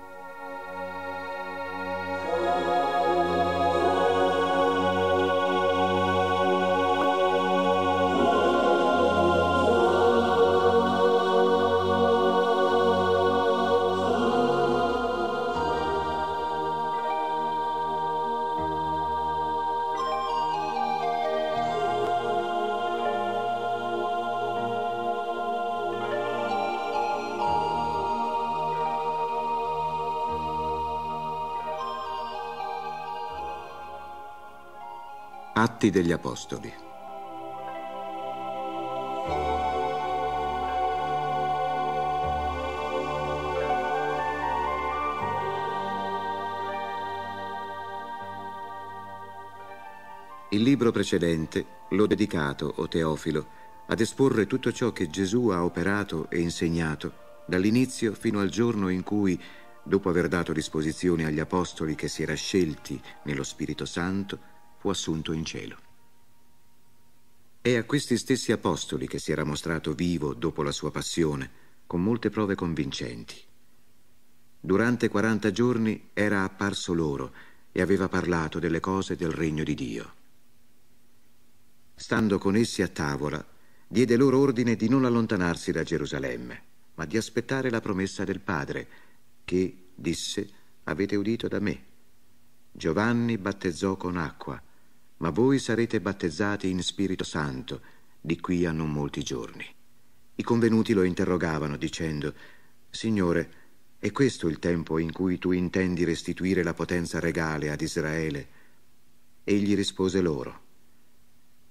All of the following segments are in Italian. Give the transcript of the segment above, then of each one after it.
Thank you. Atti degli Apostoli. Il libro precedente l'ho dedicato, o Teofilo, ad esporre tutto ciò che Gesù ha operato e insegnato dall'inizio fino al giorno in cui, dopo aver dato disposizione agli apostoli che si era scelti nello Spirito Santo, fu assunto in cielo. È a questi stessi apostoli che si era mostrato vivo dopo la sua passione, con molte prove convincenti. Durante 40 giorni era apparso loro e aveva parlato delle cose del regno di Dio. Stando con essi a tavola, diede loro ordine di non allontanarsi da Gerusalemme, ma di aspettare la promessa del Padre, che, disse, avete udito da me. Giovanni battezzò con acqua, ma voi sarete battezzati in Spirito Santo di qui a non molti giorni. I convenuti lo interrogavano dicendo, Signore, è questo il tempo in cui tu intendi restituire la potenza regale ad Israele? Egli rispose loro,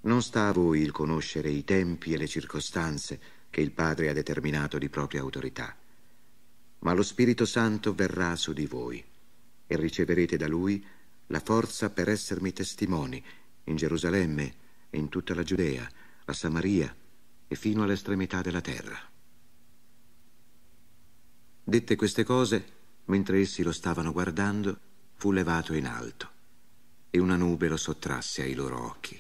Non sta a voi il conoscere i tempi e le circostanze che il Padre ha determinato di propria autorità, ma lo Spirito Santo verrà su di voi e riceverete da lui la forza per essermi testimoni in Gerusalemme e in tutta la Giudea, a Samaria e fino all'estremità della terra. Dette queste cose, mentre essi lo stavano guardando, fu levato in alto e una nube lo sottrasse ai loro occhi.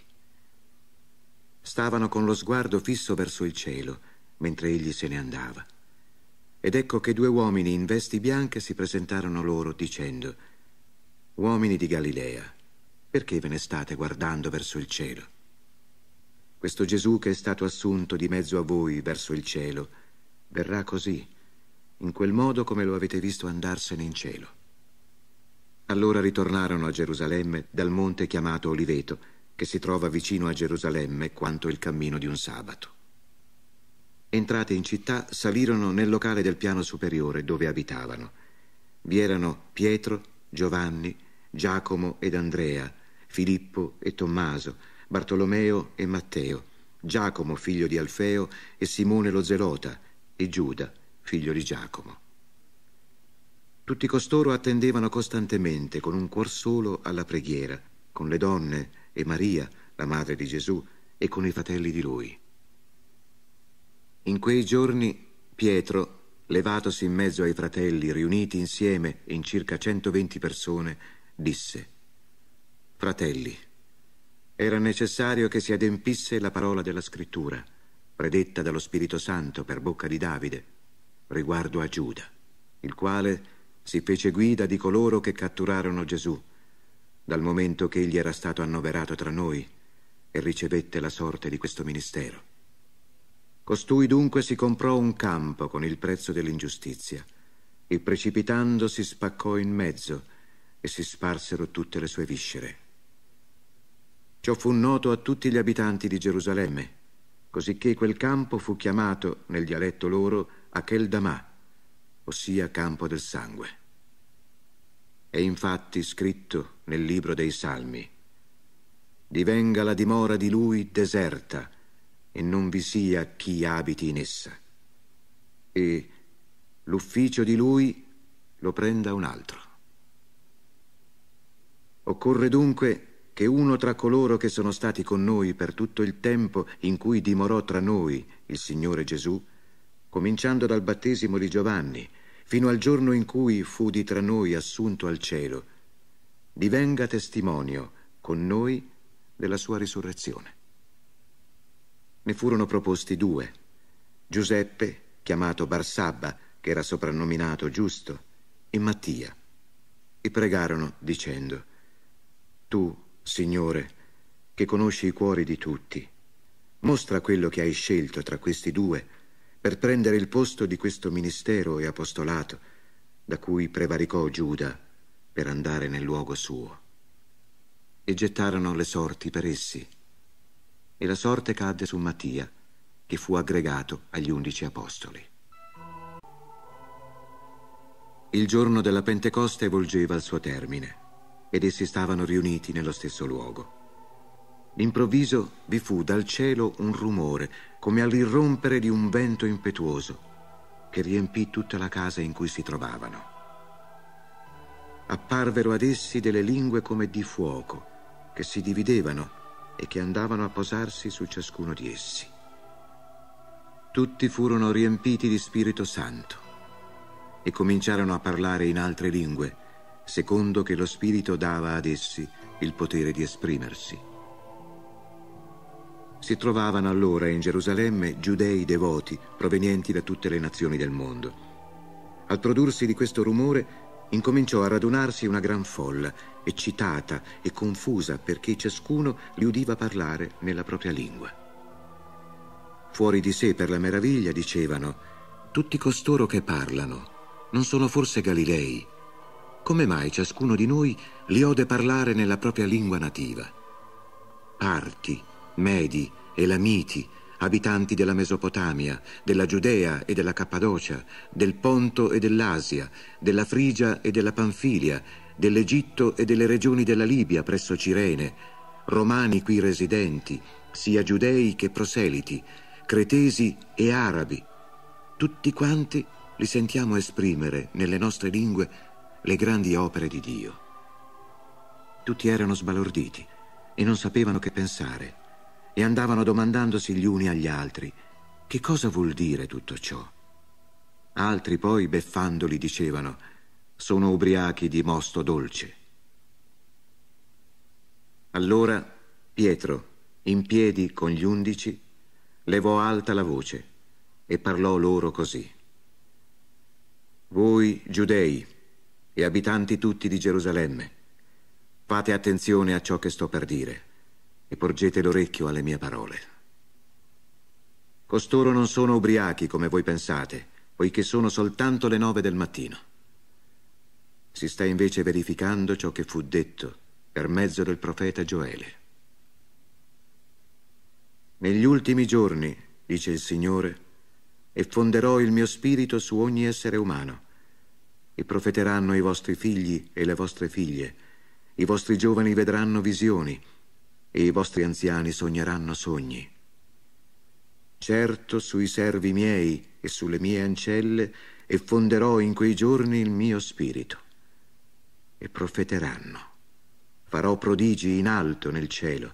Stavano con lo sguardo fisso verso il cielo mentre egli se ne andava. Ed ecco che due uomini in vesti bianche si presentarono loro dicendo, Uomini di Galilea, perché ve ne state guardando verso il cielo? Questo Gesù che è stato assunto di mezzo a voi verso il cielo, verrà così, in quel modo come lo avete visto andarsene in cielo. Allora ritornarono a Gerusalemme dal monte chiamato Oliveto, che si trova vicino a Gerusalemme quanto il cammino di un sabato. Entrate in città, salirono nel locale del piano superiore dove abitavano. Vi erano Pietro, Giovanni, Giacomo ed Andrea, Filippo e Tommaso, Bartolomeo e Matteo, Giacomo figlio di Alfeo e Simone lo Zelota e Giuda figlio di Giacomo. Tutti costoro attendevano costantemente con un cuor solo alla preghiera, con le donne e Maria, la madre di Gesù, e con i fratelli di lui. In quei giorni Pietro, levatosi in mezzo ai fratelli riuniti insieme in circa 120 persone, disse Fratelli, era necessario che si adempisse la parola della scrittura, predetta dallo Spirito Santo per bocca di Davide, riguardo a Giuda, il quale si fece guida di coloro che catturarono Gesù, dal momento che egli era stato annoverato tra noi e ricevette la sorte di questo ministero. Costui dunque si comprò un campo con il prezzo dell'ingiustizia e precipitando si spaccò in mezzo e si sparsero tutte le sue viscere. Ciò fu noto a tutti gli abitanti di Gerusalemme, cosicché quel campo fu chiamato, nel dialetto loro, Achel Damà, ossia campo del sangue. È infatti scritto nel libro dei Salmi, divenga la dimora di lui deserta e non vi sia chi abiti in essa, e l'ufficio di lui lo prenda un altro. Occorre dunque che uno tra coloro che sono stati con noi per tutto il tempo in cui dimorò tra noi il Signore Gesù, cominciando dal battesimo di Giovanni, fino al giorno in cui fu di tra noi assunto al cielo, divenga testimonio con noi della sua risurrezione. Ne furono proposti due, Giuseppe, chiamato Barsabba, che era soprannominato Giusto, e Mattia, e pregarono dicendo, Tu Signore, che conosci i cuori di tutti, mostra quello che hai scelto tra questi due per prendere il posto di questo ministero e apostolato da cui prevaricò Giuda per andare nel luogo suo. E gettarono le sorti per essi. E la sorte cadde su Mattia, che fu aggregato agli undici apostoli. Il giorno della Pentecoste volgeva al suo termine ed essi stavano riuniti nello stesso luogo. D'improvviso vi fu dal cielo un rumore, come all'irrompere di un vento impetuoso, che riempì tutta la casa in cui si trovavano. Apparvero ad essi delle lingue come di fuoco, che si dividevano e che andavano a posarsi su ciascuno di essi. Tutti furono riempiti di Spirito Santo e cominciarono a parlare in altre lingue secondo che lo Spirito dava ad essi il potere di esprimersi. Si trovavano allora in Gerusalemme giudei devoti provenienti da tutte le nazioni del mondo. Al prodursi di questo rumore incominciò a radunarsi una gran folla, eccitata e confusa perché ciascuno li udiva parlare nella propria lingua. Fuori di sé per la meraviglia dicevano, tutti costoro che parlano non sono forse Galilei? come mai ciascuno di noi li ode parlare nella propria lingua nativa. Parti, Medi, Elamiti, abitanti della Mesopotamia, della Giudea e della Cappadocia, del Ponto e dell'Asia, della Frigia e della Panfilia, dell'Egitto e delle regioni della Libia presso Cirene, romani qui residenti, sia giudei che proseliti, cretesi e arabi. Tutti quanti li sentiamo esprimere nelle nostre lingue le grandi opere di Dio. Tutti erano sbalorditi e non sapevano che pensare e andavano domandandosi gli uni agli altri che cosa vuol dire tutto ciò. Altri poi, beffandoli, dicevano sono ubriachi di mosto dolce. Allora Pietro, in piedi con gli undici, levò alta la voce e parlò loro così. Voi giudei, e abitanti tutti di Gerusalemme, fate attenzione a ciò che sto per dire e porgete l'orecchio alle mie parole. Costoro non sono ubriachi come voi pensate, poiché sono soltanto le nove del mattino. Si sta invece verificando ciò che fu detto per mezzo del profeta Gioele. Negli ultimi giorni, dice il Signore, effonderò il mio spirito su ogni essere umano e profeteranno i vostri figli e le vostre figlie, i vostri giovani vedranno visioni e i vostri anziani sogneranno sogni. Certo sui servi miei e sulle mie ancelle effonderò in quei giorni il mio spirito e profeteranno. Farò prodigi in alto nel cielo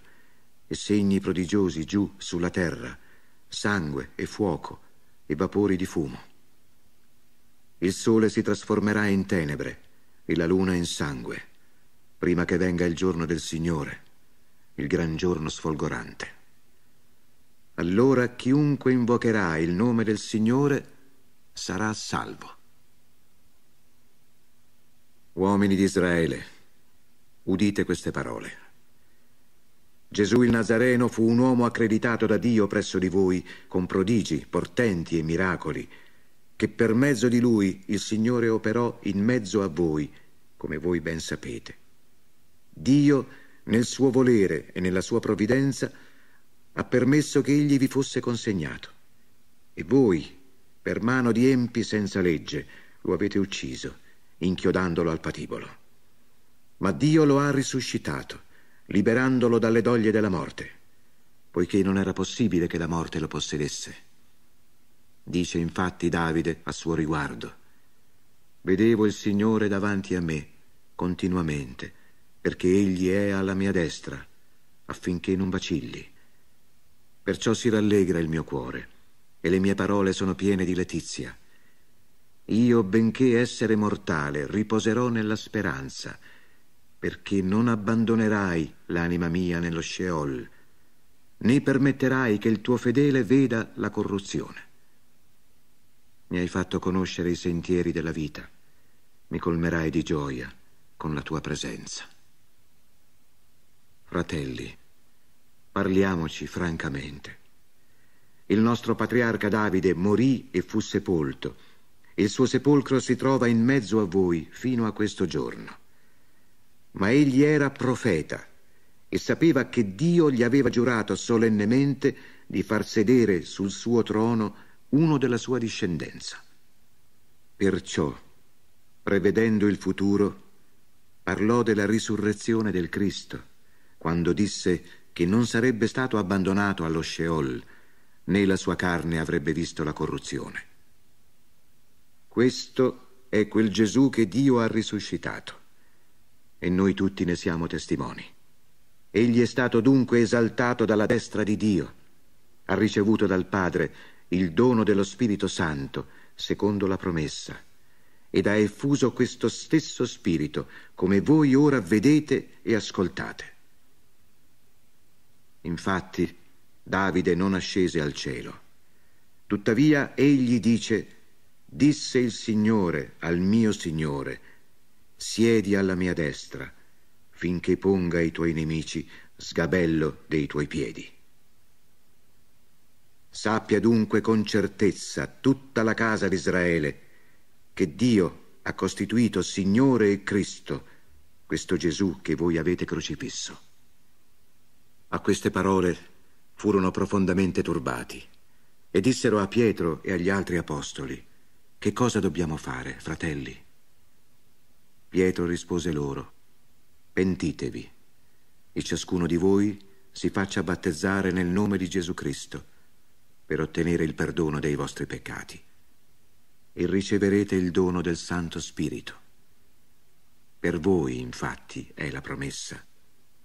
e segni prodigiosi giù sulla terra, sangue e fuoco e vapori di fumo. Il sole si trasformerà in tenebre e la luna in sangue, prima che venga il giorno del Signore, il gran giorno sfolgorante. Allora chiunque invocherà il nome del Signore sarà salvo. Uomini di Israele, udite queste parole. Gesù il Nazareno fu un uomo accreditato da Dio presso di voi con prodigi, portenti e miracoli, che per mezzo di lui il Signore operò in mezzo a voi, come voi ben sapete. Dio, nel suo volere e nella sua provvidenza, ha permesso che egli vi fosse consegnato. E voi, per mano di empi senza legge, lo avete ucciso, inchiodandolo al patibolo. Ma Dio lo ha risuscitato, liberandolo dalle doglie della morte, poiché non era possibile che la morte lo possedesse. Dice infatti Davide a suo riguardo, vedevo il Signore davanti a me continuamente, perché Egli è alla mia destra, affinché non vacilli. Perciò si rallegra il mio cuore, e le mie parole sono piene di letizia. Io, benché essere mortale, riposerò nella speranza, perché non abbandonerai l'anima mia nello Sheol, né permetterai che il tuo fedele veda la corruzione. Mi hai fatto conoscere i sentieri della vita. Mi colmerai di gioia con la tua presenza. Fratelli, parliamoci francamente. Il nostro patriarca Davide morì e fu sepolto. Il suo sepolcro si trova in mezzo a voi fino a questo giorno. Ma egli era profeta e sapeva che Dio gli aveva giurato solennemente di far sedere sul suo trono uno della sua discendenza. Perciò, prevedendo il futuro, parlò della risurrezione del Cristo, quando disse che non sarebbe stato abbandonato allo Sheol, né la sua carne avrebbe visto la corruzione. Questo è quel Gesù che Dio ha risuscitato e noi tutti ne siamo testimoni. Egli è stato dunque esaltato dalla destra di Dio, ha ricevuto dal Padre il dono dello Spirito Santo, secondo la promessa, ed ha effuso questo stesso Spirito, come voi ora vedete e ascoltate. Infatti, Davide non ascese al cielo. Tuttavia egli dice, disse il Signore al mio Signore, siedi alla mia destra, finché ponga i tuoi nemici sgabello dei tuoi piedi. Sappia dunque con certezza tutta la casa d'Israele che Dio ha costituito Signore e Cristo, questo Gesù che voi avete crocifisso. A queste parole furono profondamente turbati e dissero a Pietro e agli altri apostoli, che cosa dobbiamo fare, fratelli? Pietro rispose loro, pentitevi e ciascuno di voi si faccia battezzare nel nome di Gesù Cristo per ottenere il perdono dei vostri peccati e riceverete il dono del Santo Spirito. Per voi, infatti, è la promessa,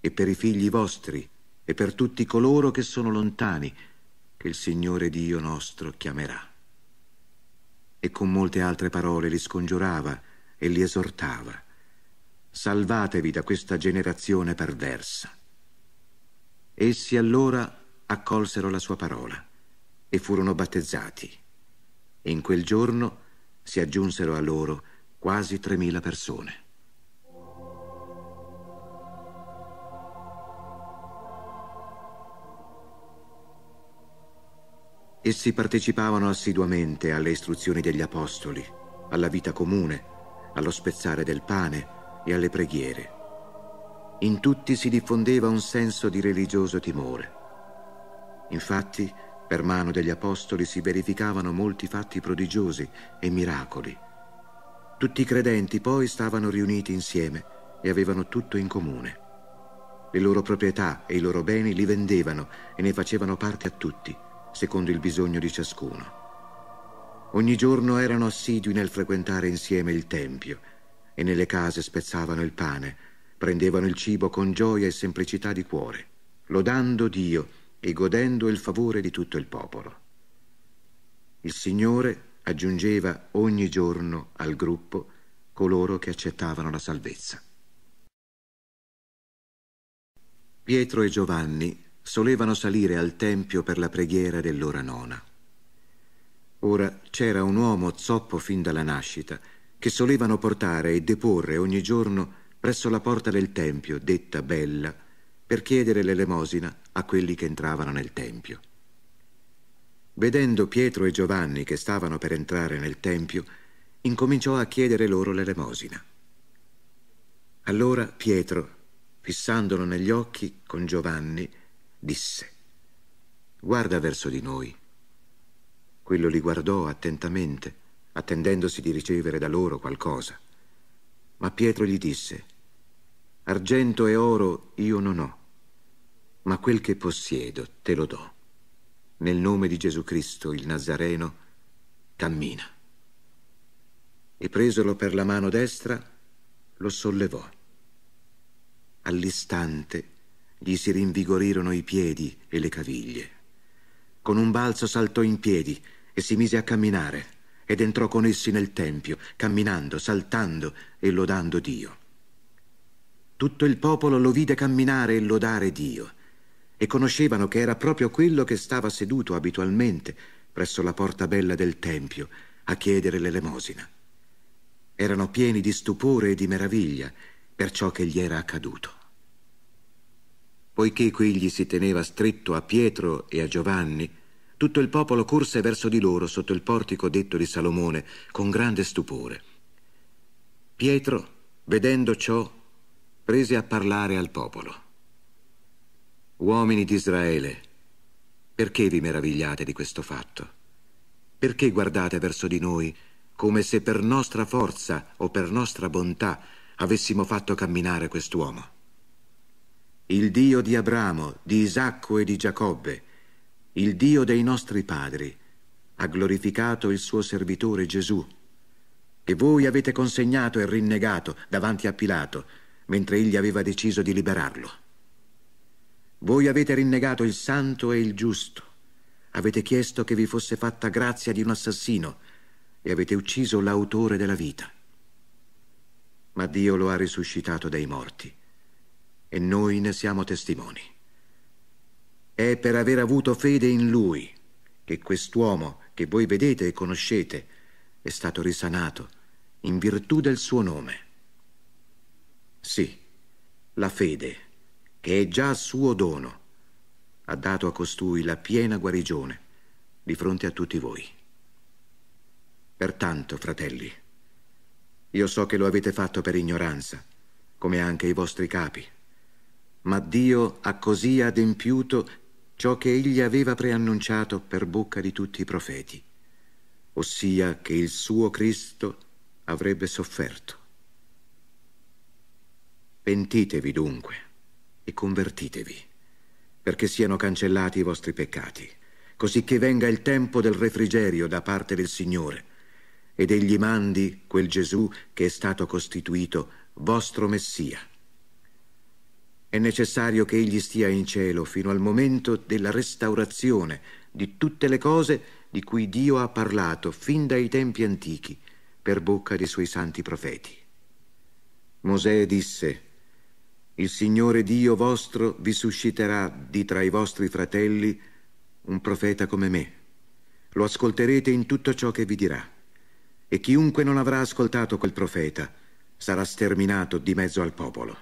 e per i figli vostri, e per tutti coloro che sono lontani, che il Signore Dio nostro chiamerà. E con molte altre parole li scongiurava e li esortava. Salvatevi da questa generazione perversa. Essi allora accolsero la sua parola e furono battezzati. E in quel giorno si aggiunsero a loro quasi 3.000 persone. Essi partecipavano assiduamente alle istruzioni degli apostoli, alla vita comune, allo spezzare del pane e alle preghiere. In tutti si diffondeva un senso di religioso timore. Infatti, per mano degli apostoli si verificavano molti fatti prodigiosi e miracoli. Tutti i credenti poi stavano riuniti insieme e avevano tutto in comune. Le loro proprietà e i loro beni li vendevano e ne facevano parte a tutti, secondo il bisogno di ciascuno. Ogni giorno erano assidui nel frequentare insieme il Tempio e nelle case spezzavano il pane, prendevano il cibo con gioia e semplicità di cuore, lodando Dio e godendo il favore di tutto il popolo. Il Signore aggiungeva ogni giorno al gruppo coloro che accettavano la salvezza. Pietro e Giovanni solevano salire al Tempio per la preghiera dell'ora nona. Ora c'era un uomo zoppo fin dalla nascita che solevano portare e deporre ogni giorno presso la porta del Tempio, detta Bella, per chiedere l'elemosina a quelli che entravano nel Tempio. Vedendo Pietro e Giovanni che stavano per entrare nel Tempio, incominciò a chiedere loro l'elemosina. Allora Pietro, fissandolo negli occhi con Giovanni, disse, guarda verso di noi. Quello li guardò attentamente, attendendosi di ricevere da loro qualcosa. Ma Pietro gli disse, argento e oro io non ho, ma quel che possiedo te lo do. Nel nome di Gesù Cristo il Nazareno, cammina. E presolo per la mano destra, lo sollevò. All'istante gli si rinvigorirono i piedi e le caviglie. Con un balzo saltò in piedi e si mise a camminare ed entrò con essi nel tempio, camminando, saltando e lodando Dio. Tutto il popolo lo vide camminare e lodare Dio e conoscevano che era proprio quello che stava seduto abitualmente presso la porta bella del Tempio a chiedere l'elemosina. Erano pieni di stupore e di meraviglia per ciò che gli era accaduto. Poiché quegli si teneva stretto a Pietro e a Giovanni, tutto il popolo corse verso di loro sotto il portico detto di Salomone con grande stupore. Pietro, vedendo ciò, prese a parlare al popolo. Uomini di Israele, perché vi meravigliate di questo fatto? Perché guardate verso di noi come se per nostra forza o per nostra bontà avessimo fatto camminare quest'uomo? Il Dio di Abramo, di Isacco e di Giacobbe, il Dio dei nostri padri, ha glorificato il suo servitore Gesù, che voi avete consegnato e rinnegato davanti a Pilato, mentre egli aveva deciso di liberarlo. Voi avete rinnegato il santo e il giusto, avete chiesto che vi fosse fatta grazia di un assassino e avete ucciso l'autore della vita. Ma Dio lo ha risuscitato dai morti e noi ne siamo testimoni. È per aver avuto fede in Lui che quest'uomo che voi vedete e conoscete è stato risanato in virtù del suo nome. Sì, la fede che è già suo dono, ha dato a costui la piena guarigione di fronte a tutti voi. Pertanto, fratelli, io so che lo avete fatto per ignoranza, come anche i vostri capi, ma Dio ha così adempiuto ciò che egli aveva preannunciato per bocca di tutti i profeti, ossia che il suo Cristo avrebbe sofferto. Pentitevi dunque e convertitevi, perché siano cancellati i vostri peccati, così che venga il tempo del refrigerio da parte del Signore, ed egli mandi quel Gesù che è stato costituito vostro Messia. È necessario che egli stia in cielo fino al momento della restaurazione di tutte le cose di cui Dio ha parlato fin dai tempi antichi per bocca dei suoi santi profeti. Mosè disse, il Signore Dio vostro vi susciterà di tra i vostri fratelli un profeta come me. Lo ascolterete in tutto ciò che vi dirà. E chiunque non avrà ascoltato quel profeta sarà sterminato di mezzo al popolo.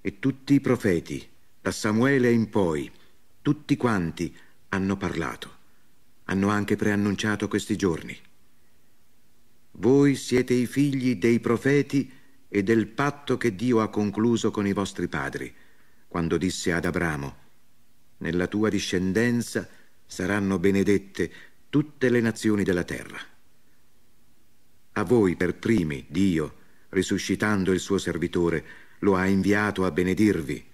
E tutti i profeti, da Samuele in poi, tutti quanti hanno parlato, hanno anche preannunciato questi giorni. Voi siete i figli dei profeti e del patto che Dio ha concluso con i vostri padri, quando disse ad Abramo, nella tua discendenza saranno benedette tutte le nazioni della terra. A voi per primi Dio, risuscitando il suo servitore, lo ha inviato a benedirvi,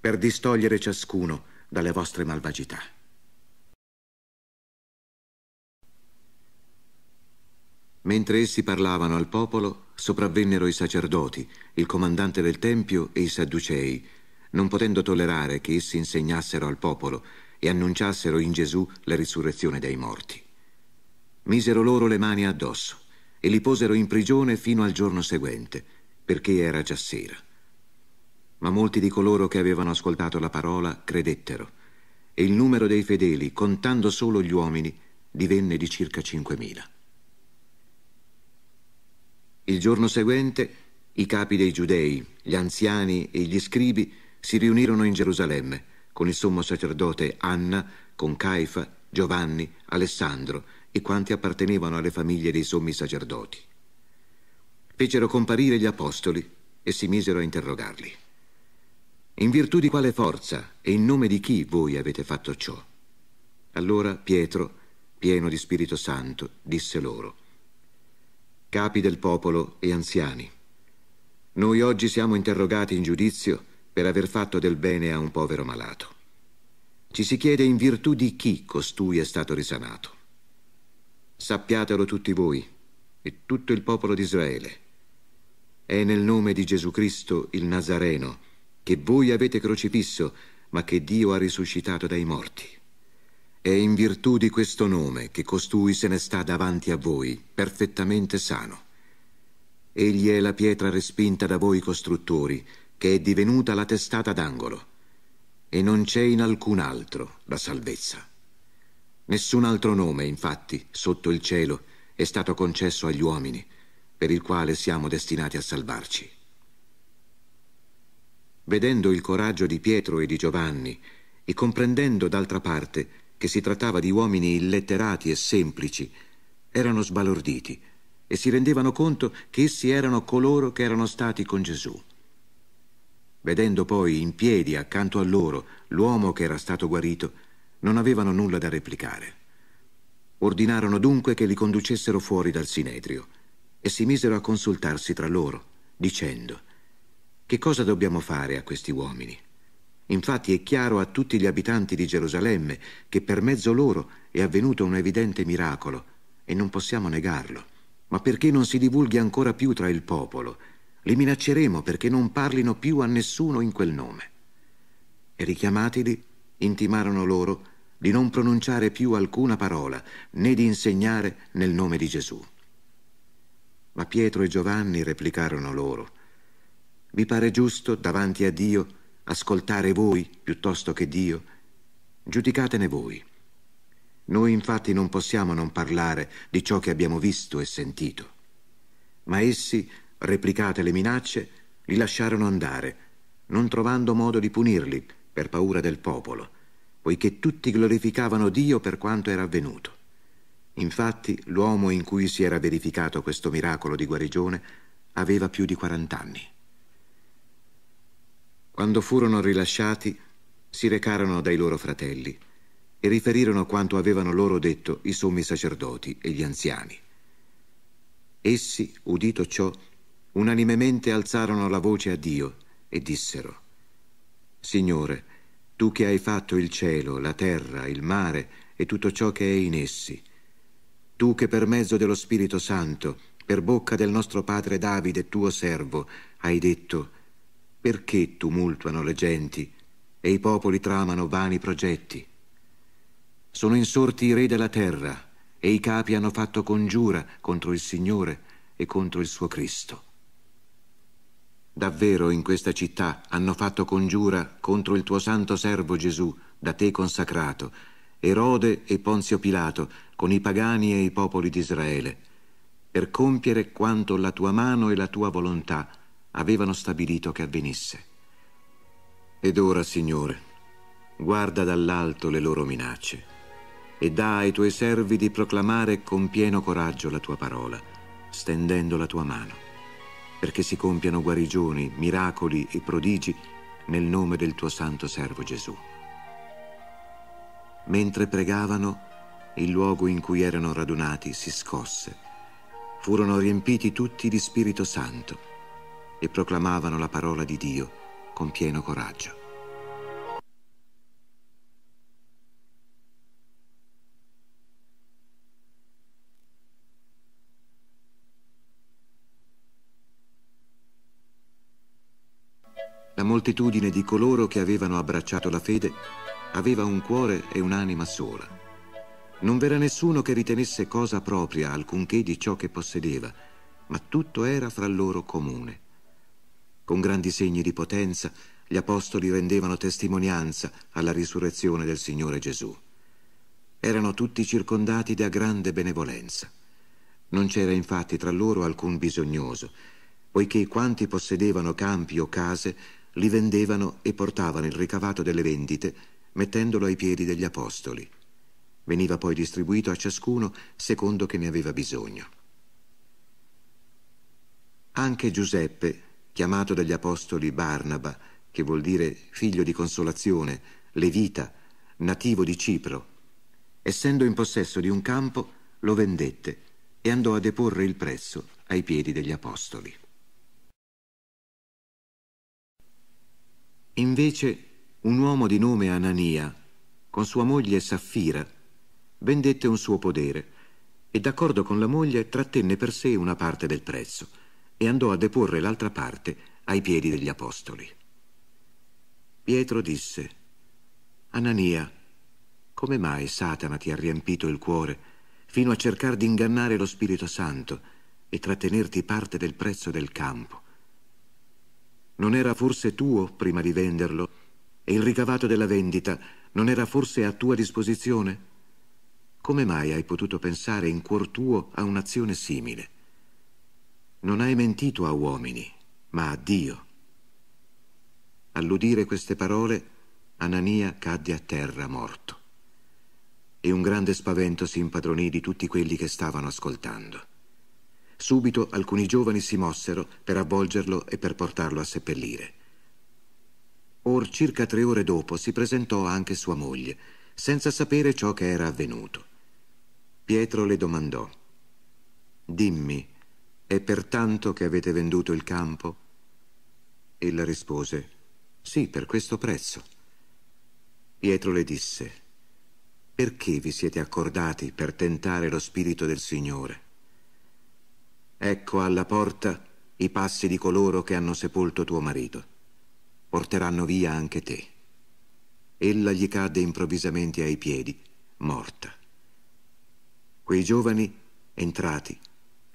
per distogliere ciascuno dalle vostre malvagità. Mentre essi parlavano al popolo, sopravvennero i sacerdoti, il comandante del Tempio e i Sadducei, non potendo tollerare che essi insegnassero al popolo e annunciassero in Gesù la risurrezione dei morti. Misero loro le mani addosso e li posero in prigione fino al giorno seguente, perché era già sera. Ma molti di coloro che avevano ascoltato la parola credettero, e il numero dei fedeli, contando solo gli uomini, divenne di circa 5.000. Il giorno seguente i capi dei giudei, gli anziani e gli scribi si riunirono in Gerusalemme con il sommo sacerdote Anna, con Caifa, Giovanni, Alessandro e quanti appartenevano alle famiglie dei sommi sacerdoti. Fecero comparire gli apostoli e si misero a interrogarli. In virtù di quale forza e in nome di chi voi avete fatto ciò? Allora Pietro, pieno di Spirito Santo, disse loro, capi del popolo e anziani. Noi oggi siamo interrogati in giudizio per aver fatto del bene a un povero malato. Ci si chiede in virtù di chi costui è stato risanato. Sappiatelo tutti voi e tutto il popolo di Israele. È nel nome di Gesù Cristo il Nazareno, che voi avete crocifisso, ma che Dio ha risuscitato dai morti. È in virtù di questo nome che costui se ne sta davanti a voi, perfettamente sano. Egli è la pietra respinta da voi costruttori, che è divenuta la testata d'angolo, e non c'è in alcun altro la salvezza. Nessun altro nome, infatti, sotto il cielo, è stato concesso agli uomini, per il quale siamo destinati a salvarci. Vedendo il coraggio di Pietro e di Giovanni, e comprendendo d'altra parte che si trattava di uomini illetterati e semplici, erano sbalorditi e si rendevano conto che essi erano coloro che erano stati con Gesù. Vedendo poi in piedi accanto a loro l'uomo che era stato guarito, non avevano nulla da replicare. Ordinarono dunque che li conducessero fuori dal sinedrio e si misero a consultarsi tra loro, dicendo, che cosa dobbiamo fare a questi uomini? Infatti è chiaro a tutti gli abitanti di Gerusalemme che per mezzo loro è avvenuto un evidente miracolo e non possiamo negarlo. Ma perché non si divulghi ancora più tra il popolo? Li minacceremo perché non parlino più a nessuno in quel nome. E richiamatili, intimarono loro di non pronunciare più alcuna parola né di insegnare nel nome di Gesù. Ma Pietro e Giovanni replicarono loro, vi pare giusto davanti a Dio ascoltare voi piuttosto che Dio? Giudicatene voi. Noi infatti non possiamo non parlare di ciò che abbiamo visto e sentito. Ma essi, replicate le minacce, li lasciarono andare, non trovando modo di punirli per paura del popolo, poiché tutti glorificavano Dio per quanto era avvenuto. Infatti l'uomo in cui si era verificato questo miracolo di guarigione aveva più di quarant'anni. Quando furono rilasciati, si recarono dai loro fratelli e riferirono quanto avevano loro detto i sommi sacerdoti e gli anziani. Essi, udito ciò, unanimemente alzarono la voce a Dio e dissero, Signore, tu che hai fatto il cielo, la terra, il mare e tutto ciò che è in essi, tu che per mezzo dello Spirito Santo, per bocca del nostro padre Davide, tuo servo, hai detto, perché tumultuano le genti e i popoli tramano vani progetti? Sono insorti i re della terra e i capi hanno fatto congiura contro il Signore e contro il suo Cristo. Davvero in questa città hanno fatto congiura contro il tuo santo servo Gesù, da te consacrato, Erode e Ponzio Pilato, con i pagani e i popoli di Israele, per compiere quanto la tua mano e la tua volontà avevano stabilito che avvenisse. Ed ora, Signore, guarda dall'alto le loro minacce e dà ai tuoi servi di proclamare con pieno coraggio la tua parola, stendendo la tua mano, perché si compiano guarigioni, miracoli e prodigi nel nome del tuo santo servo Gesù. Mentre pregavano, il luogo in cui erano radunati si scosse. Furono riempiti tutti di Spirito Santo e proclamavano la parola di Dio con pieno coraggio. La moltitudine di coloro che avevano abbracciato la fede aveva un cuore e un'anima sola. Non v'era nessuno che ritenesse cosa propria alcunché di ciò che possedeva, ma tutto era fra loro comune. Con grandi segni di potenza, gli apostoli rendevano testimonianza alla risurrezione del Signore Gesù. Erano tutti circondati da grande benevolenza. Non c'era infatti tra loro alcun bisognoso, poiché quanti possedevano campi o case li vendevano e portavano il ricavato delle vendite mettendolo ai piedi degli apostoli. Veniva poi distribuito a ciascuno secondo che ne aveva bisogno. Anche Giuseppe, chiamato dagli apostoli Barnaba, che vuol dire figlio di consolazione, levita, nativo di Cipro. Essendo in possesso di un campo, lo vendette e andò a deporre il prezzo ai piedi degli apostoli. Invece un uomo di nome Anania, con sua moglie Saffira, vendette un suo podere e d'accordo con la moglie trattenne per sé una parte del prezzo e andò a deporre l'altra parte ai piedi degli apostoli. Pietro disse, Anania, come mai Satana ti ha riempito il cuore fino a cercare di ingannare lo Spirito Santo e trattenerti parte del prezzo del campo? Non era forse tuo prima di venderlo e il ricavato della vendita non era forse a tua disposizione? Come mai hai potuto pensare in cuor tuo a un'azione simile? Non hai mentito a uomini, ma a Dio. All'udire queste parole, Anania cadde a terra morto e un grande spavento si impadronì di tutti quelli che stavano ascoltando. Subito alcuni giovani si mossero per avvolgerlo e per portarlo a seppellire. Or circa tre ore dopo si presentò anche sua moglie, senza sapere ciò che era avvenuto. Pietro le domandò, «Dimmi, è per tanto che avete venduto il campo? Ella rispose, sì, per questo prezzo. Pietro le disse, perché vi siete accordati per tentare lo spirito del Signore? Ecco alla porta i passi di coloro che hanno sepolto tuo marito. Porteranno via anche te. Ella gli cadde improvvisamente ai piedi, morta. Quei giovani, entrati,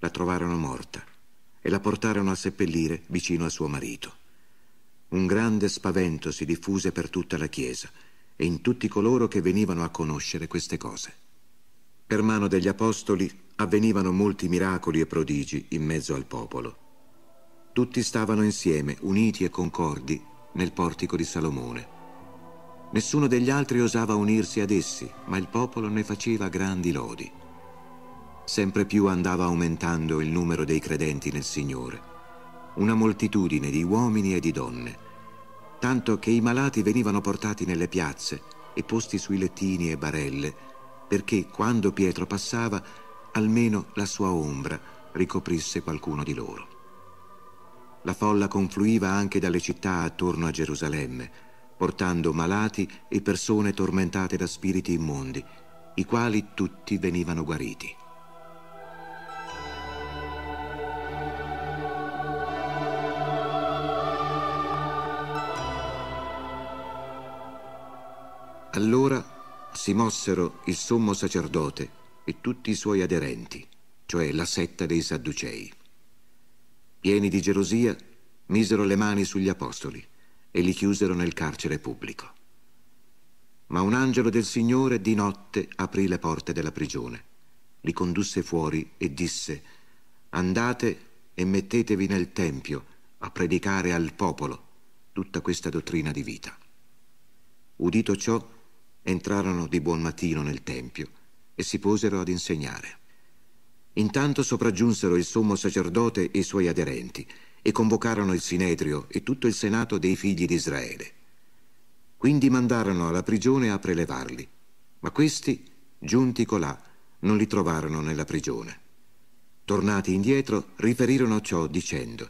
la trovarono morta e la portarono a seppellire vicino a suo marito. Un grande spavento si diffuse per tutta la chiesa e in tutti coloro che venivano a conoscere queste cose. Per mano degli apostoli avvenivano molti miracoli e prodigi in mezzo al popolo. Tutti stavano insieme, uniti e concordi, nel portico di Salomone. Nessuno degli altri osava unirsi ad essi, ma il popolo ne faceva grandi lodi. Sempre più andava aumentando il numero dei credenti nel Signore, una moltitudine di uomini e di donne, tanto che i malati venivano portati nelle piazze e posti sui lettini e barelle, perché quando Pietro passava almeno la sua ombra ricoprisse qualcuno di loro. La folla confluiva anche dalle città attorno a Gerusalemme, portando malati e persone tormentate da spiriti immondi, i quali tutti venivano guariti. Allora si mossero il sommo sacerdote e tutti i suoi aderenti, cioè la setta dei Sadducei. Pieni di gelosia, misero le mani sugli apostoli e li chiusero nel carcere pubblico. Ma un angelo del Signore di notte aprì le porte della prigione, li condusse fuori e disse, andate e mettetevi nel Tempio a predicare al popolo tutta questa dottrina di vita. Udito ciò, entrarono di buon mattino nel tempio e si posero ad insegnare. Intanto sopraggiunsero il sommo sacerdote e i suoi aderenti e convocarono il Sinedrio e tutto il senato dei figli di Israele. Quindi mandarono alla prigione a prelevarli, ma questi, giunti colà, non li trovarono nella prigione. Tornati indietro, riferirono ciò dicendo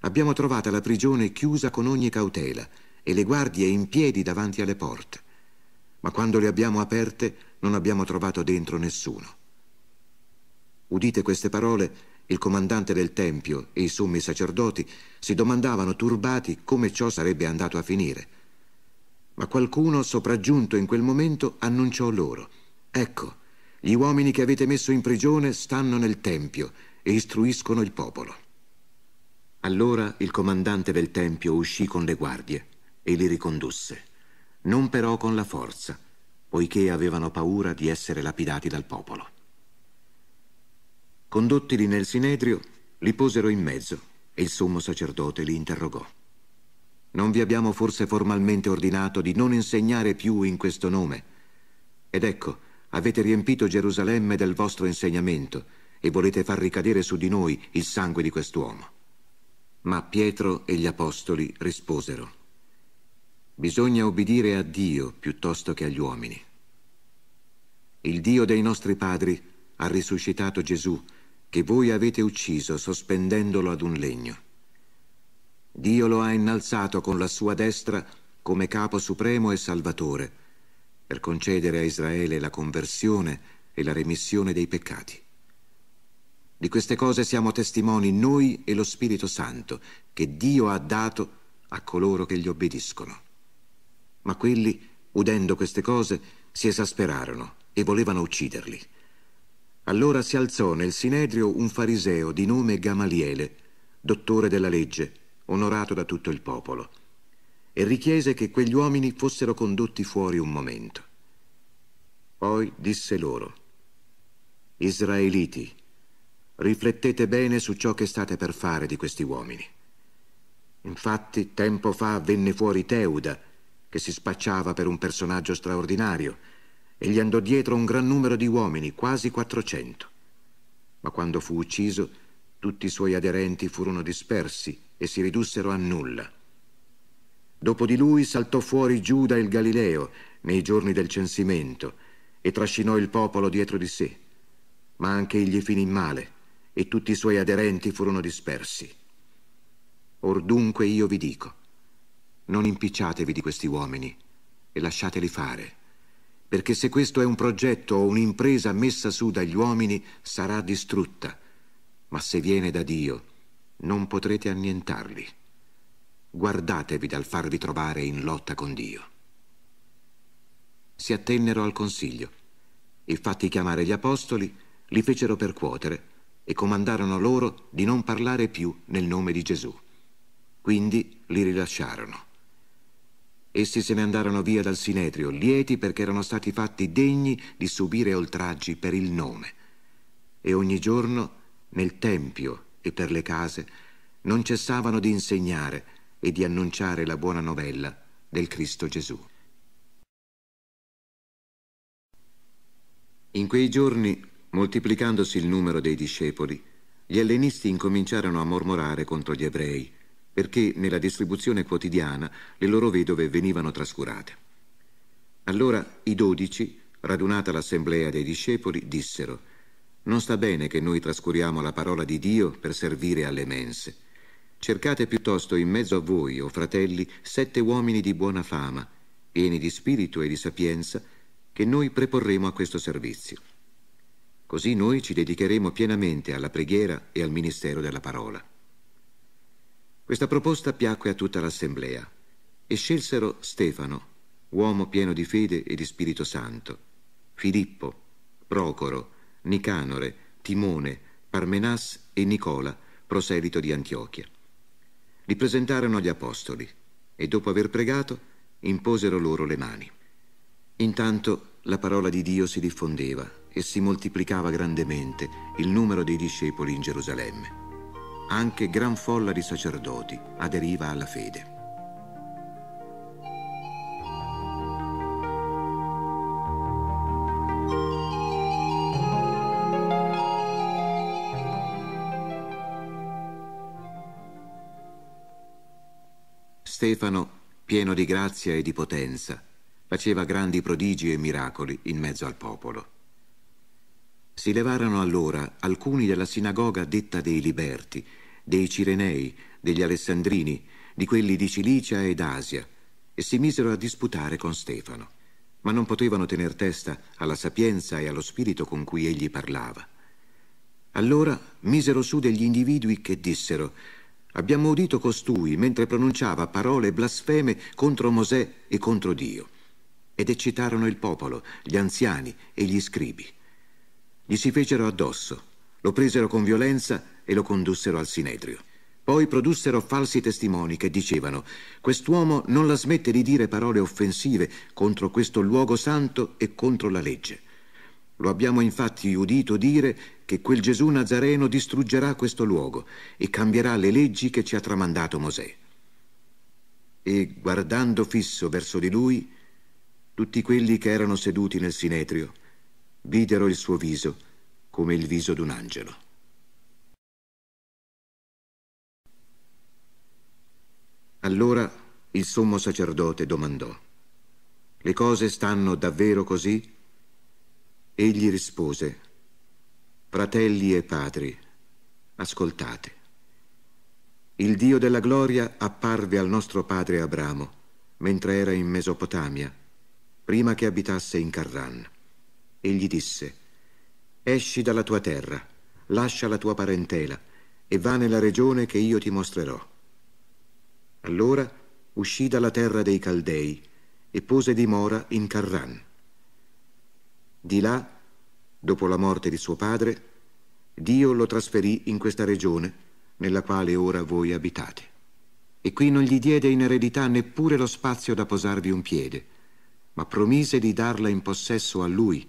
«Abbiamo trovata la prigione chiusa con ogni cautela e le guardie in piedi davanti alle porte ma quando le abbiamo aperte non abbiamo trovato dentro nessuno. Udite queste parole, il comandante del Tempio e i sommi sacerdoti si domandavano turbati come ciò sarebbe andato a finire. Ma qualcuno sopraggiunto in quel momento annunciò loro, ecco, gli uomini che avete messo in prigione stanno nel Tempio e istruiscono il popolo. Allora il comandante del Tempio uscì con le guardie e li ricondusse non però con la forza, poiché avevano paura di essere lapidati dal popolo. Condottili nel Sinedrio, li posero in mezzo e il sommo sacerdote li interrogò. Non vi abbiamo forse formalmente ordinato di non insegnare più in questo nome? Ed ecco, avete riempito Gerusalemme del vostro insegnamento e volete far ricadere su di noi il sangue di quest'uomo. Ma Pietro e gli apostoli risposero. Bisogna obbedire a Dio piuttosto che agli uomini. Il Dio dei nostri padri ha risuscitato Gesù, che voi avete ucciso sospendendolo ad un legno. Dio lo ha innalzato con la sua destra come capo supremo e salvatore, per concedere a Israele la conversione e la remissione dei peccati. Di queste cose siamo testimoni noi e lo Spirito Santo, che Dio ha dato a coloro che gli obbediscono. Ma quelli, udendo queste cose, si esasperarono e volevano ucciderli. Allora si alzò nel Sinedrio un fariseo di nome Gamaliele, dottore della legge, onorato da tutto il popolo, e richiese che quegli uomini fossero condotti fuori un momento. Poi disse loro, Israeliti, riflettete bene su ciò che state per fare di questi uomini. Infatti tempo fa venne fuori Teuda, che si spacciava per un personaggio straordinario, e gli andò dietro un gran numero di uomini, quasi 400. Ma quando fu ucciso, tutti i suoi aderenti furono dispersi e si ridussero a nulla. Dopo di lui saltò fuori Giuda il Galileo nei giorni del censimento e trascinò il popolo dietro di sé, ma anche egli finì male e tutti i suoi aderenti furono dispersi. Or dunque io vi dico, non impicciatevi di questi uomini e lasciateli fare, perché se questo è un progetto o un'impresa messa su dagli uomini sarà distrutta, ma se viene da Dio non potrete annientarli. Guardatevi dal farvi trovare in lotta con Dio. Si attennero al consiglio e fatti chiamare gli apostoli, li fecero percuotere e comandarono loro di non parlare più nel nome di Gesù. Quindi li rilasciarono. Essi se ne andarono via dal Sinedrio, lieti perché erano stati fatti degni di subire oltraggi per il nome. E ogni giorno, nel Tempio e per le case, non cessavano di insegnare e di annunciare la buona novella del Cristo Gesù. In quei giorni, moltiplicandosi il numero dei discepoli, gli ellenisti incominciarono a mormorare contro gli ebrei perché nella distribuzione quotidiana le loro vedove venivano trascurate. Allora i dodici, radunata l'assemblea dei discepoli, dissero Non sta bene che noi trascuriamo la parola di Dio per servire alle mense. Cercate piuttosto in mezzo a voi, o oh fratelli, sette uomini di buona fama, pieni di spirito e di sapienza, che noi preporremo a questo servizio. Così noi ci dedicheremo pienamente alla preghiera e al ministero della parola. Questa proposta piacque a tutta l'assemblea e scelsero Stefano, uomo pieno di fede e di Spirito Santo, Filippo, Procoro, Nicanore, Timone, Parmenas e Nicola, proselito di Antiochia. Li presentarono agli apostoli e dopo aver pregato imposero loro le mani. Intanto la parola di Dio si diffondeva e si moltiplicava grandemente il numero dei discepoli in Gerusalemme anche gran folla di sacerdoti aderiva alla fede. Stefano, pieno di grazia e di potenza, faceva grandi prodigi e miracoli in mezzo al popolo. Si levarono allora alcuni della sinagoga detta dei Liberti, dei Cirenei, degli Alessandrini, di quelli di Cilicia ed Asia, e si misero a disputare con Stefano, ma non potevano tener testa alla sapienza e allo spirito con cui egli parlava. Allora misero su degli individui che dissero Abbiamo udito costui mentre pronunciava parole blasfeme contro Mosè e contro Dio. Ed eccitarono il popolo, gli anziani e gli scribi. Gli si fecero addosso, lo presero con violenza e lo condussero al sinedrio. Poi produssero falsi testimoni che dicevano quest'uomo non la smette di dire parole offensive contro questo luogo santo e contro la legge. Lo abbiamo infatti udito dire che quel Gesù Nazareno distruggerà questo luogo e cambierà le leggi che ci ha tramandato Mosè. E guardando fisso verso di lui, tutti quelli che erano seduti nel sinetrio, videro il suo viso come il viso d'un angelo. Allora il sommo sacerdote domandò, le cose stanno davvero così? Egli rispose, fratelli e padri, ascoltate. Il Dio della gloria apparve al nostro padre Abramo mentre era in Mesopotamia, prima che abitasse in Carran e gli disse Esci dalla tua terra, lascia la tua parentela e va nella regione che io ti mostrerò. Allora uscì dalla terra dei Caldei e pose dimora in Carran. Di là, dopo la morte di suo padre, Dio lo trasferì in questa regione nella quale ora voi abitate. E qui non gli diede in eredità neppure lo spazio da posarvi un piede, ma promise di darla in possesso a lui,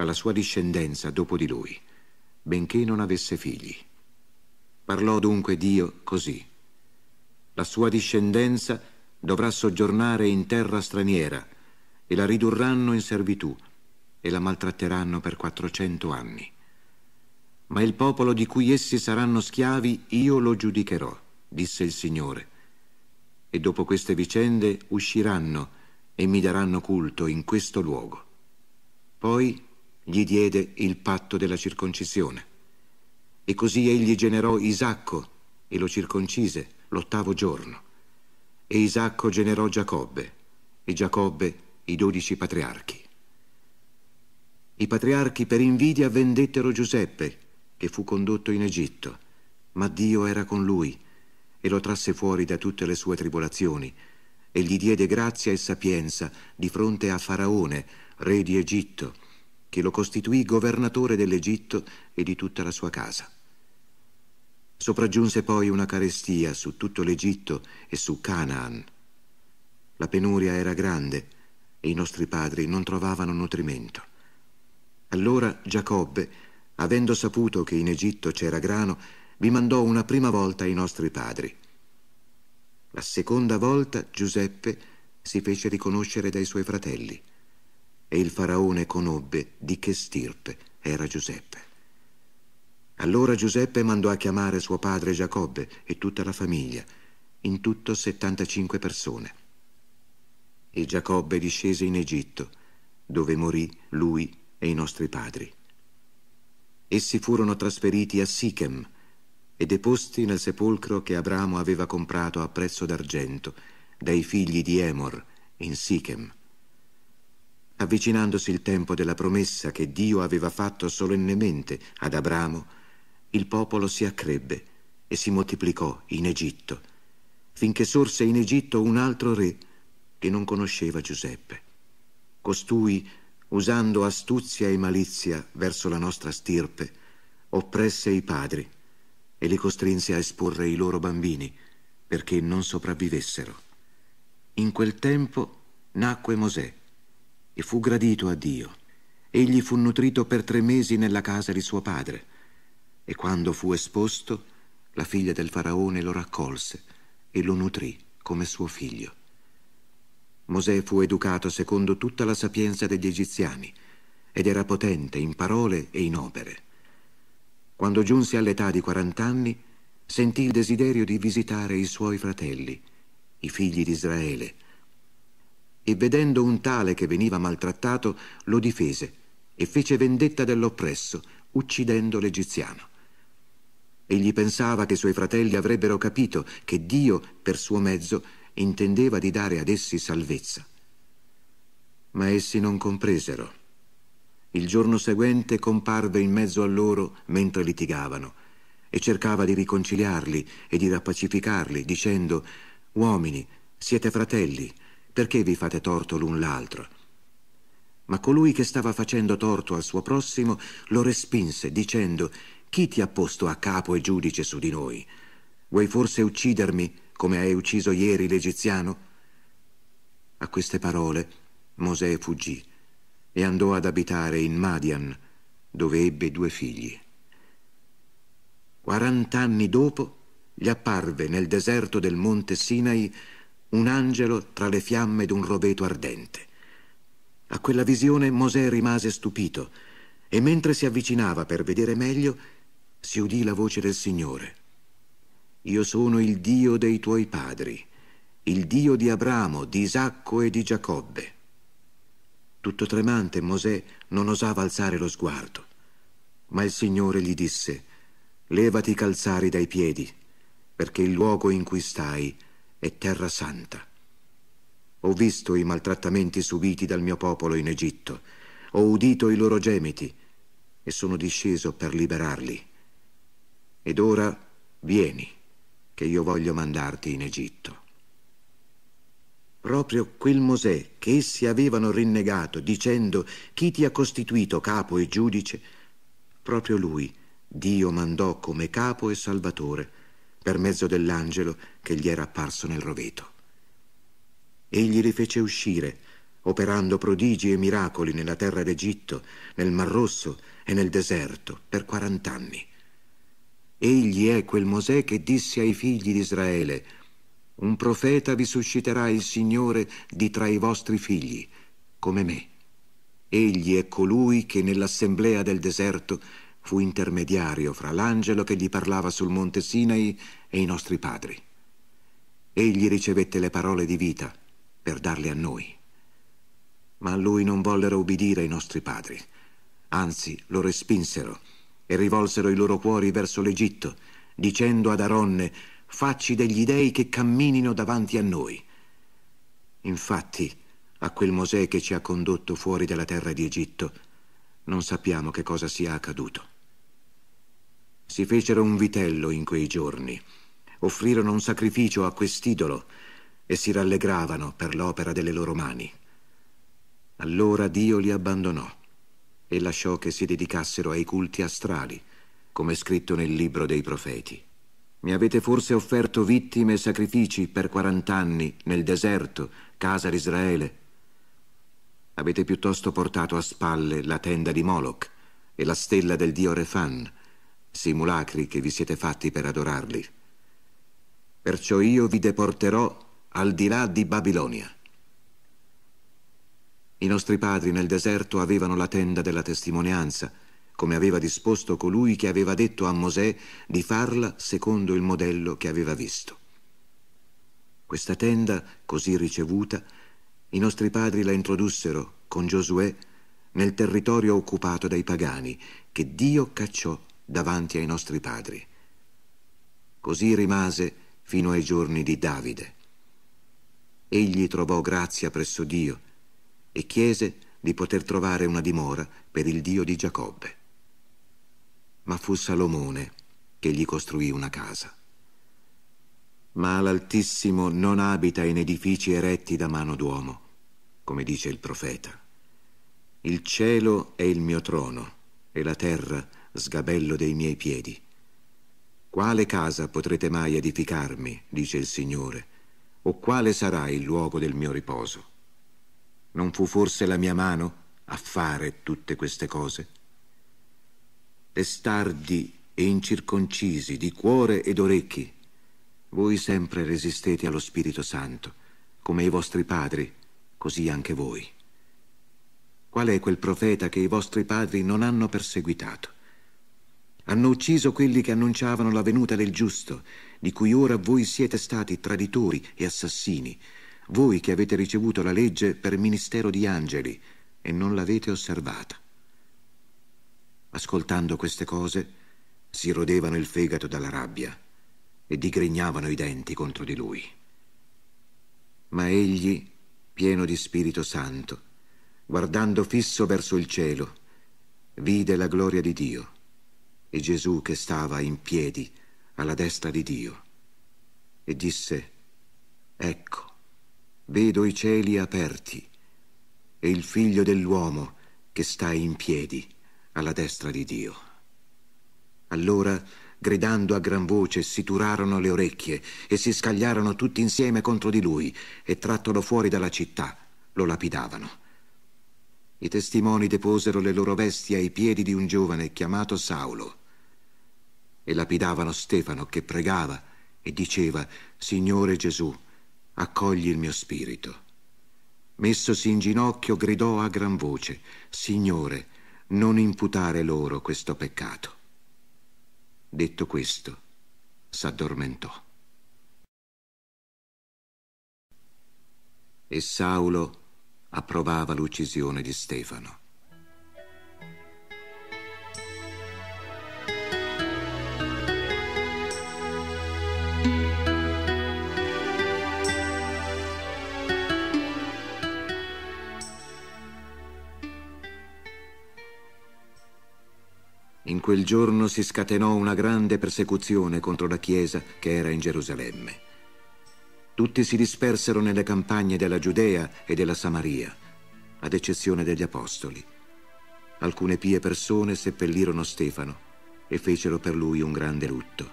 alla sua discendenza dopo di lui, benché non avesse figli. Parlò dunque Dio così. La sua discendenza dovrà soggiornare in terra straniera e la ridurranno in servitù e la maltratteranno per quattrocento anni. Ma il popolo di cui essi saranno schiavi io lo giudicherò, disse il Signore. E dopo queste vicende usciranno e mi daranno culto in questo luogo. Poi gli diede il patto della circoncisione. E così egli generò Isacco e lo circoncise l'ottavo giorno. E Isacco generò Giacobbe e Giacobbe i dodici patriarchi. I patriarchi per invidia vendettero Giuseppe, che fu condotto in Egitto, ma Dio era con lui e lo trasse fuori da tutte le sue tribolazioni e gli diede grazia e sapienza di fronte a Faraone, re di Egitto, che lo costituì governatore dell'Egitto e di tutta la sua casa. Sopraggiunse poi una carestia su tutto l'Egitto e su Canaan. La penuria era grande e i nostri padri non trovavano nutrimento. Allora Giacobbe, avendo saputo che in Egitto c'era grano, vi mandò una prima volta i nostri padri. La seconda volta Giuseppe si fece riconoscere dai suoi fratelli e il faraone conobbe di che stirpe era Giuseppe. Allora Giuseppe mandò a chiamare suo padre Giacobbe e tutta la famiglia, in tutto 75 persone. E Giacobbe discese in Egitto, dove morì lui e i nostri padri. Essi furono trasferiti a Sichem e deposti nel sepolcro che Abramo aveva comprato a prezzo d'argento dai figli di Emor in Sichem Avvicinandosi il tempo della promessa che Dio aveva fatto solennemente ad Abramo, il popolo si accrebbe e si moltiplicò in Egitto, finché sorse in Egitto un altro re che non conosceva Giuseppe. Costui, usando astuzia e malizia verso la nostra stirpe, oppresse i padri e li costrinse a esporre i loro bambini perché non sopravvivessero. In quel tempo nacque Mosè, e fu gradito a Dio. Egli fu nutrito per tre mesi nella casa di suo padre e quando fu esposto la figlia del faraone lo raccolse e lo nutrì come suo figlio. Mosè fu educato secondo tutta la sapienza degli egiziani ed era potente in parole e in opere. Quando giunse all'età di quarant'anni, sentì il desiderio di visitare i suoi fratelli, i figli di Israele, e vedendo un tale che veniva maltrattato lo difese e fece vendetta dell'oppresso, uccidendo l'egiziano. Egli pensava che i suoi fratelli avrebbero capito che Dio, per suo mezzo, intendeva di dare ad essi salvezza. Ma essi non compresero. Il giorno seguente comparve in mezzo a loro mentre litigavano e cercava di riconciliarli e di rappacificarli, dicendo «Uomini, siete fratelli, perché vi fate torto l'un l'altro? Ma colui che stava facendo torto al suo prossimo lo respinse dicendo «Chi ti ha posto a capo e giudice su di noi? Vuoi forse uccidermi come hai ucciso ieri l'egiziano?» A queste parole Mosè fuggì e andò ad abitare in Madian, dove ebbe due figli. Quarant'anni dopo gli apparve nel deserto del monte Sinai un angelo tra le fiamme d'un roveto ardente. A quella visione Mosè rimase stupito e mentre si avvicinava per vedere meglio si udì la voce del Signore. Io sono il Dio dei tuoi padri, il Dio di Abramo, di Isacco e di Giacobbe. Tutto tremante Mosè non osava alzare lo sguardo, ma il Signore gli disse, levati i calzari dai piedi, perché il luogo in cui stai è terra santa. Ho visto i maltrattamenti subiti dal mio popolo in Egitto, ho udito i loro gemiti e sono disceso per liberarli. Ed ora vieni, che io voglio mandarti in Egitto. Proprio quel Mosè che essi avevano rinnegato dicendo chi ti ha costituito capo e giudice, proprio lui Dio mandò come capo e salvatore per mezzo dell'angelo che gli era apparso nel roveto. Egli li fece uscire, operando prodigi e miracoli nella terra d'Egitto, nel Mar Rosso e nel deserto per quarant'anni. Egli è quel Mosè che disse ai figli di Israele, un profeta vi susciterà il Signore di tra i vostri figli, come me. Egli è colui che nell'assemblea del deserto fu intermediario fra l'angelo che gli parlava sul monte Sinai e i nostri padri. Egli ricevette le parole di vita per darle a noi. Ma a lui non vollero ubbidire i nostri padri, anzi lo respinsero e rivolsero i loro cuori verso l'Egitto, dicendo ad Aronne, facci degli dei che camminino davanti a noi. Infatti, a quel Mosè che ci ha condotto fuori dalla terra di Egitto, non sappiamo che cosa sia accaduto si fecero un vitello in quei giorni, offrirono un sacrificio a quest'idolo e si rallegravano per l'opera delle loro mani. Allora Dio li abbandonò e lasciò che si dedicassero ai culti astrali, come scritto nel libro dei profeti. Mi avete forse offerto vittime e sacrifici per quarant'anni nel deserto, casa d'Israele? Avete piuttosto portato a spalle la tenda di Moloch e la stella del dio Refan, simulacri che vi siete fatti per adorarli. Perciò io vi deporterò al di là di Babilonia. I nostri padri nel deserto avevano la tenda della testimonianza, come aveva disposto colui che aveva detto a Mosè di farla secondo il modello che aveva visto. Questa tenda, così ricevuta, i nostri padri la introdussero con Giosuè nel territorio occupato dai pagani, che Dio cacciò davanti ai nostri padri. Così rimase fino ai giorni di Davide. Egli trovò grazia presso Dio e chiese di poter trovare una dimora per il Dio di Giacobbe. Ma fu Salomone che gli costruì una casa. Ma l'Altissimo non abita in edifici eretti da mano d'uomo, come dice il profeta. Il cielo è il mio trono e la terra è il mio trono sgabello dei miei piedi. Quale casa potrete mai edificarmi, dice il Signore, o quale sarà il luogo del mio riposo? Non fu forse la mia mano a fare tutte queste cose? Testardi e incirconcisi di cuore ed orecchi, voi sempre resistete allo Spirito Santo, come i vostri padri, così anche voi. Qual è quel profeta che i vostri padri non hanno perseguitato? Hanno ucciso quelli che annunciavano la venuta del giusto, di cui ora voi siete stati traditori e assassini, voi che avete ricevuto la legge per ministero di angeli e non l'avete osservata. Ascoltando queste cose, si rodevano il fegato dalla rabbia e digrignavano i denti contro di lui. Ma egli, pieno di Spirito Santo, guardando fisso verso il cielo, vide la gloria di Dio e Gesù che stava in piedi alla destra di Dio e disse, ecco, vedo i cieli aperti e il figlio dell'uomo che sta in piedi alla destra di Dio. Allora, gridando a gran voce, si turarono le orecchie e si scagliarono tutti insieme contro di lui e trattolo fuori dalla città, lo lapidavano. I testimoni deposero le loro vesti ai piedi di un giovane chiamato Saulo e lapidavano Stefano che pregava e diceva Signore Gesù, accogli il mio spirito. Messosi in ginocchio gridò a gran voce Signore, non imputare loro questo peccato. Detto questo, s'addormentò. E Saulo approvava l'uccisione di Stefano. In quel giorno si scatenò una grande persecuzione contro la Chiesa che era in Gerusalemme. Tutti si dispersero nelle campagne della Giudea e della Samaria, ad eccezione degli Apostoli. Alcune pie persone seppellirono Stefano e fecero per lui un grande lutto.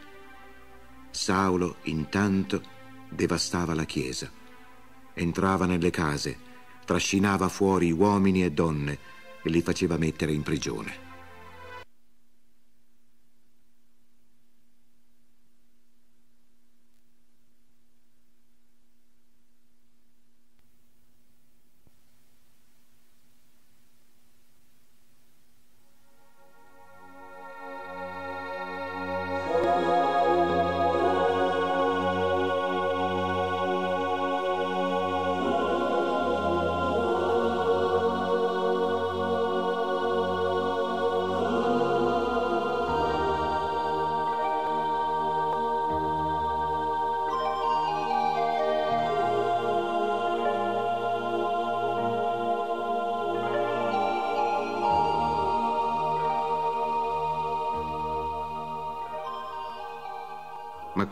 Saulo, intanto, devastava la Chiesa. Entrava nelle case, trascinava fuori uomini e donne e li faceva mettere in prigione.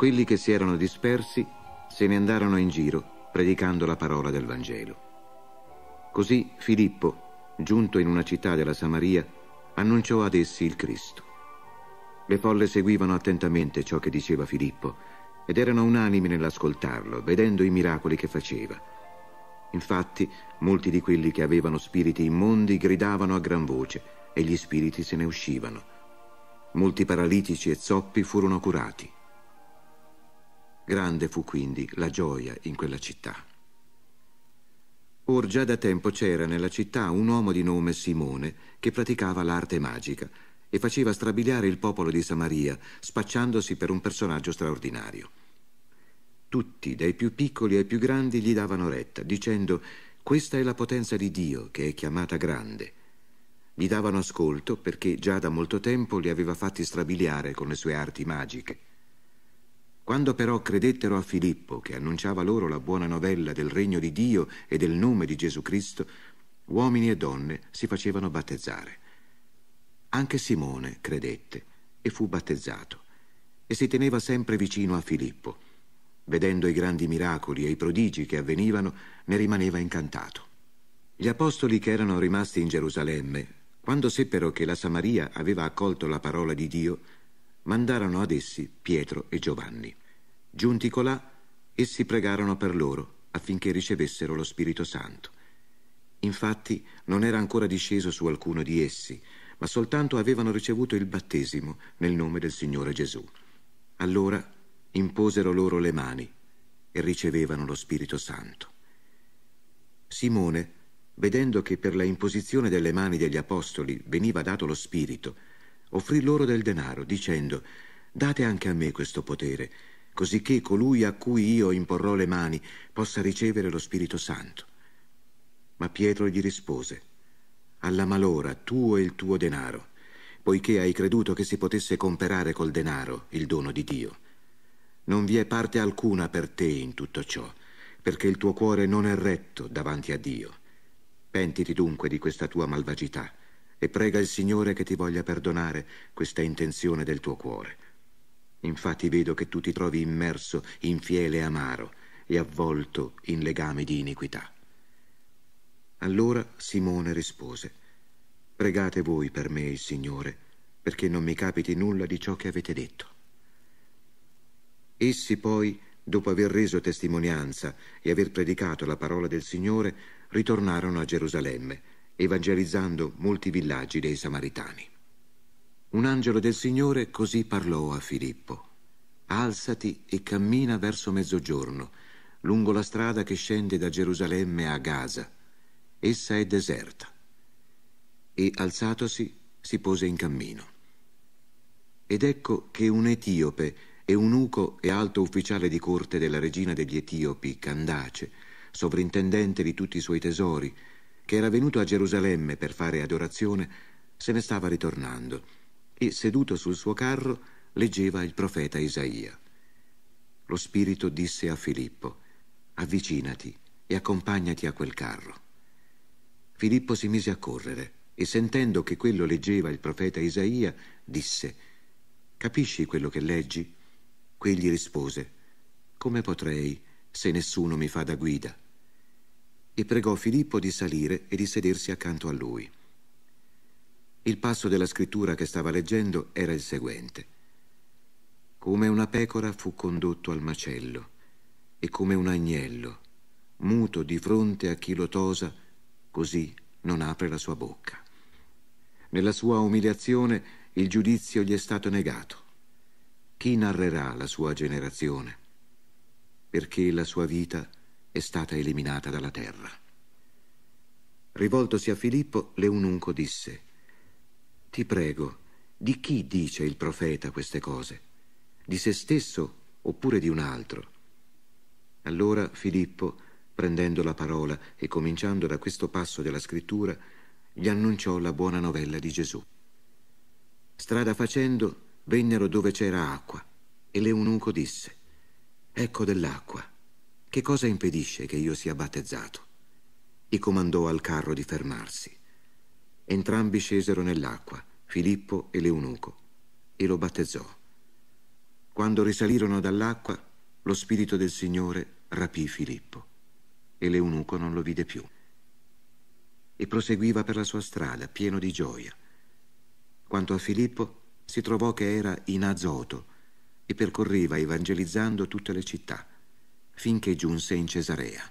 Quelli che si erano dispersi se ne andarono in giro predicando la parola del Vangelo. Così Filippo, giunto in una città della Samaria, annunciò ad essi il Cristo. Le folle seguivano attentamente ciò che diceva Filippo ed erano unanimi nell'ascoltarlo, vedendo i miracoli che faceva. Infatti, molti di quelli che avevano spiriti immondi gridavano a gran voce e gli spiriti se ne uscivano. Molti paralitici e zoppi furono curati. Grande fu quindi la gioia in quella città. Or già da tempo c'era nella città un uomo di nome Simone che praticava l'arte magica e faceva strabiliare il popolo di Samaria, spacciandosi per un personaggio straordinario. Tutti, dai più piccoli ai più grandi, gli davano retta, dicendo «Questa è la potenza di Dio, che è chiamata grande». Gli davano ascolto perché già da molto tempo li aveva fatti strabiliare con le sue arti magiche. Quando però credettero a Filippo, che annunciava loro la buona novella del regno di Dio e del nome di Gesù Cristo, uomini e donne si facevano battezzare. Anche Simone credette e fu battezzato e si teneva sempre vicino a Filippo. Vedendo i grandi miracoli e i prodigi che avvenivano, ne rimaneva incantato. Gli apostoli che erano rimasti in Gerusalemme, quando seppero che la Samaria aveva accolto la parola di Dio, mandarono ad essi Pietro e Giovanni. Giunti colà, essi pregarono per loro affinché ricevessero lo Spirito Santo. Infatti non era ancora disceso su alcuno di essi, ma soltanto avevano ricevuto il battesimo nel nome del Signore Gesù. Allora imposero loro le mani e ricevevano lo Spirito Santo. Simone, vedendo che per la imposizione delle mani degli apostoli veniva dato lo Spirito, offrì loro del denaro, dicendo «Date anche a me questo potere, cosicché colui a cui io imporrò le mani possa ricevere lo Spirito Santo». Ma Pietro gli rispose «Alla malora tu e il tuo denaro, poiché hai creduto che si potesse comperare col denaro il dono di Dio. Non vi è parte alcuna per te in tutto ciò, perché il tuo cuore non è retto davanti a Dio. Pentiti dunque di questa tua malvagità» e prega il Signore che ti voglia perdonare questa intenzione del tuo cuore. Infatti vedo che tu ti trovi immerso in fiele amaro e avvolto in legami di iniquità. Allora Simone rispose, pregate voi per me il Signore, perché non mi capiti nulla di ciò che avete detto. Essi poi, dopo aver reso testimonianza e aver predicato la parola del Signore, ritornarono a Gerusalemme, evangelizzando molti villaggi dei Samaritani. Un angelo del Signore così parlò a Filippo. Alzati e cammina verso mezzogiorno, lungo la strada che scende da Gerusalemme a Gaza. Essa è deserta. E alzatosi si pose in cammino. Ed ecco che un etiope, eunuco e alto ufficiale di corte della regina degli Etiopi, Candace, sovrintendente di tutti i suoi tesori, che era venuto a Gerusalemme per fare adorazione, se ne stava ritornando e, seduto sul suo carro, leggeva il profeta Isaia. Lo Spirito disse a Filippo, avvicinati e accompagnati a quel carro. Filippo si mise a correre e sentendo che quello leggeva il profeta Isaia, disse, capisci quello che leggi? Quegli rispose, come potrei se nessuno mi fa da guida? e pregò Filippo di salire e di sedersi accanto a lui. Il passo della scrittura che stava leggendo era il seguente. Come una pecora fu condotto al macello e come un agnello, muto di fronte a chi lo tosa, così non apre la sua bocca. Nella sua umiliazione il giudizio gli è stato negato. Chi narrerà la sua generazione? Perché la sua vita è stata eliminata dalla terra. Rivoltosi a Filippo, l'eunuco disse, Ti prego, di chi dice il profeta queste cose? Di se stesso oppure di un altro? Allora Filippo, prendendo la parola e cominciando da questo passo della scrittura, gli annunciò la buona novella di Gesù. Strada facendo, vennero dove c'era acqua e l'eunuco disse, Ecco dell'acqua che cosa impedisce che io sia battezzato? E comandò al carro di fermarsi. Entrambi scesero nell'acqua, Filippo e l'eunuco, e lo battezzò. Quando risalirono dall'acqua, lo spirito del Signore rapì Filippo e l'eunuco non lo vide più. E proseguiva per la sua strada, pieno di gioia. Quanto a Filippo, si trovò che era in Azoto e percorreva evangelizzando tutte le città finché giunse in Cesarea.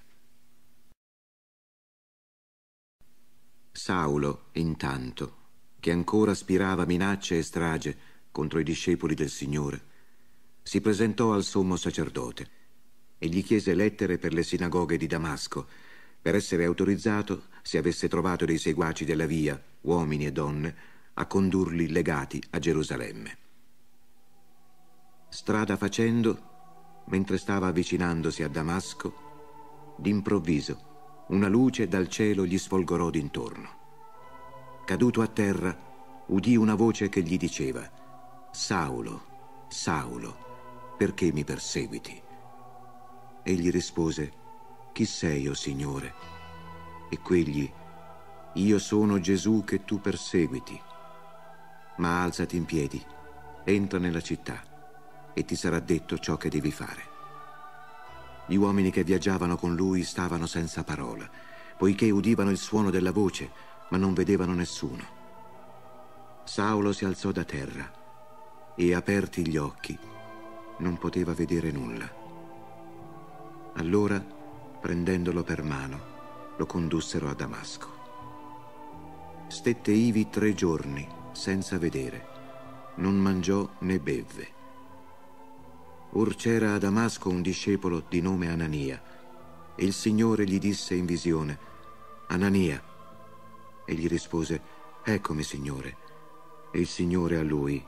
Saulo, intanto, che ancora spirava minacce e strage contro i discepoli del Signore, si presentò al sommo sacerdote e gli chiese lettere per le sinagoghe di Damasco, per essere autorizzato, se avesse trovato dei seguaci della via, uomini e donne, a condurli legati a Gerusalemme. Strada facendo, mentre stava avvicinandosi a Damasco, d'improvviso una luce dal cielo gli sfolgorò d'intorno. Caduto a terra, udì una voce che gli diceva, Saulo, Saulo, perché mi perseguiti? Egli rispose, Chi sei, o oh Signore? E quegli, Io sono Gesù che tu perseguiti. Ma alzati in piedi, entra nella città e ti sarà detto ciò che devi fare. Gli uomini che viaggiavano con lui stavano senza parola, poiché udivano il suono della voce, ma non vedevano nessuno. Saulo si alzò da terra e, aperti gli occhi, non poteva vedere nulla. Allora, prendendolo per mano, lo condussero a Damasco. Stette Ivi tre giorni senza vedere, non mangiò né bevve. Or c'era a Damasco un discepolo di nome Anania. E il Signore gli disse in visione, Anania. Egli rispose, Eccomi, Signore. E il Signore a lui,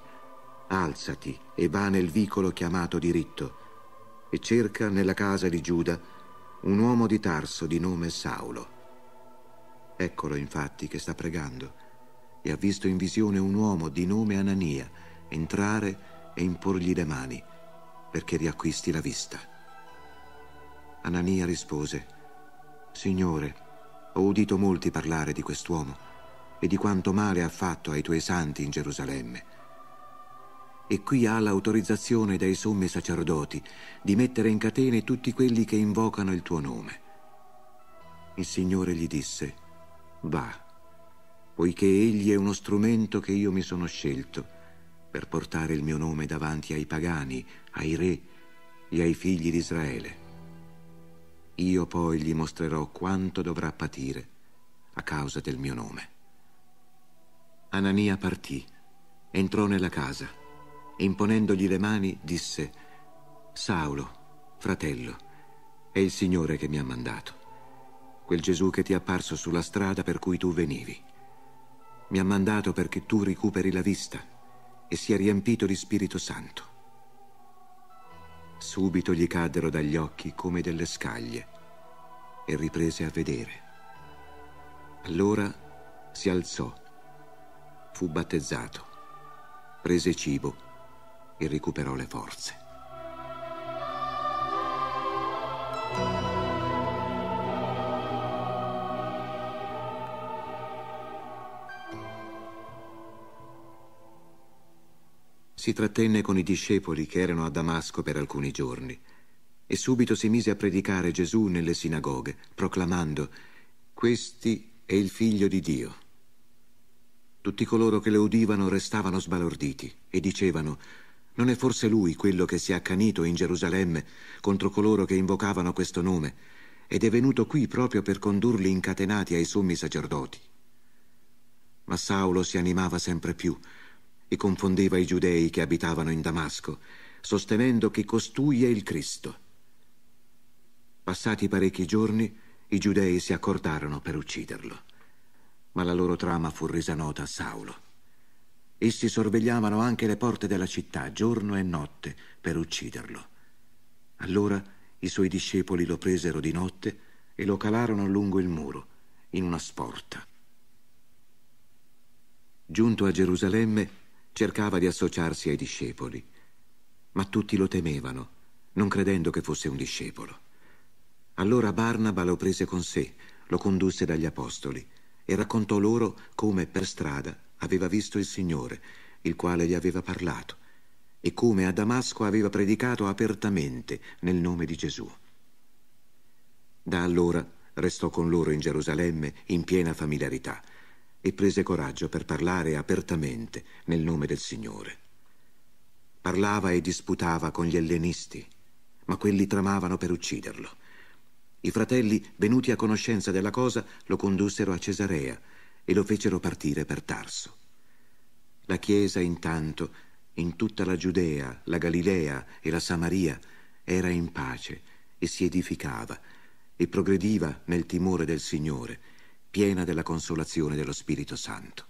Alzati e va nel vicolo chiamato diritto e cerca nella casa di Giuda un uomo di Tarso di nome Saulo. Eccolo infatti che sta pregando e ha visto in visione un uomo di nome Anania entrare e imporgli le mani perché riacquisti la vista. Anania rispose, Signore, ho udito molti parlare di quest'uomo e di quanto male ha fatto ai tuoi santi in Gerusalemme. E qui ha l'autorizzazione dai sommi sacerdoti di mettere in catene tutti quelli che invocano il tuo nome. Il Signore gli disse, va, poiché egli è uno strumento che io mi sono scelto per portare il mio nome davanti ai pagani, ai re e ai figli di Israele. Io poi gli mostrerò quanto dovrà patire a causa del mio nome. Anania partì, entrò nella casa e imponendogli le mani disse, Saulo, fratello, è il Signore che mi ha mandato, quel Gesù che ti è apparso sulla strada per cui tu venivi. Mi ha mandato perché tu recuperi la vista e sia riempito di Spirito Santo. Subito gli caddero dagli occhi come delle scaglie e riprese a vedere. Allora si alzò, fu battezzato, prese cibo e recuperò le forze. si trattenne con i discepoli che erano a Damasco per alcuni giorni e subito si mise a predicare Gesù nelle sinagoghe, proclamando «Questi è il figlio di Dio». Tutti coloro che lo udivano restavano sbalorditi e dicevano «Non è forse lui quello che si è accanito in Gerusalemme contro coloro che invocavano questo nome ed è venuto qui proprio per condurli incatenati ai sommi sacerdoti?» Ma Saulo si animava sempre più e confondeva i giudei che abitavano in Damasco, sostenendo che costui è il Cristo. Passati parecchi giorni, i giudei si accordarono per ucciderlo, ma la loro trama fu resa nota a Saulo. Essi sorvegliavano anche le porte della città giorno e notte per ucciderlo. Allora i suoi discepoli lo presero di notte e lo calarono lungo il muro, in una sporta. Giunto a Gerusalemme, cercava di associarsi ai discepoli, ma tutti lo temevano, non credendo che fosse un discepolo. Allora Barnaba lo prese con sé, lo condusse dagli apostoli e raccontò loro come per strada aveva visto il Signore, il quale gli aveva parlato, e come a Damasco aveva predicato apertamente nel nome di Gesù. Da allora restò con loro in Gerusalemme in piena familiarità e prese coraggio per parlare apertamente nel nome del Signore. Parlava e disputava con gli ellenisti, ma quelli tramavano per ucciderlo. I fratelli, venuti a conoscenza della cosa, lo condussero a Cesarea e lo fecero partire per Tarso. La Chiesa, intanto, in tutta la Giudea, la Galilea e la Samaria, era in pace e si edificava e progrediva nel timore del Signore, piena della consolazione dello Spirito Santo.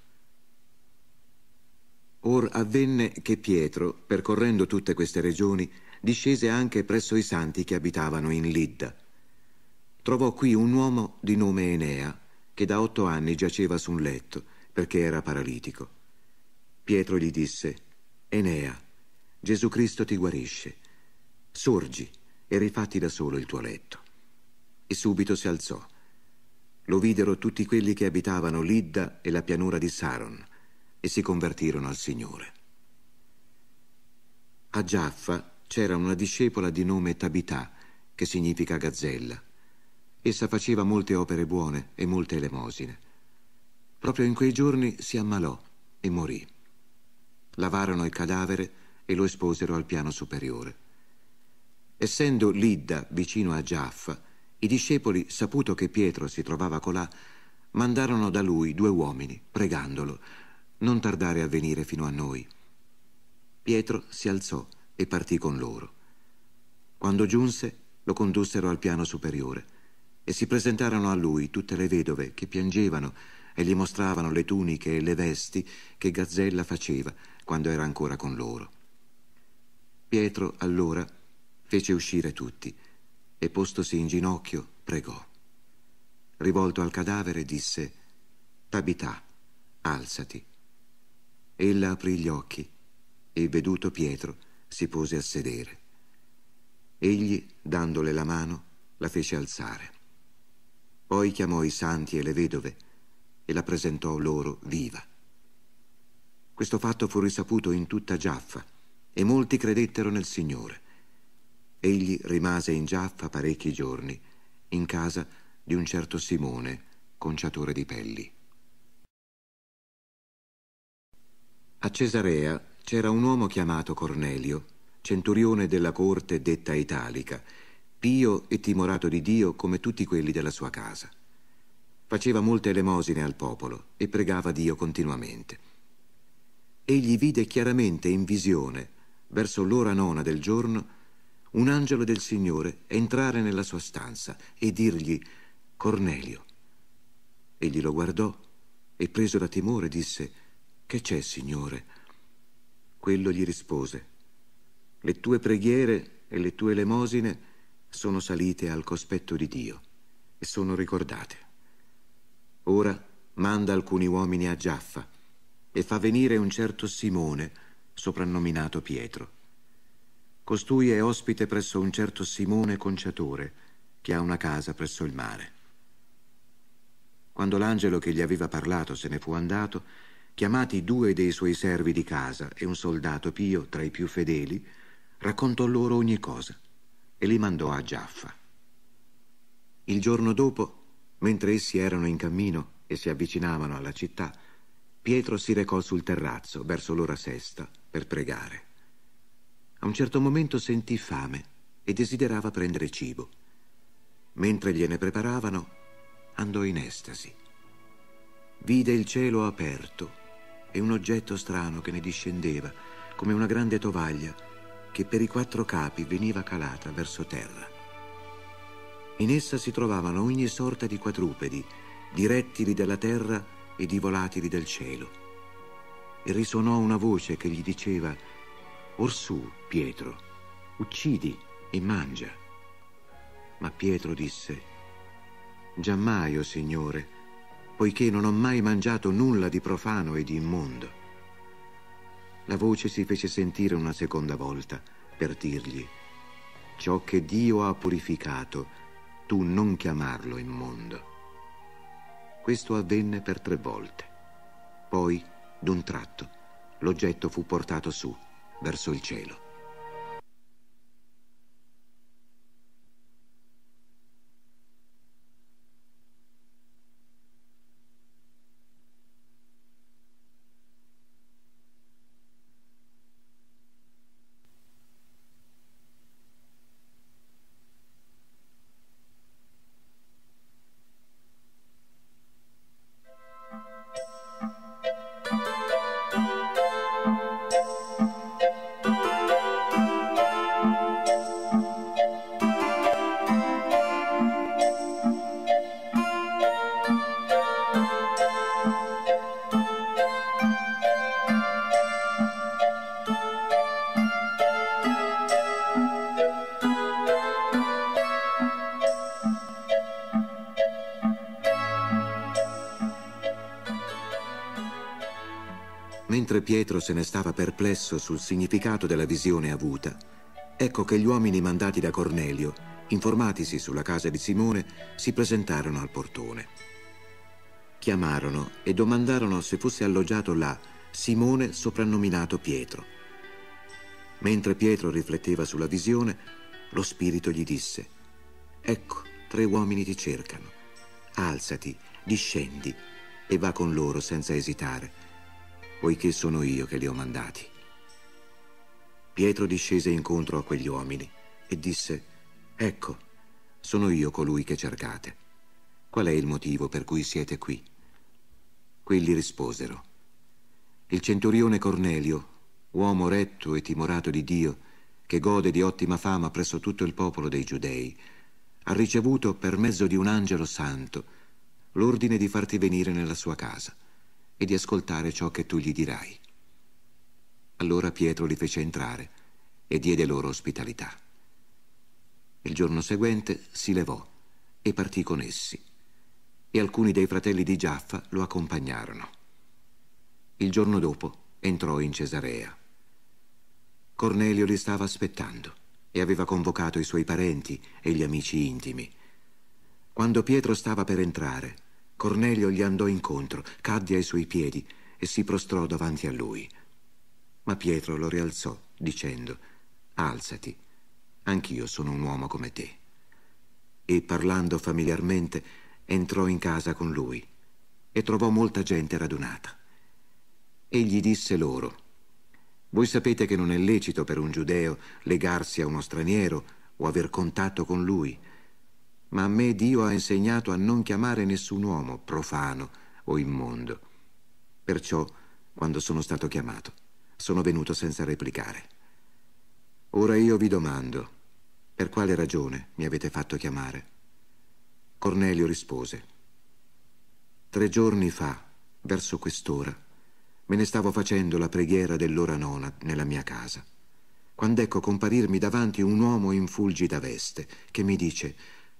Or avvenne che Pietro, percorrendo tutte queste regioni, discese anche presso i santi che abitavano in Lidda. Trovò qui un uomo di nome Enea, che da otto anni giaceva su un letto, perché era paralitico. Pietro gli disse, Enea, Gesù Cristo ti guarisce. Sorgi e rifatti da solo il tuo letto. E subito si alzò lo videro tutti quelli che abitavano l'Idda e la pianura di Saron e si convertirono al Signore. A Giaffa c'era una discepola di nome Tabità, che significa gazzella. Essa faceva molte opere buone e molte elemosine. Proprio in quei giorni si ammalò e morì. Lavarono il cadavere e lo esposero al piano superiore. Essendo Lidda vicino a Giaffa, i discepoli, saputo che Pietro si trovava colà, mandarono da lui due uomini, pregandolo, non tardare a venire fino a noi. Pietro si alzò e partì con loro. Quando giunse, lo condussero al piano superiore e si presentarono a lui tutte le vedove che piangevano e gli mostravano le tuniche e le vesti che Gazzella faceva quando era ancora con loro. Pietro allora fece uscire tutti e postosi in ginocchio pregò. Rivolto al cadavere disse Tabità, alzati. Ella aprì gli occhi e veduto Pietro si pose a sedere. Egli, dandole la mano, la fece alzare. Poi chiamò i santi e le vedove e la presentò loro viva. Questo fatto fu risaputo in tutta Giaffa e molti credettero nel Signore egli rimase in Giaffa parecchi giorni, in casa di un certo Simone, conciatore di pelli. A Cesarea c'era un uomo chiamato Cornelio, centurione della corte detta italica, pio e timorato di Dio come tutti quelli della sua casa. Faceva molte elemosine al popolo e pregava Dio continuamente. Egli vide chiaramente in visione, verso l'ora nona del giorno, un angelo del Signore entrare nella sua stanza e dirgli Cornelio. Egli lo guardò e preso da timore disse Che c'è, Signore? Quello gli rispose Le tue preghiere e le tue elemosine sono salite al cospetto di Dio e sono ricordate. Ora manda alcuni uomini a Giaffa e fa venire un certo Simone, soprannominato Pietro Costui è ospite presso un certo Simone Conciatore, che ha una casa presso il mare. Quando l'angelo che gli aveva parlato se ne fu andato, chiamati due dei suoi servi di casa e un soldato pio tra i più fedeli, raccontò loro ogni cosa e li mandò a Giaffa. Il giorno dopo, mentre essi erano in cammino e si avvicinavano alla città, Pietro si recò sul terrazzo verso l'ora sesta per pregare. A un certo momento sentì fame e desiderava prendere cibo. Mentre gliene preparavano, andò in estasi. Vide il cielo aperto e un oggetto strano che ne discendeva, come una grande tovaglia, che per i quattro capi veniva calata verso terra. In essa si trovavano ogni sorta di quadrupedi, di rettili della terra e di volatili del cielo. E risuonò una voce che gli diceva Orsù, Pietro, uccidi e mangia. Ma Pietro disse, Giammai, o oh Signore, poiché non ho mai mangiato nulla di profano e di immondo. La voce si fece sentire una seconda volta per dirgli, ciò che Dio ha purificato, tu non chiamarlo immondo. Questo avvenne per tre volte. Poi, d'un tratto, l'oggetto fu portato su verso il cielo. riflesso sul significato della visione avuta, ecco che gli uomini mandati da Cornelio, informatisi sulla casa di Simone, si presentarono al portone. Chiamarono e domandarono se fosse alloggiato là Simone soprannominato Pietro. Mentre Pietro rifletteva sulla visione, lo spirito gli disse, ecco, tre uomini ti cercano, alzati, discendi e va con loro senza esitare, poiché sono io che li ho mandati. Pietro discese incontro a quegli uomini e disse, Ecco, sono io colui che cercate. Qual è il motivo per cui siete qui? Quelli risposero, Il centurione Cornelio, uomo retto e timorato di Dio, che gode di ottima fama presso tutto il popolo dei giudei, ha ricevuto per mezzo di un angelo santo l'ordine di farti venire nella sua casa e di ascoltare ciò che tu gli dirai. Allora Pietro li fece entrare e diede loro ospitalità. Il giorno seguente si levò e partì con essi, e alcuni dei fratelli di Giaffa lo accompagnarono. Il giorno dopo entrò in Cesarea. Cornelio li stava aspettando e aveva convocato i suoi parenti e gli amici intimi. Quando Pietro stava per entrare, Cornelio gli andò incontro, cadde ai suoi piedi e si prostrò davanti a lui. Ma Pietro lo rialzò, dicendo, Alzati, anch'io sono un uomo come te. E parlando familiarmente, entrò in casa con lui e trovò molta gente radunata. Egli disse loro, voi sapete che non è lecito per un giudeo legarsi a uno straniero o aver contatto con lui, ma a me Dio ha insegnato a non chiamare nessun uomo profano o immondo. Perciò, quando sono stato chiamato, sono venuto senza replicare. Ora io vi domando, per quale ragione mi avete fatto chiamare? Cornelio rispose, tre giorni fa, verso quest'ora, me ne stavo facendo la preghiera dell'ora nona nella mia casa, quando ecco comparirmi davanti un uomo in fulgida veste che mi dice,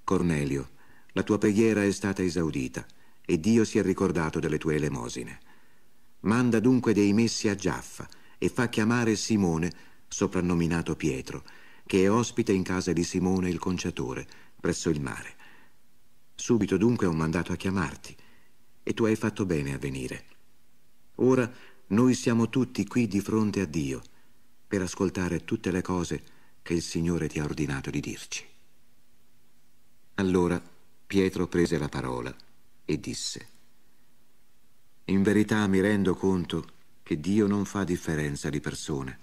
Cornelio, la tua preghiera è stata esaudita e Dio si è ricordato delle tue elemosine. Manda dunque dei messi a Giaffa e fa chiamare Simone, soprannominato Pietro, che è ospite in casa di Simone il conciatore, presso il mare. Subito dunque ho mandato a chiamarti e tu hai fatto bene a venire. Ora noi siamo tutti qui di fronte a Dio per ascoltare tutte le cose che il Signore ti ha ordinato di dirci. Allora Pietro prese la parola e disse, In verità mi rendo conto che Dio non fa differenza di persone.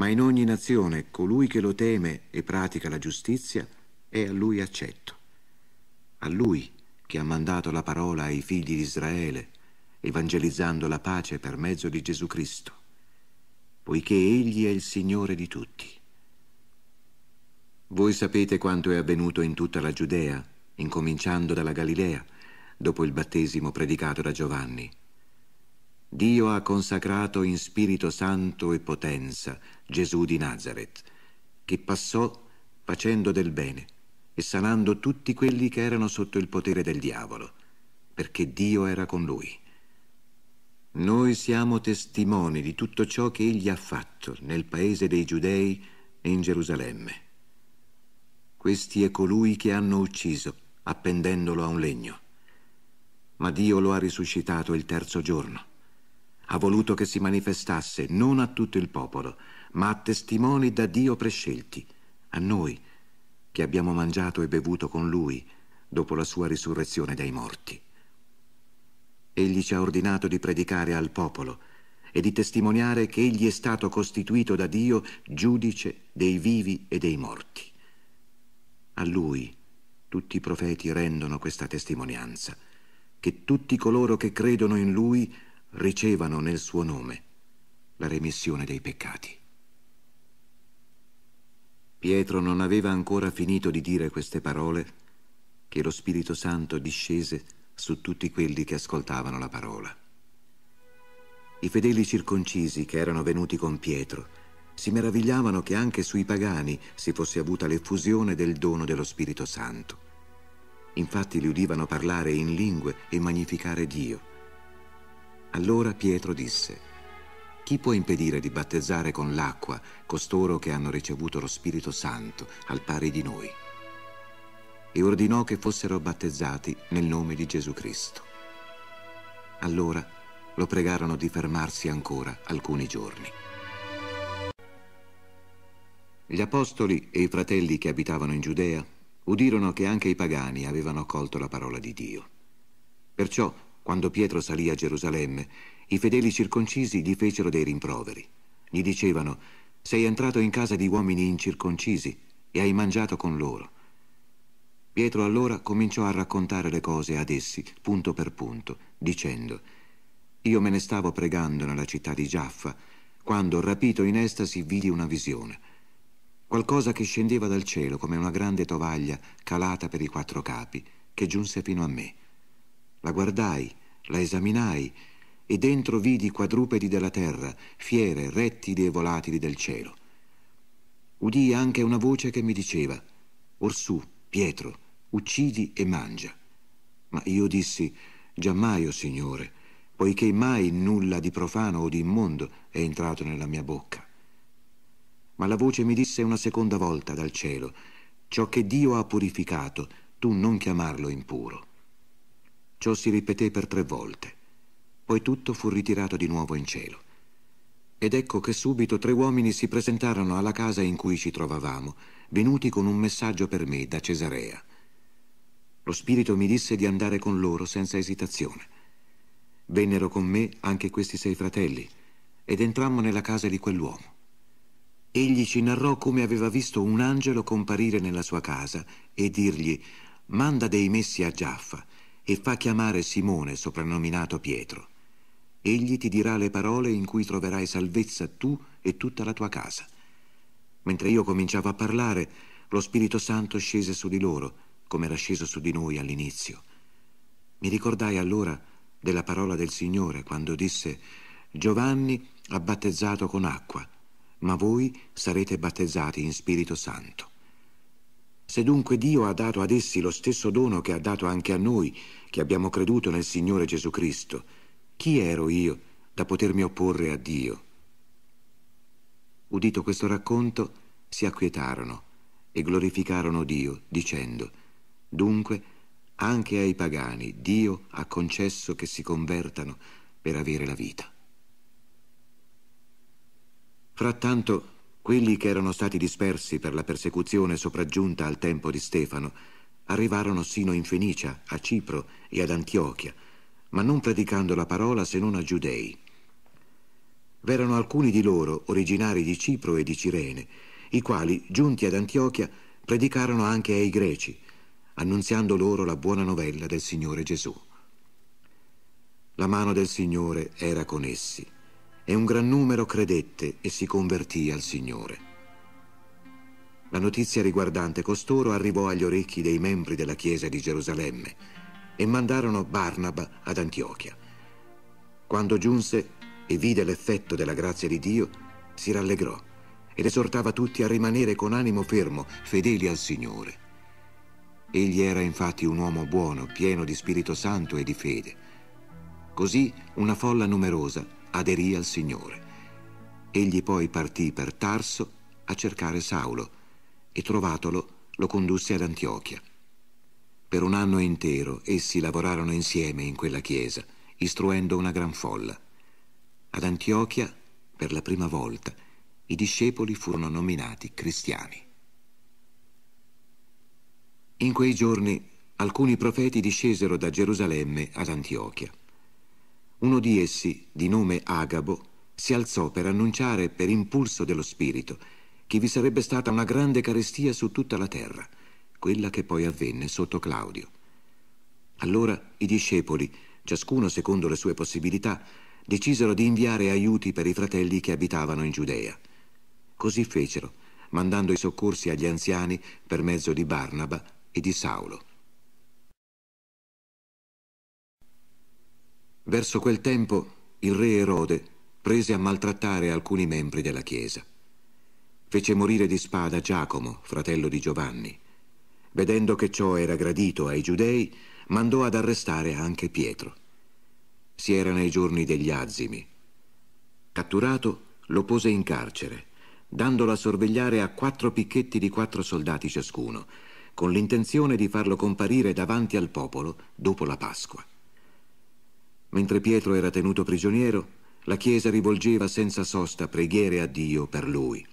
Ma in ogni nazione colui che lo teme e pratica la giustizia è a lui accetto. A lui che ha mandato la parola ai figli di Israele, evangelizzando la pace per mezzo di Gesù Cristo, poiché Egli è il Signore di tutti. Voi sapete quanto è avvenuto in tutta la Giudea, incominciando dalla Galilea, dopo il battesimo predicato da Giovanni Dio ha consacrato in Spirito Santo e potenza Gesù di Nazareth, che passò facendo del bene e sanando tutti quelli che erano sotto il potere del diavolo, perché Dio era con lui. Noi siamo testimoni di tutto ciò che egli ha fatto nel paese dei Giudei e in Gerusalemme. Questi è colui che hanno ucciso, appendendolo a un legno. Ma Dio lo ha risuscitato il terzo giorno ha voluto che si manifestasse non a tutto il popolo, ma a testimoni da Dio prescelti, a noi, che abbiamo mangiato e bevuto con Lui dopo la sua risurrezione dai morti. Egli ci ha ordinato di predicare al popolo e di testimoniare che Egli è stato costituito da Dio giudice dei vivi e dei morti. A Lui tutti i profeti rendono questa testimonianza, che tutti coloro che credono in Lui ricevano nel suo nome la remissione dei peccati. Pietro non aveva ancora finito di dire queste parole che lo Spirito Santo discese su tutti quelli che ascoltavano la parola. I fedeli circoncisi che erano venuti con Pietro si meravigliavano che anche sui pagani si fosse avuta l'effusione del dono dello Spirito Santo. Infatti li udivano parlare in lingue e magnificare Dio. Allora Pietro disse, chi può impedire di battezzare con l'acqua costoro che hanno ricevuto lo Spirito Santo al pari di noi? E ordinò che fossero battezzati nel nome di Gesù Cristo. Allora lo pregarono di fermarsi ancora alcuni giorni. Gli apostoli e i fratelli che abitavano in Giudea udirono che anche i pagani avevano accolto la parola di Dio. Perciò quando Pietro salì a Gerusalemme, i fedeli circoncisi gli fecero dei rimproveri. Gli dicevano, sei entrato in casa di uomini incirconcisi e hai mangiato con loro. Pietro allora cominciò a raccontare le cose ad essi, punto per punto, dicendo, io me ne stavo pregando nella città di Giaffa, quando, rapito in estasi, vidi una visione. Qualcosa che scendeva dal cielo come una grande tovaglia calata per i quattro capi, che giunse fino a me. La guardai, la esaminai e dentro vidi quadrupedi della terra, fiere, rettili e volatili del cielo. Udii anche una voce che mi diceva Orsù, Pietro, uccidi e mangia. Ma io dissi Giammai, o oh Signore, poiché mai nulla di profano o di immondo è entrato nella mia bocca. Ma la voce mi disse una seconda volta dal cielo, ciò che Dio ha purificato, tu non chiamarlo impuro. Ciò si ripeté per tre volte. Poi tutto fu ritirato di nuovo in cielo. Ed ecco che subito tre uomini si presentarono alla casa in cui ci trovavamo, venuti con un messaggio per me da Cesarea. Lo spirito mi disse di andare con loro senza esitazione. Vennero con me anche questi sei fratelli ed entrammo nella casa di quell'uomo. Egli ci narrò come aveva visto un angelo comparire nella sua casa e dirgli «Manda dei messi a Giaffa» e fa chiamare Simone, soprannominato Pietro. Egli ti dirà le parole in cui troverai salvezza tu e tutta la tua casa. Mentre io cominciavo a parlare, lo Spirito Santo scese su di loro, come era sceso su di noi all'inizio. Mi ricordai allora della parola del Signore quando disse Giovanni ha battezzato con acqua, ma voi sarete battezzati in Spirito Santo. Se dunque Dio ha dato ad essi lo stesso dono che ha dato anche a noi, che abbiamo creduto nel Signore Gesù Cristo, chi ero io da potermi opporre a Dio? Udito questo racconto, si acquietarono e glorificarono Dio, dicendo, Dunque, anche ai pagani Dio ha concesso che si convertano per avere la vita. Frattanto, quelli che erano stati dispersi per la persecuzione sopraggiunta al tempo di Stefano arrivarono sino in Fenicia, a Cipro e ad Antiochia, ma non predicando la parola se non a giudei. V'erano alcuni di loro, originari di Cipro e di Cirene, i quali, giunti ad Antiochia, predicarono anche ai greci, annunziando loro la buona novella del Signore Gesù. La mano del Signore era con essi e un gran numero credette e si convertì al Signore. La notizia riguardante costoro arrivò agli orecchi dei membri della Chiesa di Gerusalemme e mandarono Barnaba ad Antiochia. Quando giunse e vide l'effetto della grazia di Dio, si rallegrò ed esortava tutti a rimanere con animo fermo, fedeli al Signore. Egli era infatti un uomo buono, pieno di Spirito Santo e di fede. Così una folla numerosa aderì al Signore. Egli poi partì per Tarso a cercare Saulo e trovatolo lo condusse ad Antiochia. Per un anno intero essi lavorarono insieme in quella chiesa, istruendo una gran folla. Ad Antiochia, per la prima volta, i discepoli furono nominati cristiani. In quei giorni alcuni profeti discesero da Gerusalemme ad Antiochia. Uno di essi, di nome Agabo, si alzò per annunciare per impulso dello spirito che vi sarebbe stata una grande carestia su tutta la terra, quella che poi avvenne sotto Claudio. Allora i discepoli, ciascuno secondo le sue possibilità, decisero di inviare aiuti per i fratelli che abitavano in Giudea. Così fecero, mandando i soccorsi agli anziani per mezzo di Barnaba e di Saulo. Verso quel tempo il re Erode prese a maltrattare alcuni membri della Chiesa. Fece morire di spada Giacomo, fratello di Giovanni. Vedendo che ciò era gradito ai giudei, mandò ad arrestare anche Pietro. Si era nei giorni degli azimi. Catturato, lo pose in carcere, dandolo a sorvegliare a quattro picchetti di quattro soldati ciascuno, con l'intenzione di farlo comparire davanti al popolo dopo la Pasqua. Mentre Pietro era tenuto prigioniero, la Chiesa rivolgeva senza sosta preghiere a Dio per lui.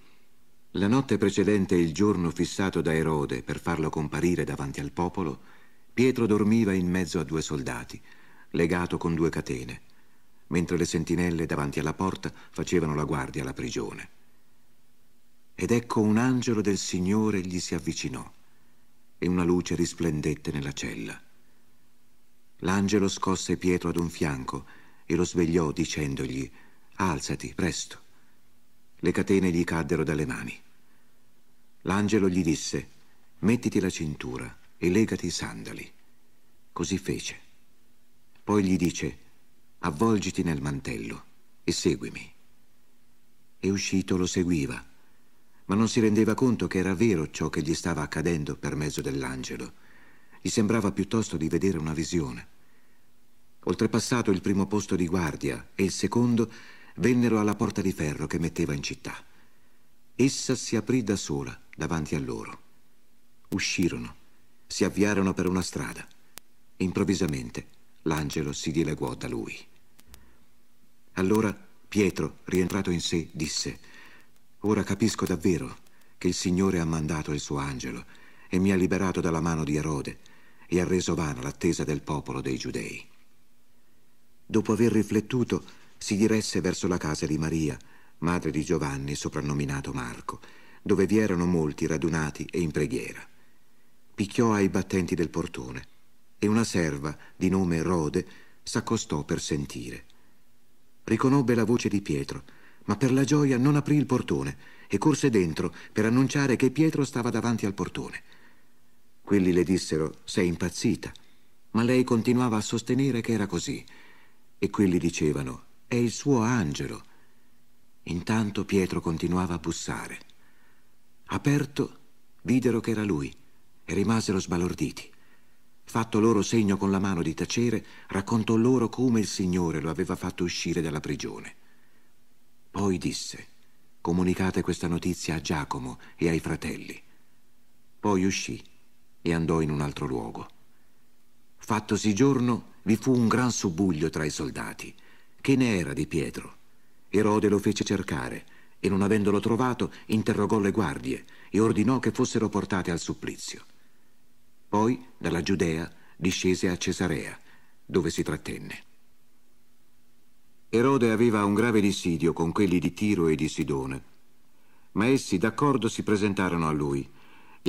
La notte precedente il giorno fissato da Erode per farlo comparire davanti al popolo, Pietro dormiva in mezzo a due soldati, legato con due catene, mentre le sentinelle davanti alla porta facevano la guardia alla prigione. Ed ecco un angelo del Signore gli si avvicinò e una luce risplendette nella cella. L'angelo scosse Pietro ad un fianco e lo svegliò dicendogli «Alzati, presto». Le catene gli caddero dalle mani. L'angelo gli disse «Mettiti la cintura e legati i sandali». Così fece. Poi gli dice «Avvolgiti nel mantello e seguimi». E uscito lo seguiva, ma non si rendeva conto che era vero ciò che gli stava accadendo per mezzo dell'angelo gli sembrava piuttosto di vedere una visione. Oltrepassato il primo posto di guardia e il secondo, vennero alla porta di ferro che metteva in città. Essa si aprì da sola davanti a loro. Uscirono, si avviarono per una strada. Improvvisamente l'angelo si dileguò da lui. Allora Pietro, rientrato in sé, disse «Ora capisco davvero che il Signore ha mandato il suo angelo e mi ha liberato dalla mano di Erode e ha reso vana l'attesa del popolo dei giudei. Dopo aver riflettuto, si diresse verso la casa di Maria, madre di Giovanni, soprannominato Marco, dove vi erano molti radunati e in preghiera. Picchiò ai battenti del portone e una serva di nome Rode s'accostò per sentire. Riconobbe la voce di Pietro, ma per la gioia non aprì il portone e corse dentro per annunciare che Pietro stava davanti al portone. Quelli le dissero sei impazzita, ma lei continuava a sostenere che era così. E quelli dicevano è il suo angelo. Intanto Pietro continuava a bussare. Aperto, videro che era lui e rimasero sbalorditi. Fatto loro segno con la mano di tacere, raccontò loro come il Signore lo aveva fatto uscire dalla prigione. Poi disse, comunicate questa notizia a Giacomo e ai fratelli. Poi uscì e andò in un altro luogo. Fattosi giorno, vi fu un gran subbuglio tra i soldati. Che ne era di Pietro? Erode lo fece cercare e non avendolo trovato interrogò le guardie e ordinò che fossero portate al supplizio. Poi dalla Giudea discese a Cesarea, dove si trattenne. Erode aveva un grave dissidio con quelli di Tiro e di Sidone, ma essi d'accordo si presentarono a lui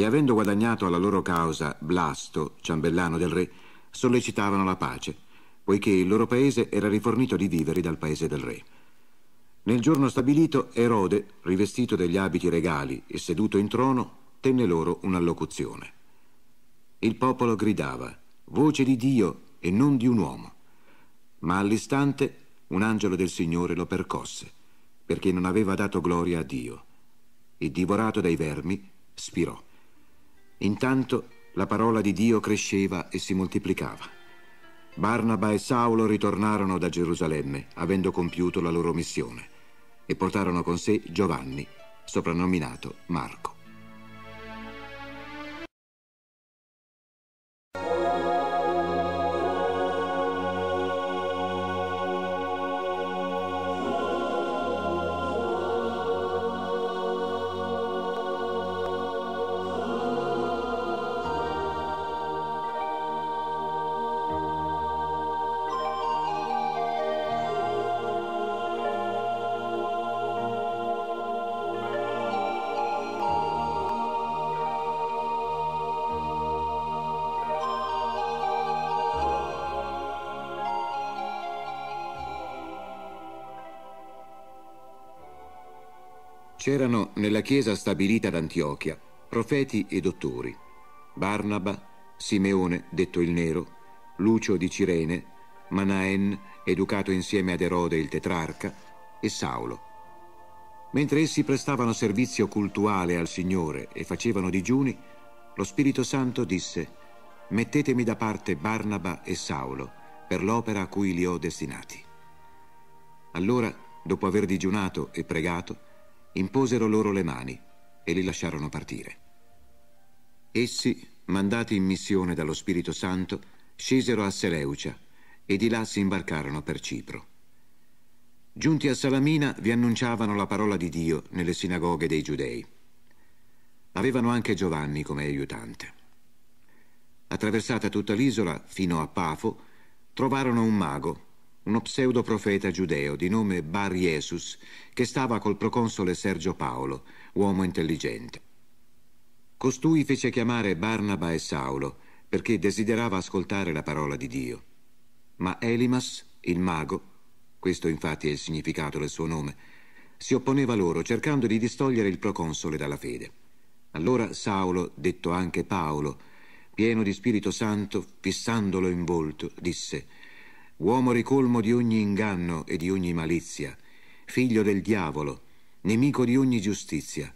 e avendo guadagnato alla loro causa Blasto, ciambellano del re, sollecitavano la pace, poiché il loro paese era rifornito di viveri dal paese del re. Nel giorno stabilito, Erode, rivestito degli abiti regali e seduto in trono, tenne loro un'allocuzione. Il popolo gridava, voce di Dio e non di un uomo. Ma all'istante un angelo del Signore lo percosse, perché non aveva dato gloria a Dio, e divorato dai vermi, spirò. Intanto la parola di Dio cresceva e si moltiplicava. Barnaba e Saulo ritornarono da Gerusalemme, avendo compiuto la loro missione, e portarono con sé Giovanni, soprannominato Marco. C'erano nella chiesa stabilita ad Antiochia profeti e dottori, Barnaba, Simeone, detto il Nero, Lucio di Cirene, Manaen, educato insieme ad Erode il tetrarca, e Saulo. Mentre essi prestavano servizio cultuale al Signore e facevano digiuni, lo Spirito Santo disse, mettetemi da parte Barnaba e Saulo per l'opera a cui li ho destinati. Allora, dopo aver digiunato e pregato, imposero loro le mani e li lasciarono partire. Essi, mandati in missione dallo Spirito Santo, scesero a Seleucia e di là si imbarcarono per Cipro. Giunti a Salamina vi annunciavano la parola di Dio nelle sinagoghe dei giudei. Avevano anche Giovanni come aiutante. Attraversata tutta l'isola fino a Pafo, trovarono un mago uno pseudo-profeta giudeo di nome Bar Jesus che stava col proconsole Sergio Paolo, uomo intelligente. Costui fece chiamare Barnaba e Saulo perché desiderava ascoltare la parola di Dio. Ma Elimas, il mago, questo infatti è il significato del suo nome, si opponeva loro cercando di distogliere il proconsole dalla fede. Allora Saulo, detto anche Paolo, pieno di Spirito Santo, fissandolo in volto, disse uomo ricolmo di ogni inganno e di ogni malizia, figlio del diavolo, nemico di ogni giustizia,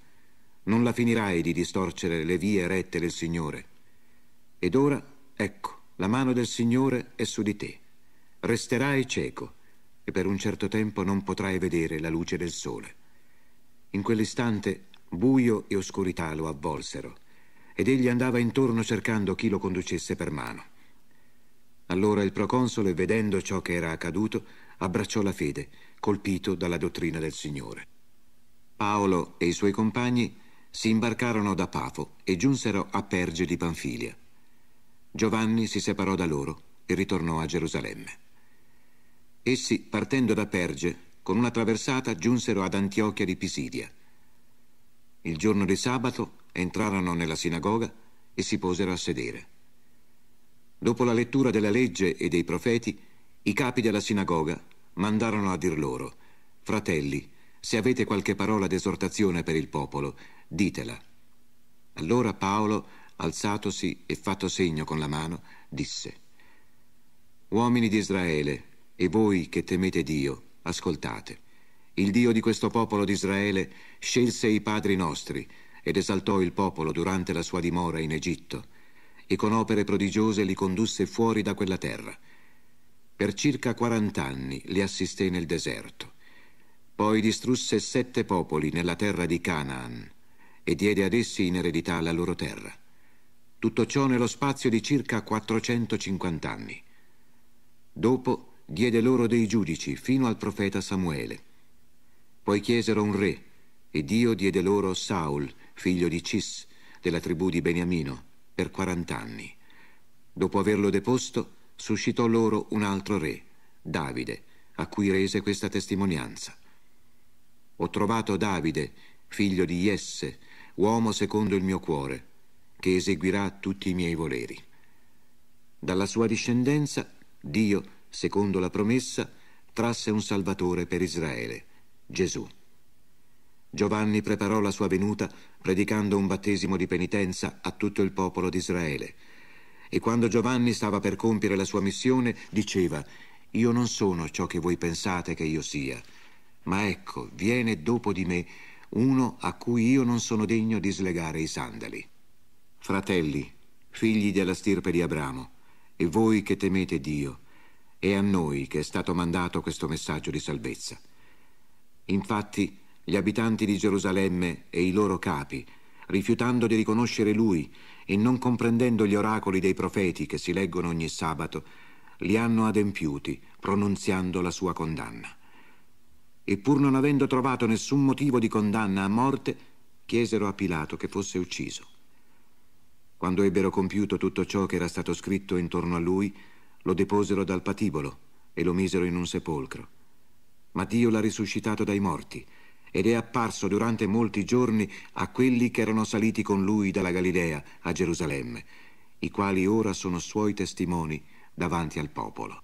non la finirai di distorcere le vie rette del Signore. Ed ora, ecco, la mano del Signore è su di te. Resterai cieco e per un certo tempo non potrai vedere la luce del sole. In quell'istante buio e oscurità lo avvolsero ed egli andava intorno cercando chi lo conducesse per mano. Allora il proconsole, vedendo ciò che era accaduto, abbracciò la fede, colpito dalla dottrina del Signore. Paolo e i suoi compagni si imbarcarono da Pafo e giunsero a Perge di Panfilia. Giovanni si separò da loro e ritornò a Gerusalemme. Essi, partendo da Perge, con una traversata giunsero ad Antiochia di Pisidia. Il giorno di sabato entrarono nella sinagoga e si posero a sedere. Dopo la lettura della legge e dei profeti, i capi della sinagoga mandarono a dir loro, fratelli, se avete qualche parola d'esortazione per il popolo, ditela. Allora Paolo, alzatosi e fatto segno con la mano, disse, Uomini di Israele, e voi che temete Dio, ascoltate. Il Dio di questo popolo di Israele scelse i padri nostri ed esaltò il popolo durante la sua dimora in Egitto e con opere prodigiose li condusse fuori da quella terra. Per circa 40 anni li assisté nel deserto. Poi distrusse sette popoli nella terra di Canaan e diede ad essi in eredità la loro terra. Tutto ciò nello spazio di circa 450 anni. Dopo diede loro dei giudici fino al profeta Samuele. Poi chiesero un re e Dio diede loro Saul, figlio di Cis, della tribù di Beniamino, per 40 anni. Dopo averlo deposto, suscitò loro un altro re, Davide, a cui rese questa testimonianza. Ho trovato Davide, figlio di Jesse, uomo secondo il mio cuore, che eseguirà tutti i miei voleri. Dalla sua discendenza, Dio, secondo la promessa, trasse un Salvatore per Israele, Gesù. Giovanni preparò la sua venuta predicando un battesimo di penitenza a tutto il popolo di Israele. E quando Giovanni stava per compiere la sua missione, diceva, io non sono ciò che voi pensate che io sia, ma ecco, viene dopo di me uno a cui io non sono degno di slegare i sandali. Fratelli, figli della stirpe di Abramo, e voi che temete Dio, è a noi che è stato mandato questo messaggio di salvezza. Infatti, gli abitanti di Gerusalemme e i loro capi, rifiutando di riconoscere lui e non comprendendo gli oracoli dei profeti che si leggono ogni sabato, li hanno adempiuti, pronunziando la sua condanna. E pur non avendo trovato nessun motivo di condanna a morte, chiesero a Pilato che fosse ucciso. Quando ebbero compiuto tutto ciò che era stato scritto intorno a lui, lo deposero dal patibolo e lo misero in un sepolcro. Ma Dio l'ha risuscitato dai morti, ed è apparso durante molti giorni a quelli che erano saliti con lui dalla Galilea a Gerusalemme, i quali ora sono suoi testimoni davanti al popolo.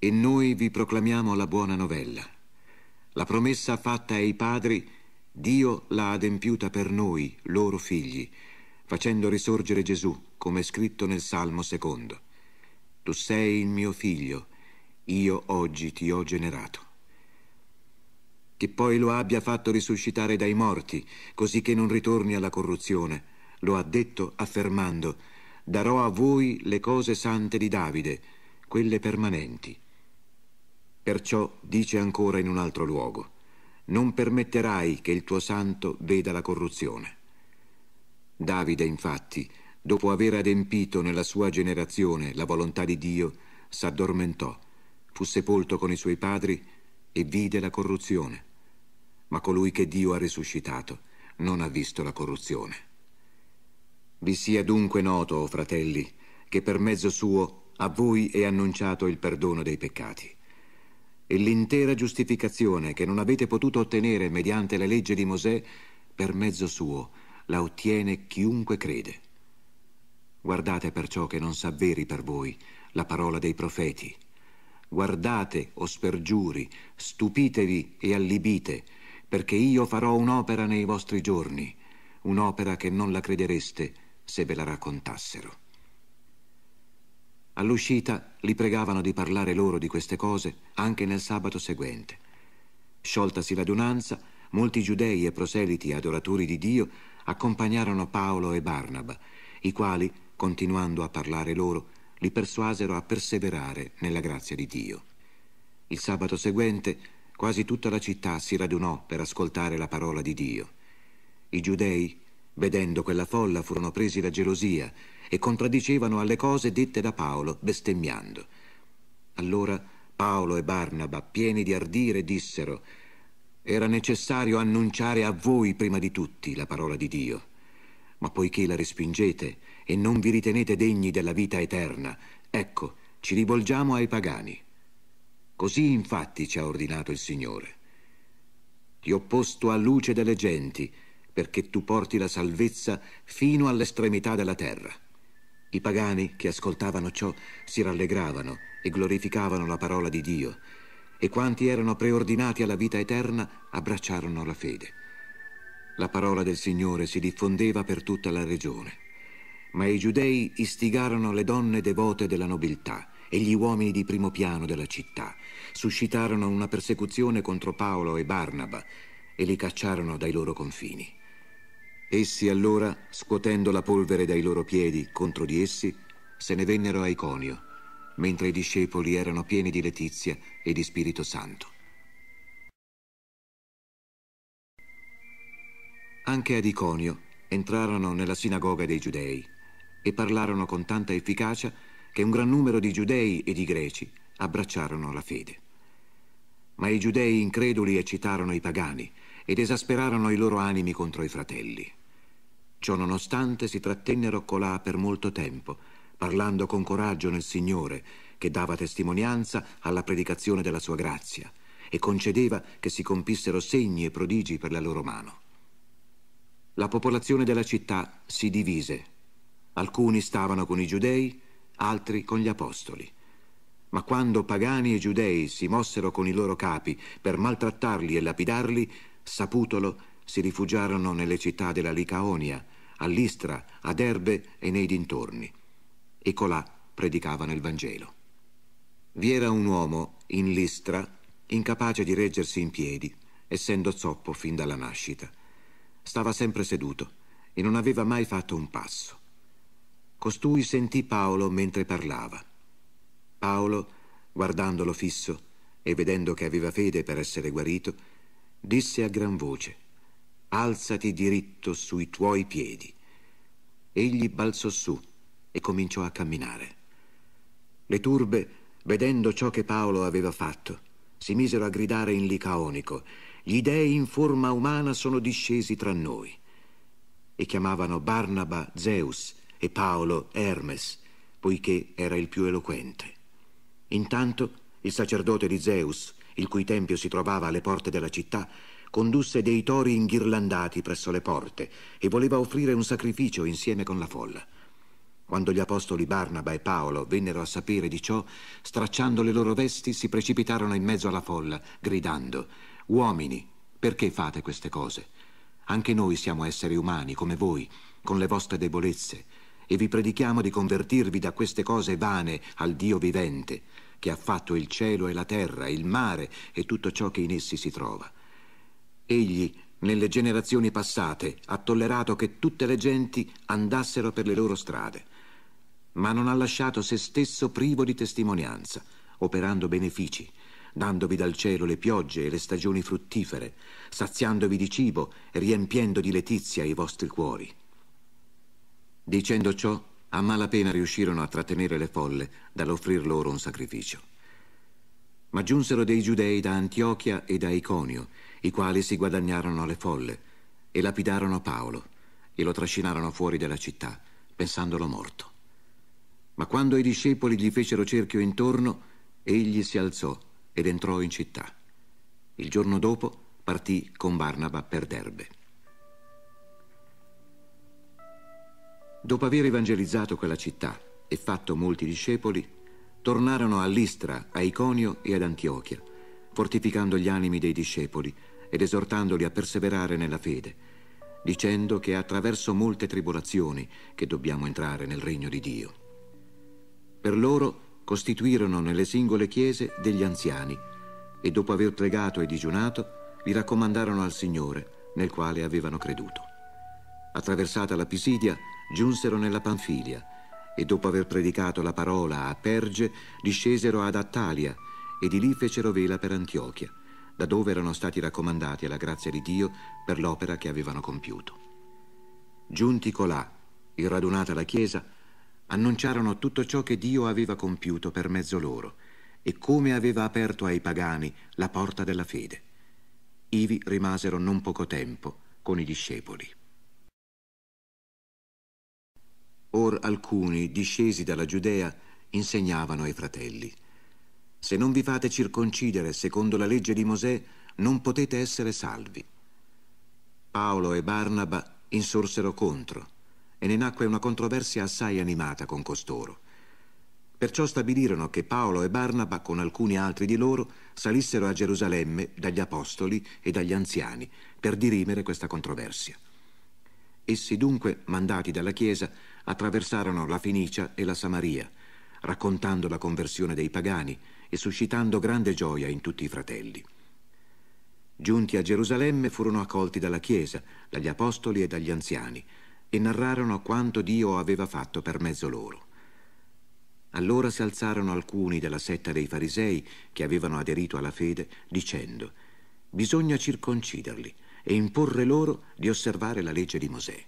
E noi vi proclamiamo la buona novella. La promessa fatta ai padri, Dio l'ha adempiuta per noi, loro figli, facendo risorgere Gesù, come è scritto nel Salmo secondo. Tu sei il mio figlio, io oggi ti ho generato che poi lo abbia fatto risuscitare dai morti, così che non ritorni alla corruzione. Lo ha detto affermando, darò a voi le cose sante di Davide, quelle permanenti. Perciò dice ancora in un altro luogo, non permetterai che il tuo santo veda la corruzione. Davide, infatti, dopo aver adempito nella sua generazione la volontà di Dio, s'addormentò, fu sepolto con i suoi padri e vide la corruzione ma colui che Dio ha risuscitato non ha visto la corruzione. Vi sia dunque noto, o fratelli, che per mezzo suo a voi è annunciato il perdono dei peccati. E l'intera giustificazione che non avete potuto ottenere mediante la legge di Mosè, per mezzo suo la ottiene chiunque crede. Guardate perciò che non s'avveri per voi la parola dei profeti. Guardate o spergiuri, stupitevi e allibite, perché io farò un'opera nei vostri giorni, un'opera che non la credereste se ve la raccontassero. All'uscita li pregavano di parlare loro di queste cose anche nel sabato seguente. Scioltasi l'adunanza, molti giudei e proseliti adoratori di Dio accompagnarono Paolo e Barnaba, i quali, continuando a parlare loro, li persuasero a perseverare nella grazia di Dio. Il sabato seguente Quasi tutta la città si radunò per ascoltare la parola di Dio. I giudei, vedendo quella folla, furono presi da gelosia e contraddicevano alle cose dette da Paolo, bestemmiando. Allora Paolo e Barnaba, pieni di ardire, dissero «Era necessario annunciare a voi prima di tutti la parola di Dio, ma poiché la respingete e non vi ritenete degni della vita eterna, ecco, ci rivolgiamo ai pagani». Così infatti ci ha ordinato il Signore. Ti ho posto a luce delle genti, perché tu porti la salvezza fino all'estremità della terra. I pagani che ascoltavano ciò si rallegravano e glorificavano la parola di Dio, e quanti erano preordinati alla vita eterna abbracciarono la fede. La parola del Signore si diffondeva per tutta la regione, ma i giudei istigarono le donne devote della nobiltà e gli uomini di primo piano della città suscitarono una persecuzione contro Paolo e Barnaba e li cacciarono dai loro confini. Essi allora, scuotendo la polvere dai loro piedi contro di essi, se ne vennero a Iconio, mentre i discepoli erano pieni di letizia e di Spirito Santo. Anche ad Iconio entrarono nella sinagoga dei giudei e parlarono con tanta efficacia che un gran numero di giudei e di greci abbracciarono la fede. Ma i giudei increduli eccitarono i pagani ed esasperarono i loro animi contro i fratelli. Ciò nonostante si trattennero colà per molto tempo, parlando con coraggio nel Signore, che dava testimonianza alla predicazione della sua grazia e concedeva che si compissero segni e prodigi per la loro mano. La popolazione della città si divise. Alcuni stavano con i giudei, altri con gli apostoli. Ma quando pagani e giudei si mossero con i loro capi per maltrattarli e lapidarli, saputolo, si rifugiarono nelle città della Licaonia, all'Istra, ad Erbe e nei dintorni. E colà predicavano il Vangelo. Vi era un uomo in Listra, incapace di reggersi in piedi, essendo zoppo fin dalla nascita. Stava sempre seduto e non aveva mai fatto un passo. Costui sentì Paolo mentre parlava Paolo, guardandolo fisso e vedendo che aveva fede per essere guarito, disse a gran voce, «Alzati diritto sui tuoi piedi». Egli balzò su e cominciò a camminare. Le turbe, vedendo ciò che Paolo aveva fatto, si misero a gridare in licaonico, «Gli dei in forma umana sono discesi tra noi» e chiamavano Barnaba Zeus e Paolo Hermes, poiché era il più eloquente. Intanto il sacerdote di Zeus, il cui tempio si trovava alle porte della città, condusse dei tori inghirlandati presso le porte e voleva offrire un sacrificio insieme con la folla. Quando gli apostoli Barnaba e Paolo vennero a sapere di ciò, stracciando le loro vesti, si precipitarono in mezzo alla folla, gridando, Uomini, perché fate queste cose? Anche noi siamo esseri umani come voi, con le vostre debolezze, e vi predichiamo di convertirvi da queste cose vane al Dio vivente, che ha fatto il cielo e la terra, il mare e tutto ciò che in essi si trova. Egli, nelle generazioni passate, ha tollerato che tutte le genti andassero per le loro strade, ma non ha lasciato se stesso privo di testimonianza, operando benefici, dandovi dal cielo le piogge e le stagioni fruttifere, saziandovi di cibo e riempiendo di letizia i vostri cuori. Dicendo ciò, a malapena riuscirono a trattenere le folle dall'offrir loro un sacrificio. Ma giunsero dei giudei da Antiochia e da Iconio, i quali si guadagnarono le folle e lapidarono Paolo e lo trascinarono fuori della città, pensandolo morto. Ma quando i discepoli gli fecero cerchio intorno, egli si alzò ed entrò in città. Il giorno dopo partì con Barnaba per Derbe. Dopo aver evangelizzato quella città e fatto molti discepoli, tornarono a Listra, a Iconio e ad Antiochia, fortificando gli animi dei discepoli ed esortandoli a perseverare nella fede, dicendo che è attraverso molte tribolazioni che dobbiamo entrare nel regno di Dio. Per loro costituirono nelle singole chiese degli anziani e dopo aver pregato e digiunato li raccomandarono al Signore nel quale avevano creduto. Attraversata la Pisidia, giunsero nella Panfilia e dopo aver predicato la parola a Perge discesero ad Attalia e di lì fecero vela per Antiochia, da dove erano stati raccomandati alla grazia di Dio per l'opera che avevano compiuto. Giunti colà, irradunata la chiesa, annunciarono tutto ciò che Dio aveva compiuto per mezzo loro e come aveva aperto ai pagani la porta della fede. Ivi rimasero non poco tempo con i discepoli. Or alcuni, discesi dalla Giudea, insegnavano ai fratelli, se non vi fate circoncidere secondo la legge di Mosè, non potete essere salvi. Paolo e Barnaba insorsero contro e ne nacque una controversia assai animata con costoro. Perciò stabilirono che Paolo e Barnaba, con alcuni altri di loro, salissero a Gerusalemme dagli apostoli e dagli anziani per dirimere questa controversia. Essi dunque, mandati dalla Chiesa, attraversarono la Fenicia e la Samaria, raccontando la conversione dei pagani e suscitando grande gioia in tutti i fratelli. Giunti a Gerusalemme furono accolti dalla Chiesa, dagli apostoli e dagli anziani, e narrarono quanto Dio aveva fatto per mezzo loro. Allora si alzarono alcuni della setta dei farisei che avevano aderito alla fede, dicendo «Bisogna circonciderli» e imporre loro di osservare la legge di Mosè.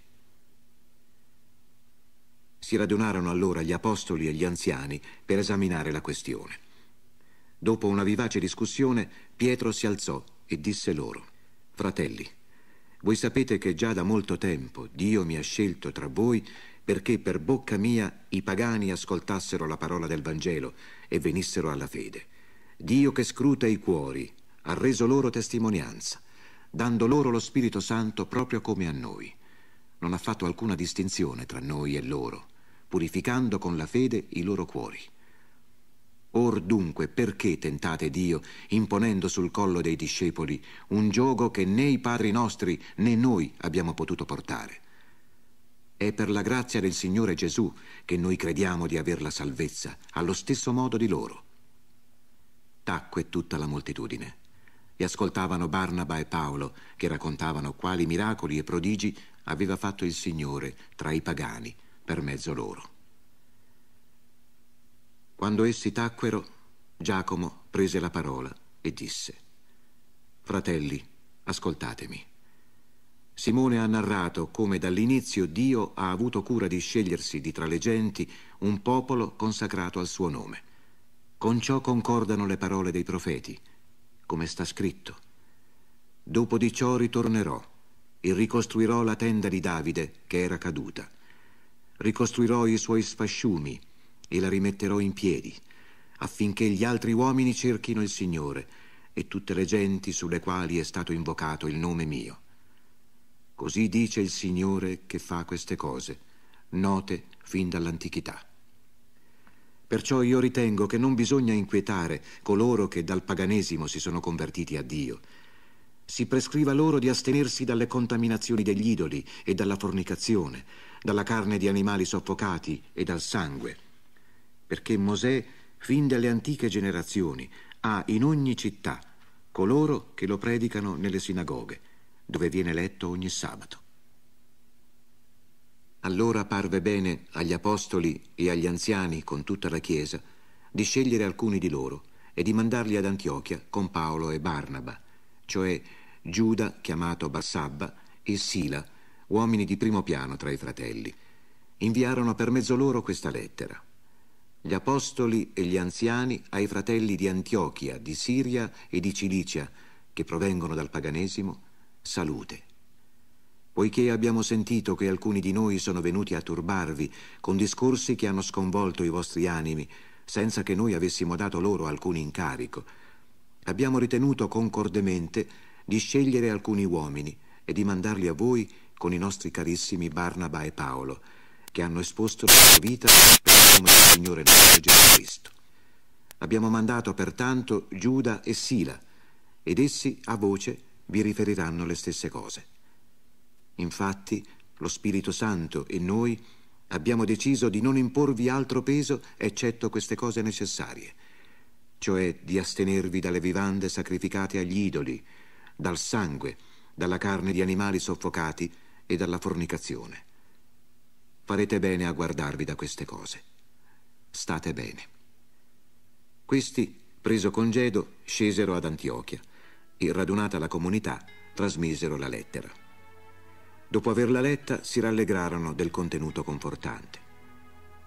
Si radunarono allora gli apostoli e gli anziani per esaminare la questione. Dopo una vivace discussione, Pietro si alzò e disse loro, Fratelli, voi sapete che già da molto tempo Dio mi ha scelto tra voi perché per bocca mia i pagani ascoltassero la parola del Vangelo e venissero alla fede. Dio che scruta i cuori ha reso loro testimonianza dando loro lo Spirito Santo proprio come a noi. Non ha fatto alcuna distinzione tra noi e loro, purificando con la fede i loro cuori. Or dunque perché tentate Dio imponendo sul collo dei discepoli un gioco che né i padri nostri né noi abbiamo potuto portare? È per la grazia del Signore Gesù che noi crediamo di aver la salvezza, allo stesso modo di loro. Tacque tutta la moltitudine e ascoltavano Barnaba e Paolo che raccontavano quali miracoli e prodigi aveva fatto il Signore tra i pagani per mezzo loro. Quando essi tacquero, Giacomo prese la parola e disse, Fratelli, ascoltatemi. Simone ha narrato come dall'inizio Dio ha avuto cura di scegliersi di tra le genti un popolo consacrato al suo nome. Con ciò concordano le parole dei profeti come sta scritto. Dopo di ciò ritornerò e ricostruirò la tenda di Davide che era caduta. Ricostruirò i suoi sfasciumi e la rimetterò in piedi, affinché gli altri uomini cerchino il Signore e tutte le genti sulle quali è stato invocato il nome mio. Così dice il Signore che fa queste cose, note fin dall'antichità. Perciò io ritengo che non bisogna inquietare coloro che dal paganesimo si sono convertiti a Dio. Si prescriva loro di astenersi dalle contaminazioni degli idoli e dalla fornicazione, dalla carne di animali soffocati e dal sangue. Perché Mosè, fin dalle antiche generazioni, ha in ogni città coloro che lo predicano nelle sinagoghe, dove viene letto ogni sabato. Allora parve bene agli apostoli e agli anziani con tutta la Chiesa di scegliere alcuni di loro e di mandarli ad Antiochia con Paolo e Barnaba, cioè Giuda, chiamato Bassabba, e Sila, uomini di primo piano tra i fratelli. Inviarono per mezzo loro questa lettera. Gli apostoli e gli anziani ai fratelli di Antiochia, di Siria e di Cilicia, che provengono dal paganesimo, salute poiché abbiamo sentito che alcuni di noi sono venuti a turbarvi con discorsi che hanno sconvolto i vostri animi, senza che noi avessimo dato loro alcun incarico. Abbiamo ritenuto concordemente di scegliere alcuni uomini e di mandarli a voi con i nostri carissimi Barnaba e Paolo, che hanno esposto la loro vita per il nome del Signore nostro Gesù Cristo. Abbiamo mandato pertanto Giuda e Sila, ed essi a voce vi riferiranno le stesse cose. Infatti, lo Spirito Santo e noi abbiamo deciso di non imporvi altro peso eccetto queste cose necessarie, cioè di astenervi dalle vivande sacrificate agli idoli, dal sangue, dalla carne di animali soffocati e dalla fornicazione. Farete bene a guardarvi da queste cose. State bene. Questi, preso congedo, scesero ad Antiochia e, radunata la comunità, trasmisero la lettera dopo averla letta, si rallegrarono del contenuto confortante.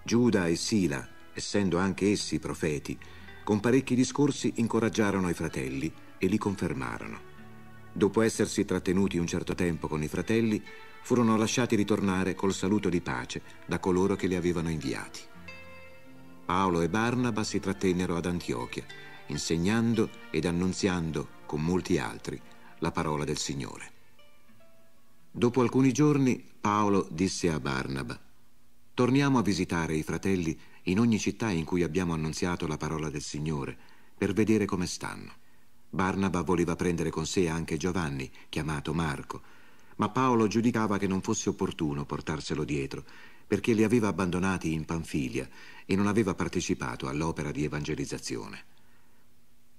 Giuda e Sila, essendo anche essi profeti, con parecchi discorsi incoraggiarono i fratelli e li confermarono. Dopo essersi trattenuti un certo tempo con i fratelli, furono lasciati ritornare col saluto di pace da coloro che li avevano inviati. Paolo e Barnaba si trattennero ad Antiochia, insegnando ed annunziando con molti altri la parola del Signore. Dopo alcuni giorni Paolo disse a Barnaba, torniamo a visitare i fratelli in ogni città in cui abbiamo annunziato la parola del Signore, per vedere come stanno. Barnaba voleva prendere con sé anche Giovanni, chiamato Marco, ma Paolo giudicava che non fosse opportuno portarselo dietro, perché li aveva abbandonati in Panfilia e non aveva partecipato all'opera di evangelizzazione.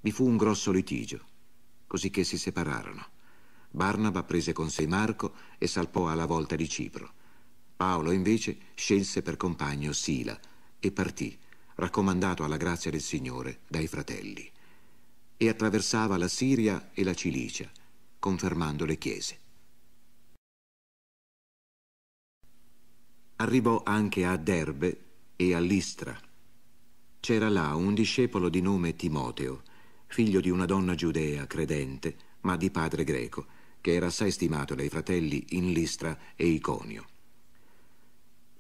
Vi fu un grosso litigio, così che si separarono. Barnaba prese con sé Marco e salpò alla volta di Cipro. Paolo invece scelse per compagno Sila e partì, raccomandato alla grazia del Signore dai fratelli, e attraversava la Siria e la Cilicia, confermando le chiese. Arrivò anche a Derbe e a Listra. C'era là un discepolo di nome Timoteo, figlio di una donna giudea credente, ma di padre greco, che era assai stimato dai fratelli in Listra e Iconio.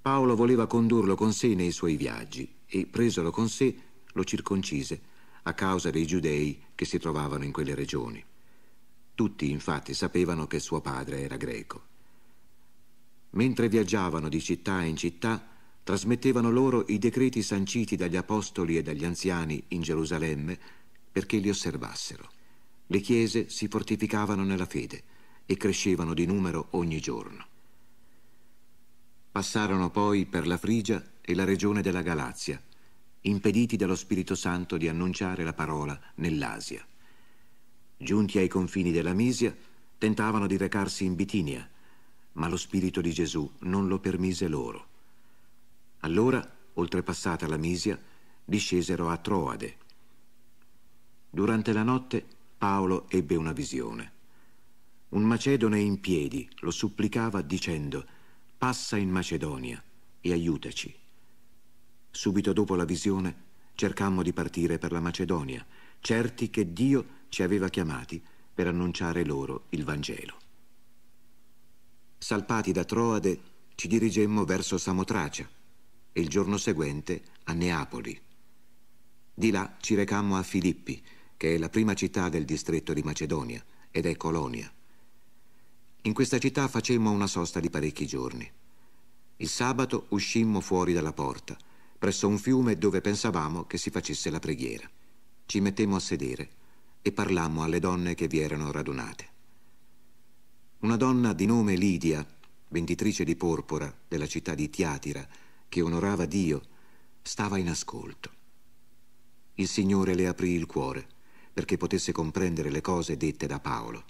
Paolo voleva condurlo con sé nei suoi viaggi e, presolo con sé, lo circoncise a causa dei giudei che si trovavano in quelle regioni. Tutti, infatti, sapevano che suo padre era greco. Mentre viaggiavano di città in città, trasmettevano loro i decreti sanciti dagli apostoli e dagli anziani in Gerusalemme perché li osservassero. Le chiese si fortificavano nella fede e crescevano di numero ogni giorno. Passarono poi per la Frigia e la regione della Galazia, impediti dallo Spirito Santo di annunciare la parola nell'Asia. Giunti ai confini della Misia, tentavano di recarsi in Bitinia, ma lo Spirito di Gesù non lo permise loro. Allora, oltrepassata la Misia, discesero a Troade. Durante la notte Paolo ebbe una visione. Un macedone in piedi lo supplicava dicendo passa in Macedonia e aiutaci. Subito dopo la visione cercammo di partire per la Macedonia, certi che Dio ci aveva chiamati per annunciare loro il Vangelo. Salpati da Troade ci dirigemmo verso Samotracia e il giorno seguente a Neapoli. Di là ci recammo a Filippi, che è la prima città del distretto di Macedonia ed è colonia. In questa città facemmo una sosta di parecchi giorni. Il sabato uscimmo fuori dalla porta, presso un fiume dove pensavamo che si facesse la preghiera. Ci mettemmo a sedere e parlammo alle donne che vi erano radunate. Una donna di nome Lidia, venditrice di porpora della città di Tiatira, che onorava Dio, stava in ascolto. Il Signore le aprì il cuore perché potesse comprendere le cose dette da Paolo.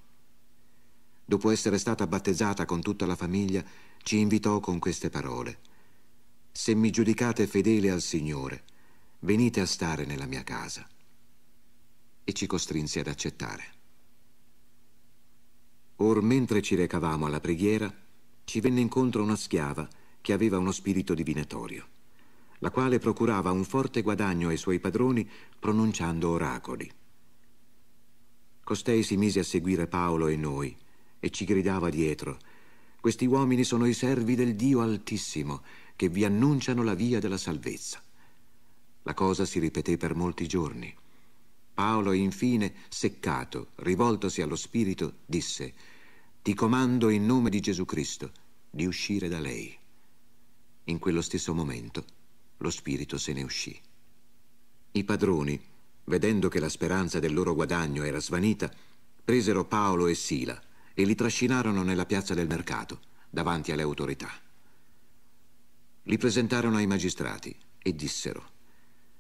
Dopo essere stata battezzata con tutta la famiglia, ci invitò con queste parole. Se mi giudicate fedele al Signore, venite a stare nella mia casa. E ci costrinse ad accettare. Or mentre ci recavamo alla preghiera, ci venne incontro una schiava che aveva uno spirito divinatorio, la quale procurava un forte guadagno ai suoi padroni pronunciando oracoli. Costei si mise a seguire Paolo e noi e ci gridava dietro. Questi uomini sono i servi del Dio Altissimo che vi annunciano la via della salvezza. La cosa si ripeté per molti giorni. Paolo infine, seccato, rivoltosi allo Spirito, disse «Ti comando in nome di Gesù Cristo di uscire da lei». In quello stesso momento lo Spirito se ne uscì. I padroni, vedendo che la speranza del loro guadagno era svanita, presero Paolo e Sila e li trascinarono nella piazza del mercato, davanti alle autorità. Li presentarono ai magistrati e dissero,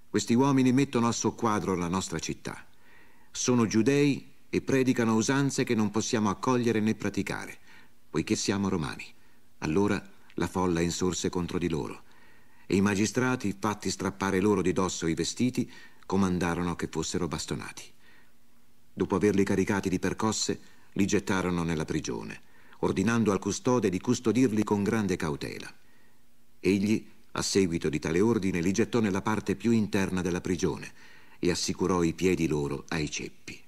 questi uomini mettono a soqquadro la nostra città. Sono giudei e predicano usanze che non possiamo accogliere né praticare, poiché siamo romani. Allora la folla insorse contro di loro e i magistrati, fatti strappare loro di dosso i vestiti, comandarono che fossero bastonati. Dopo averli caricati di percosse, li gettarono nella prigione, ordinando al custode di custodirli con grande cautela. Egli, a seguito di tale ordine, li gettò nella parte più interna della prigione e assicurò i piedi loro ai ceppi.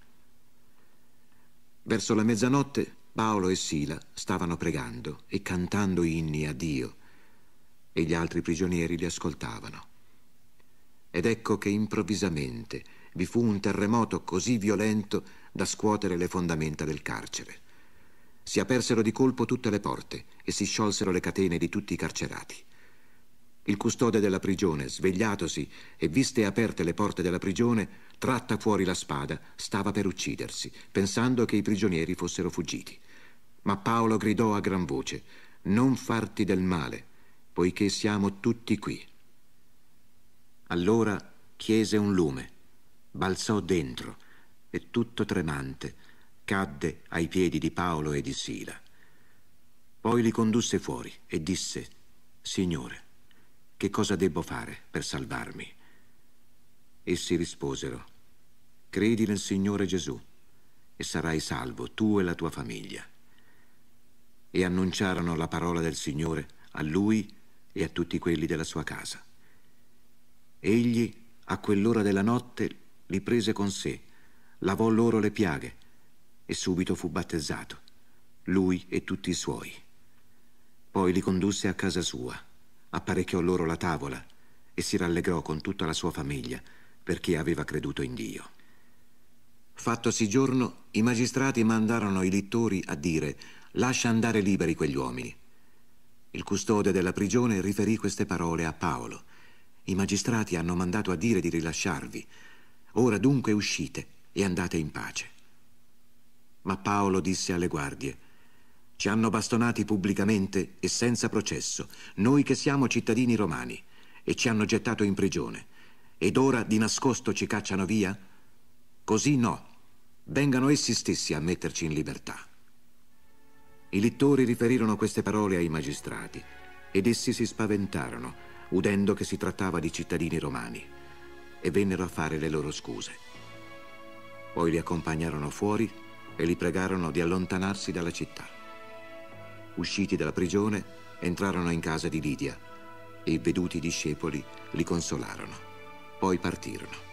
Verso la mezzanotte Paolo e Sila stavano pregando e cantando inni a Dio e gli altri prigionieri li ascoltavano. Ed ecco che improvvisamente vi fu un terremoto così violento da scuotere le fondamenta del carcere. Si apersero di colpo tutte le porte e si sciolsero le catene di tutti i carcerati. Il custode della prigione, svegliatosi e viste aperte le porte della prigione, tratta fuori la spada, stava per uccidersi, pensando che i prigionieri fossero fuggiti. Ma Paolo gridò a gran voce, non farti del male, poiché siamo tutti qui. Allora chiese un lume, balzò dentro e tutto tremante cadde ai piedi di Paolo e di Sila. Poi li condusse fuori e disse, Signore, che cosa debbo fare per salvarmi? Essi risposero, credi nel Signore Gesù e sarai salvo tu e la tua famiglia. E annunciarono la parola del Signore a lui e a tutti quelli della sua casa. Egli, a quell'ora della notte, li prese con sé, lavò loro le piaghe e subito fu battezzato, lui e tutti i suoi. Poi li condusse a casa sua, apparecchiò loro la tavola e si rallegrò con tutta la sua famiglia perché aveva creduto in Dio. Fattosi giorno, i magistrati mandarono i littori a dire «Lascia andare liberi quegli uomini». Il custode della prigione riferì queste parole a Paolo i magistrati hanno mandato a dire di rilasciarvi. Ora dunque uscite e andate in pace. Ma Paolo disse alle guardie, ci hanno bastonati pubblicamente e senza processo, noi che siamo cittadini romani, e ci hanno gettato in prigione. Ed ora di nascosto ci cacciano via? Così no, vengano essi stessi a metterci in libertà. I littori riferirono queste parole ai magistrati ed essi si spaventarono udendo che si trattava di cittadini romani, e vennero a fare le loro scuse. Poi li accompagnarono fuori e li pregarono di allontanarsi dalla città. Usciti dalla prigione, entrarono in casa di Lidia e, veduti i discepoli, li consolarono. Poi partirono.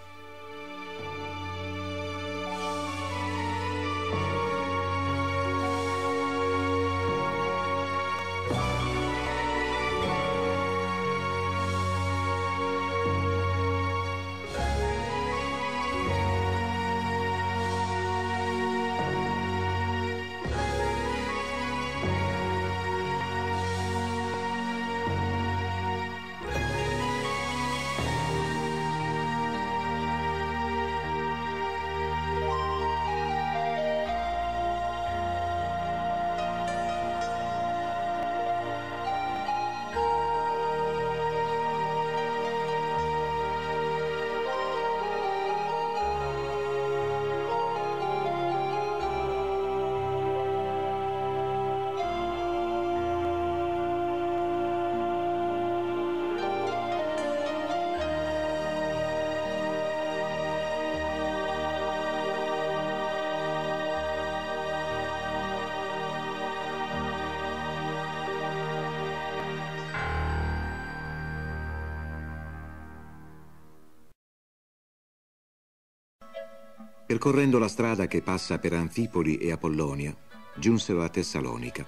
Percorrendo la strada che passa per Anfipoli e Apollonia, giunsero a Tessalonica,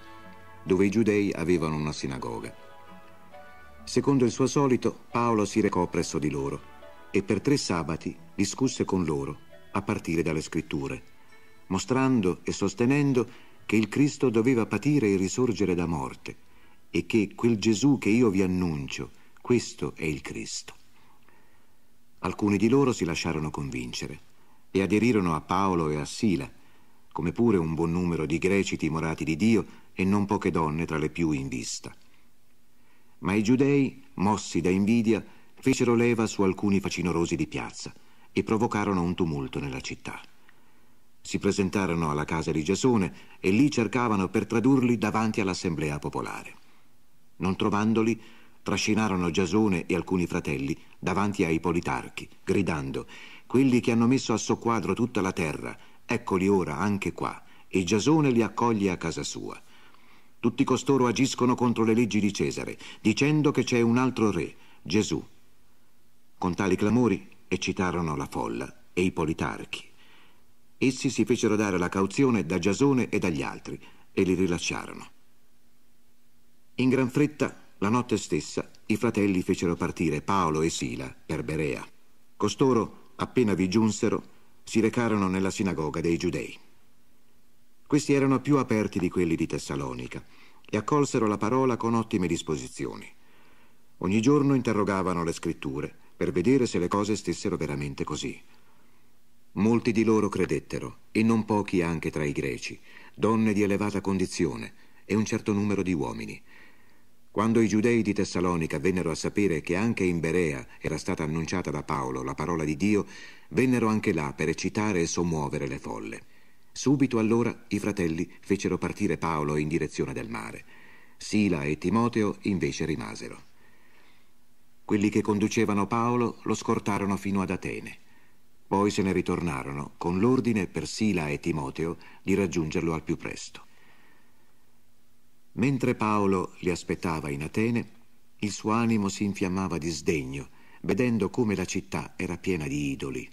dove i giudei avevano una sinagoga. Secondo il suo solito, Paolo si recò presso di loro e per tre sabati discusse con loro a partire dalle scritture, mostrando e sostenendo che il Cristo doveva patire e risorgere da morte e che quel Gesù che io vi annuncio, questo è il Cristo. Alcuni di loro si lasciarono convincere e aderirono a Paolo e a Sila, come pure un buon numero di greci timorati di Dio e non poche donne tra le più in vista. Ma i giudei, mossi da invidia, fecero leva su alcuni facinorosi di piazza e provocarono un tumulto nella città. Si presentarono alla casa di Giasone e lì cercavano per tradurli davanti all'assemblea popolare. Non trovandoli, trascinarono Giasone e alcuni fratelli davanti ai politarchi, gridando quelli che hanno messo a soqquadro tutta la terra, eccoli ora anche qua, e Giasone li accoglie a casa sua. Tutti costoro agiscono contro le leggi di Cesare, dicendo che c'è un altro re, Gesù. Con tali clamori eccitarono la folla e i politarchi. Essi si fecero dare la cauzione da Giasone e dagli altri e li rilasciarono. In gran fretta, la notte stessa, i fratelli fecero partire Paolo e Sila per Berea. Costoro appena vi giunsero, si recarono nella sinagoga dei giudei. Questi erano più aperti di quelli di Tessalonica e accolsero la parola con ottime disposizioni. Ogni giorno interrogavano le scritture per vedere se le cose stessero veramente così. Molti di loro credettero, e non pochi anche tra i greci, donne di elevata condizione e un certo numero di uomini, quando i giudei di Tessalonica vennero a sapere che anche in Berea era stata annunciata da Paolo la parola di Dio, vennero anche là per eccitare e sommuovere le folle. Subito allora i fratelli fecero partire Paolo in direzione del mare. Sila e Timoteo invece rimasero. Quelli che conducevano Paolo lo scortarono fino ad Atene. Poi se ne ritornarono con l'ordine per Sila e Timoteo di raggiungerlo al più presto. Mentre Paolo li aspettava in Atene, il suo animo si infiammava di sdegno, vedendo come la città era piena di idoli.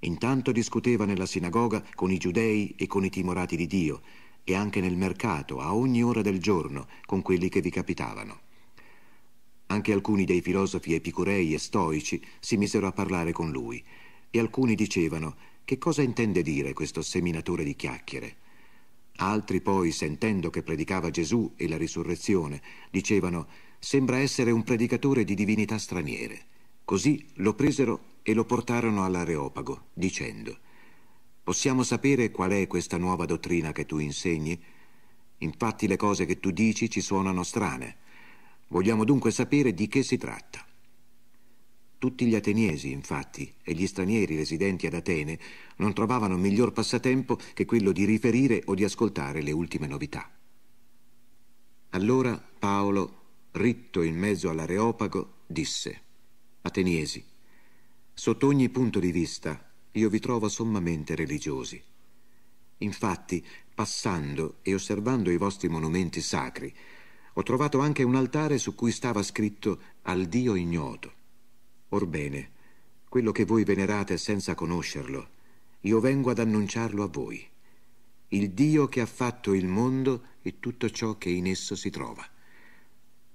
Intanto discuteva nella sinagoga con i giudei e con i timorati di Dio, e anche nel mercato a ogni ora del giorno con quelli che vi capitavano. Anche alcuni dei filosofi epicurei e stoici si misero a parlare con lui, e alcuni dicevano che cosa intende dire questo seminatore di chiacchiere. Altri poi, sentendo che predicava Gesù e la risurrezione, dicevano «Sembra essere un predicatore di divinità straniere». Così lo presero e lo portarono all'Areopago, dicendo «Possiamo sapere qual è questa nuova dottrina che tu insegni? Infatti le cose che tu dici ci suonano strane. Vogliamo dunque sapere di che si tratta». Tutti gli ateniesi, infatti, e gli stranieri residenti ad Atene non trovavano miglior passatempo che quello di riferire o di ascoltare le ultime novità. Allora Paolo, ritto in mezzo all'areopago, disse Ateniesi, sotto ogni punto di vista io vi trovo sommamente religiosi. Infatti, passando e osservando i vostri monumenti sacri, ho trovato anche un altare su cui stava scritto al Dio ignoto Orbene, quello che voi venerate senza conoscerlo, io vengo ad annunciarlo a voi. Il Dio che ha fatto il mondo e tutto ciò che in esso si trova.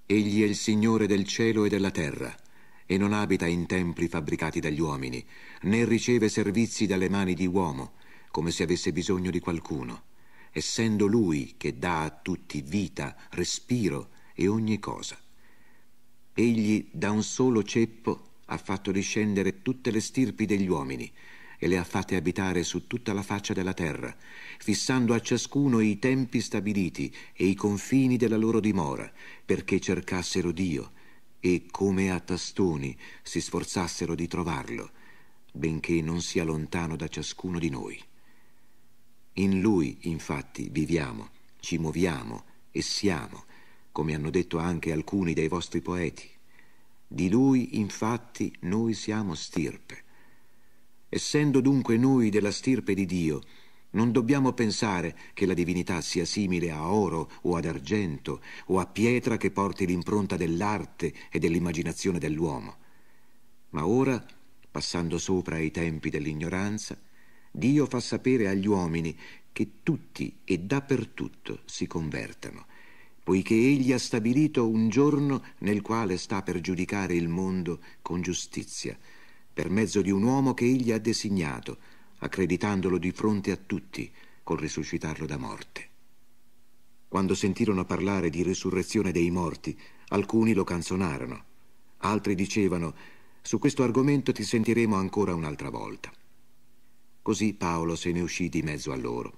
Egli è il Signore del cielo e della terra, e non abita in templi fabbricati dagli uomini, né riceve servizi dalle mani di uomo, come se avesse bisogno di qualcuno, essendo Lui che dà a tutti vita, respiro e ogni cosa. Egli da un solo ceppo ha fatto discendere tutte le stirpi degli uomini e le ha fatte abitare su tutta la faccia della terra, fissando a ciascuno i tempi stabiliti e i confini della loro dimora, perché cercassero Dio e come a tastoni si sforzassero di trovarlo, benché non sia lontano da ciascuno di noi. In Lui, infatti, viviamo, ci muoviamo e siamo, come hanno detto anche alcuni dei vostri poeti. Di lui infatti noi siamo stirpe. Essendo dunque noi della stirpe di Dio, non dobbiamo pensare che la divinità sia simile a oro o ad argento o a pietra che porti l'impronta dell'arte e dell'immaginazione dell'uomo. Ma ora, passando sopra ai tempi dell'ignoranza, Dio fa sapere agli uomini che tutti e dappertutto si convertano poiché egli ha stabilito un giorno nel quale sta per giudicare il mondo con giustizia, per mezzo di un uomo che egli ha designato, accreditandolo di fronte a tutti col risuscitarlo da morte. Quando sentirono parlare di risurrezione dei morti, alcuni lo canzonarono, altri dicevano su questo argomento ti sentiremo ancora un'altra volta. Così Paolo se ne uscì di mezzo a loro.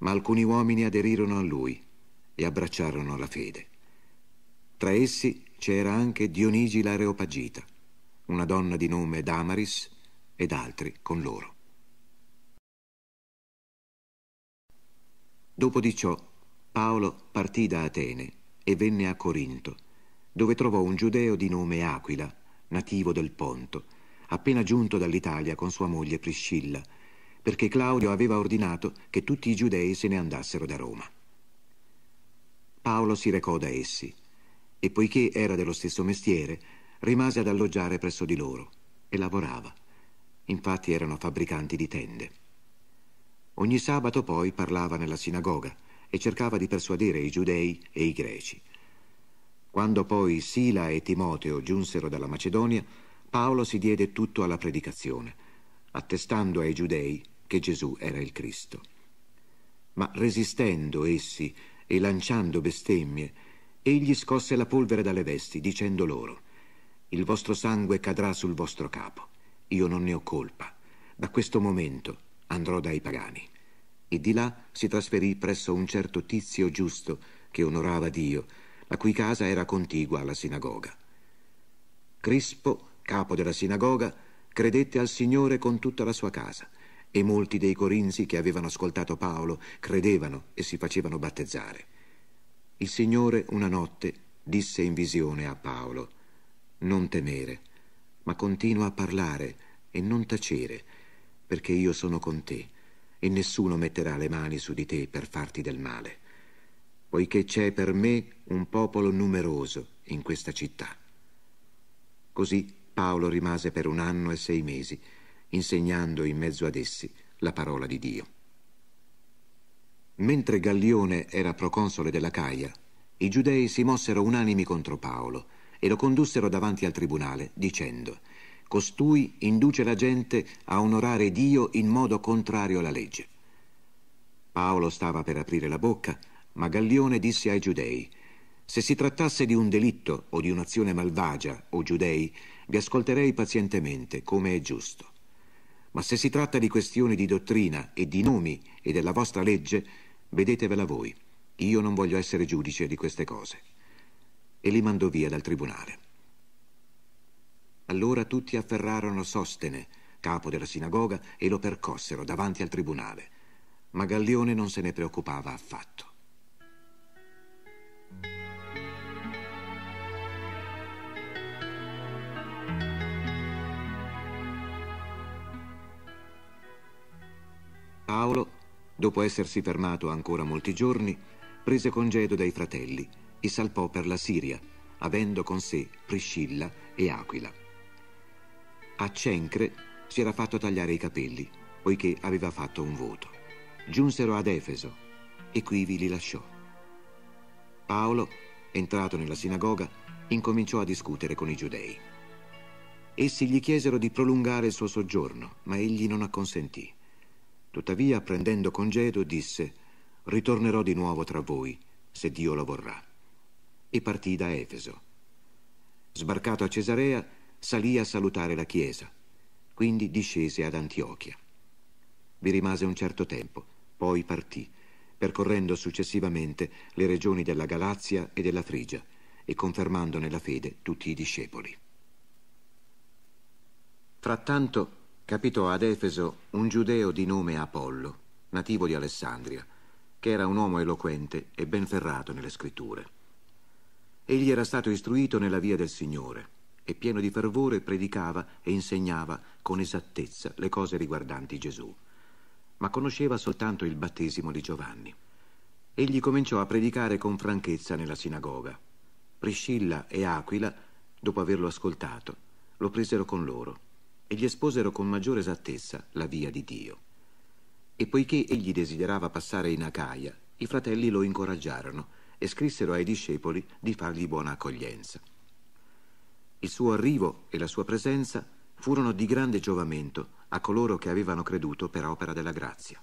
Ma alcuni uomini aderirono a lui e abbracciarono la fede. Tra essi c'era anche Dionigi l'Areopagita, una donna di nome Damaris ed altri con loro. Dopo di ciò Paolo partì da Atene e venne a Corinto, dove trovò un giudeo di nome Aquila, nativo del Ponto, appena giunto dall'Italia con sua moglie Priscilla, perché Claudio aveva ordinato che tutti i giudei se ne andassero da Roma. Paolo si recò da essi e poiché era dello stesso mestiere, rimase ad alloggiare presso di loro e lavorava. Infatti erano fabbricanti di tende. Ogni sabato poi parlava nella sinagoga e cercava di persuadere i giudei e i greci. Quando poi Sila e Timoteo giunsero dalla Macedonia, Paolo si diede tutto alla predicazione, attestando ai giudei che Gesù era il Cristo. Ma resistendo essi e lanciando bestemmie, egli scosse la polvere dalle vesti, dicendo loro, Il vostro sangue cadrà sul vostro capo, io non ne ho colpa, da questo momento andrò dai pagani. E di là si trasferì presso un certo tizio giusto che onorava Dio, la cui casa era contigua alla sinagoga. Crispo, capo della sinagoga, credette al Signore con tutta la sua casa e molti dei corinzi che avevano ascoltato Paolo credevano e si facevano battezzare. Il Signore una notte disse in visione a Paolo, non temere, ma continua a parlare e non tacere, perché io sono con te e nessuno metterà le mani su di te per farti del male, poiché c'è per me un popolo numeroso in questa città. Così Paolo rimase per un anno e sei mesi, insegnando in mezzo ad essi la parola di Dio. Mentre Gallione era proconsole della Caia, i giudei si mossero unanimi contro Paolo e lo condussero davanti al tribunale, dicendo «Costui induce la gente a onorare Dio in modo contrario alla legge». Paolo stava per aprire la bocca, ma Gallione disse ai giudei «Se si trattasse di un delitto o di un'azione malvagia, o giudei, vi ascolterei pazientemente, come è giusto ma se si tratta di questioni di dottrina e di nomi e della vostra legge, vedetevela voi. Io non voglio essere giudice di queste cose. E li mandò via dal tribunale. Allora tutti afferrarono Sostene, capo della sinagoga, e lo percossero davanti al tribunale. Ma Gallione non se ne preoccupava affatto. Paolo, dopo essersi fermato ancora molti giorni, prese congedo dai fratelli e salpò per la Siria, avendo con sé Priscilla e Aquila. A Cencre si era fatto tagliare i capelli, poiché aveva fatto un voto. Giunsero ad Efeso e quivi li lasciò. Paolo, entrato nella sinagoga, incominciò a discutere con i giudei. Essi gli chiesero di prolungare il suo soggiorno, ma egli non acconsentì. Tuttavia, prendendo congedo, disse, ritornerò di nuovo tra voi, se Dio lo vorrà. E partì da Efeso. Sbarcato a Cesarea, salì a salutare la chiesa, quindi discese ad Antiochia. Vi rimase un certo tempo, poi partì, percorrendo successivamente le regioni della Galazia e della Frigia e confermando nella fede tutti i discepoli. Frattanto, capitò ad Efeso un giudeo di nome Apollo, nativo di Alessandria, che era un uomo eloquente e ben ferrato nelle scritture. Egli era stato istruito nella via del Signore e pieno di fervore predicava e insegnava con esattezza le cose riguardanti Gesù, ma conosceva soltanto il battesimo di Giovanni. Egli cominciò a predicare con franchezza nella sinagoga. Priscilla e Aquila, dopo averlo ascoltato, lo presero con loro e gli esposero con maggiore esattezza la via di Dio. E poiché egli desiderava passare in Acaia, i fratelli lo incoraggiarono e scrissero ai discepoli di fargli buona accoglienza. Il suo arrivo e la sua presenza furono di grande giovamento a coloro che avevano creduto per opera della grazia.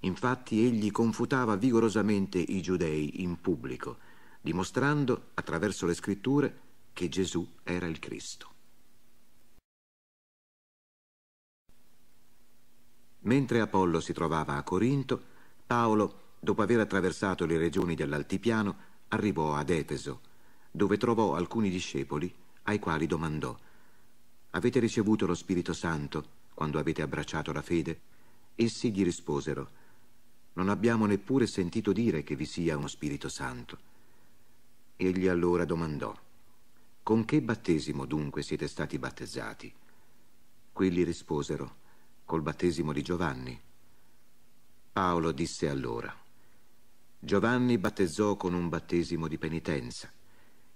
Infatti egli confutava vigorosamente i giudei in pubblico, dimostrando attraverso le scritture che Gesù era il Cristo. Mentre Apollo si trovava a Corinto, Paolo, dopo aver attraversato le regioni dell'altipiano, arrivò ad Efeso, dove trovò alcuni discepoli ai quali domandò Avete ricevuto lo Spirito Santo quando avete abbracciato la fede? Essi gli risposero Non abbiamo neppure sentito dire che vi sia uno Spirito Santo. Egli allora domandò Con che battesimo dunque siete stati battezzati? Quelli risposero col battesimo di Giovanni. Paolo disse allora, Giovanni battezzò con un battesimo di penitenza,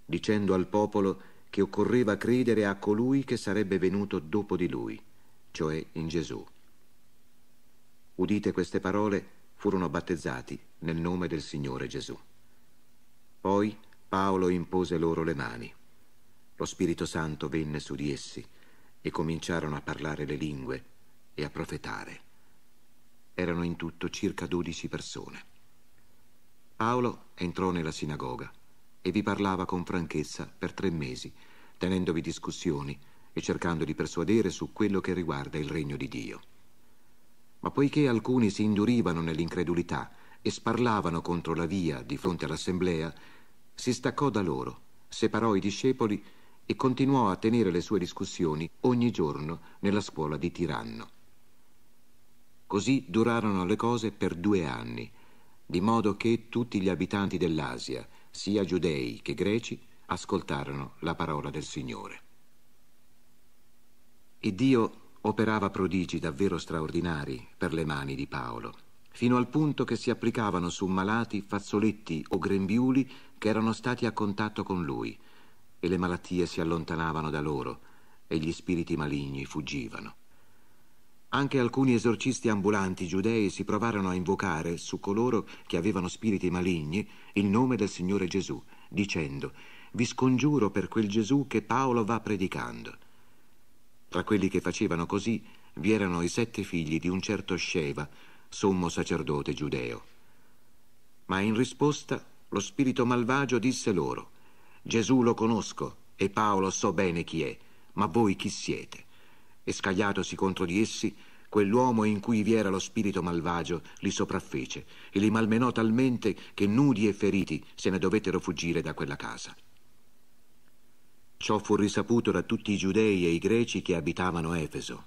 dicendo al popolo che occorreva credere a colui che sarebbe venuto dopo di lui, cioè in Gesù. Udite queste parole, furono battezzati nel nome del Signore Gesù. Poi Paolo impose loro le mani. Lo Spirito Santo venne su di essi e cominciarono a parlare le lingue e a profetare. Erano in tutto circa dodici persone. Paolo entrò nella sinagoga e vi parlava con franchezza per tre mesi, tenendovi discussioni e cercando di persuadere su quello che riguarda il regno di Dio. Ma poiché alcuni si indurivano nell'incredulità e sparlavano contro la via di fronte all'assemblea, si staccò da loro, separò i discepoli e continuò a tenere le sue discussioni ogni giorno nella scuola di Tiranno. Così durarono le cose per due anni, di modo che tutti gli abitanti dell'Asia, sia giudei che greci, ascoltarono la parola del Signore. E Dio operava prodigi davvero straordinari per le mani di Paolo, fino al punto che si applicavano su malati fazzoletti o grembiuli che erano stati a contatto con lui, e le malattie si allontanavano da loro, e gli spiriti maligni fuggivano. Anche alcuni esorcisti ambulanti giudei si provarono a invocare su coloro che avevano spiriti maligni il nome del Signore Gesù, dicendo, vi scongiuro per quel Gesù che Paolo va predicando. Tra quelli che facevano così vi erano i sette figli di un certo Sceva, sommo sacerdote giudeo. Ma in risposta lo spirito malvagio disse loro, Gesù lo conosco e Paolo so bene chi è, ma voi chi siete? e scagliatosi contro di essi, quell'uomo in cui vi era lo spirito malvagio li sopraffece e li malmenò talmente che nudi e feriti se ne dovettero fuggire da quella casa. Ciò fu risaputo da tutti i giudei e i greci che abitavano Efeso.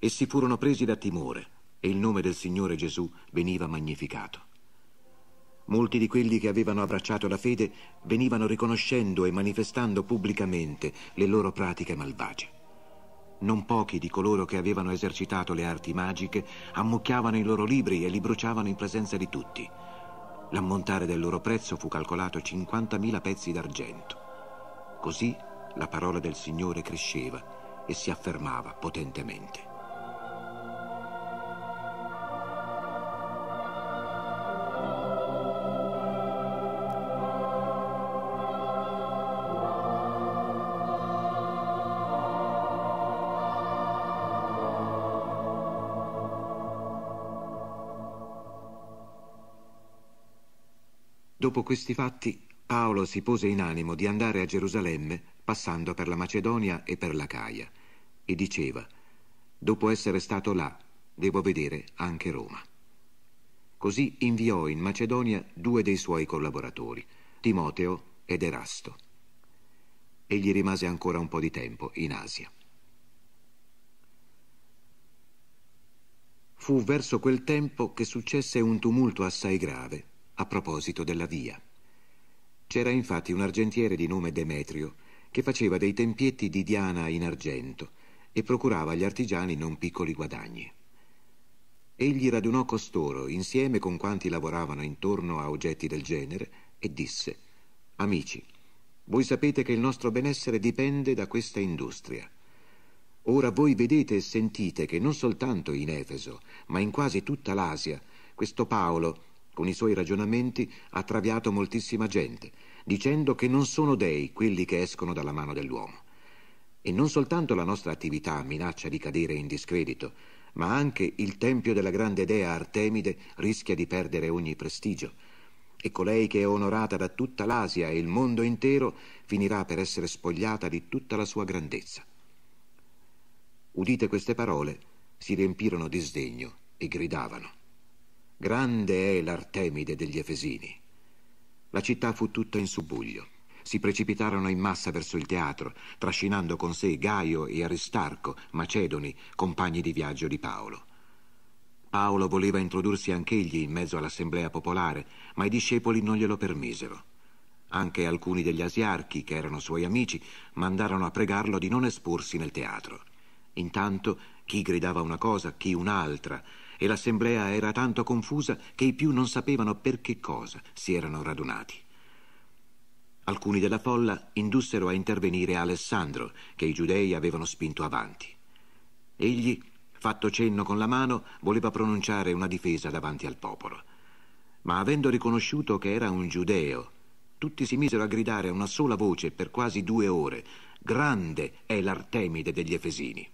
Essi furono presi da timore e il nome del Signore Gesù veniva magnificato. Molti di quelli che avevano abbracciato la fede venivano riconoscendo e manifestando pubblicamente le loro pratiche malvagie. Non pochi di coloro che avevano esercitato le arti magiche ammucchiavano i loro libri e li bruciavano in presenza di tutti. L'ammontare del loro prezzo fu calcolato 50.000 pezzi d'argento. Così la parola del Signore cresceva e si affermava potentemente. Dopo questi fatti, Paolo si pose in animo di andare a Gerusalemme, passando per la Macedonia e per la Caia, e diceva, dopo essere stato là, devo vedere anche Roma. Così inviò in Macedonia due dei suoi collaboratori, Timoteo ed Erasto. Egli rimase ancora un po' di tempo in Asia. Fu verso quel tempo che successe un tumulto assai grave a proposito della via. C'era infatti un argentiere di nome Demetrio che faceva dei tempietti di diana in argento e procurava agli artigiani non piccoli guadagni. Egli radunò costoro insieme con quanti lavoravano intorno a oggetti del genere e disse Amici, voi sapete che il nostro benessere dipende da questa industria. Ora voi vedete e sentite che non soltanto in Efeso, ma in quasi tutta l'Asia, questo Paolo, con i suoi ragionamenti ha traviato moltissima gente, dicendo che non sono dei quelli che escono dalla mano dell'uomo. E non soltanto la nostra attività minaccia di cadere in discredito, ma anche il tempio della grande dea Artemide rischia di perdere ogni prestigio. E colei che è onorata da tutta l'Asia e il mondo intero finirà per essere spogliata di tutta la sua grandezza. Udite queste parole, si riempirono di sdegno e gridavano. Grande è l'Artemide degli Efesini. La città fu tutta in subbuglio. Si precipitarono in massa verso il teatro, trascinando con sé Gaio e Aristarco, macedoni, compagni di viaggio di Paolo. Paolo voleva introdursi anch'egli in mezzo all'assemblea popolare, ma i discepoli non glielo permisero. Anche alcuni degli asiarchi, che erano suoi amici, mandarono a pregarlo di non esporsi nel teatro. Intanto chi gridava una cosa, chi un'altra, e l'assemblea era tanto confusa che i più non sapevano per che cosa si erano radunati. Alcuni della folla indussero a intervenire Alessandro, che i giudei avevano spinto avanti. Egli, fatto cenno con la mano, voleva pronunciare una difesa davanti al popolo. Ma avendo riconosciuto che era un giudeo, tutti si misero a gridare a una sola voce per quasi due ore, grande è l'Artemide degli Efesini.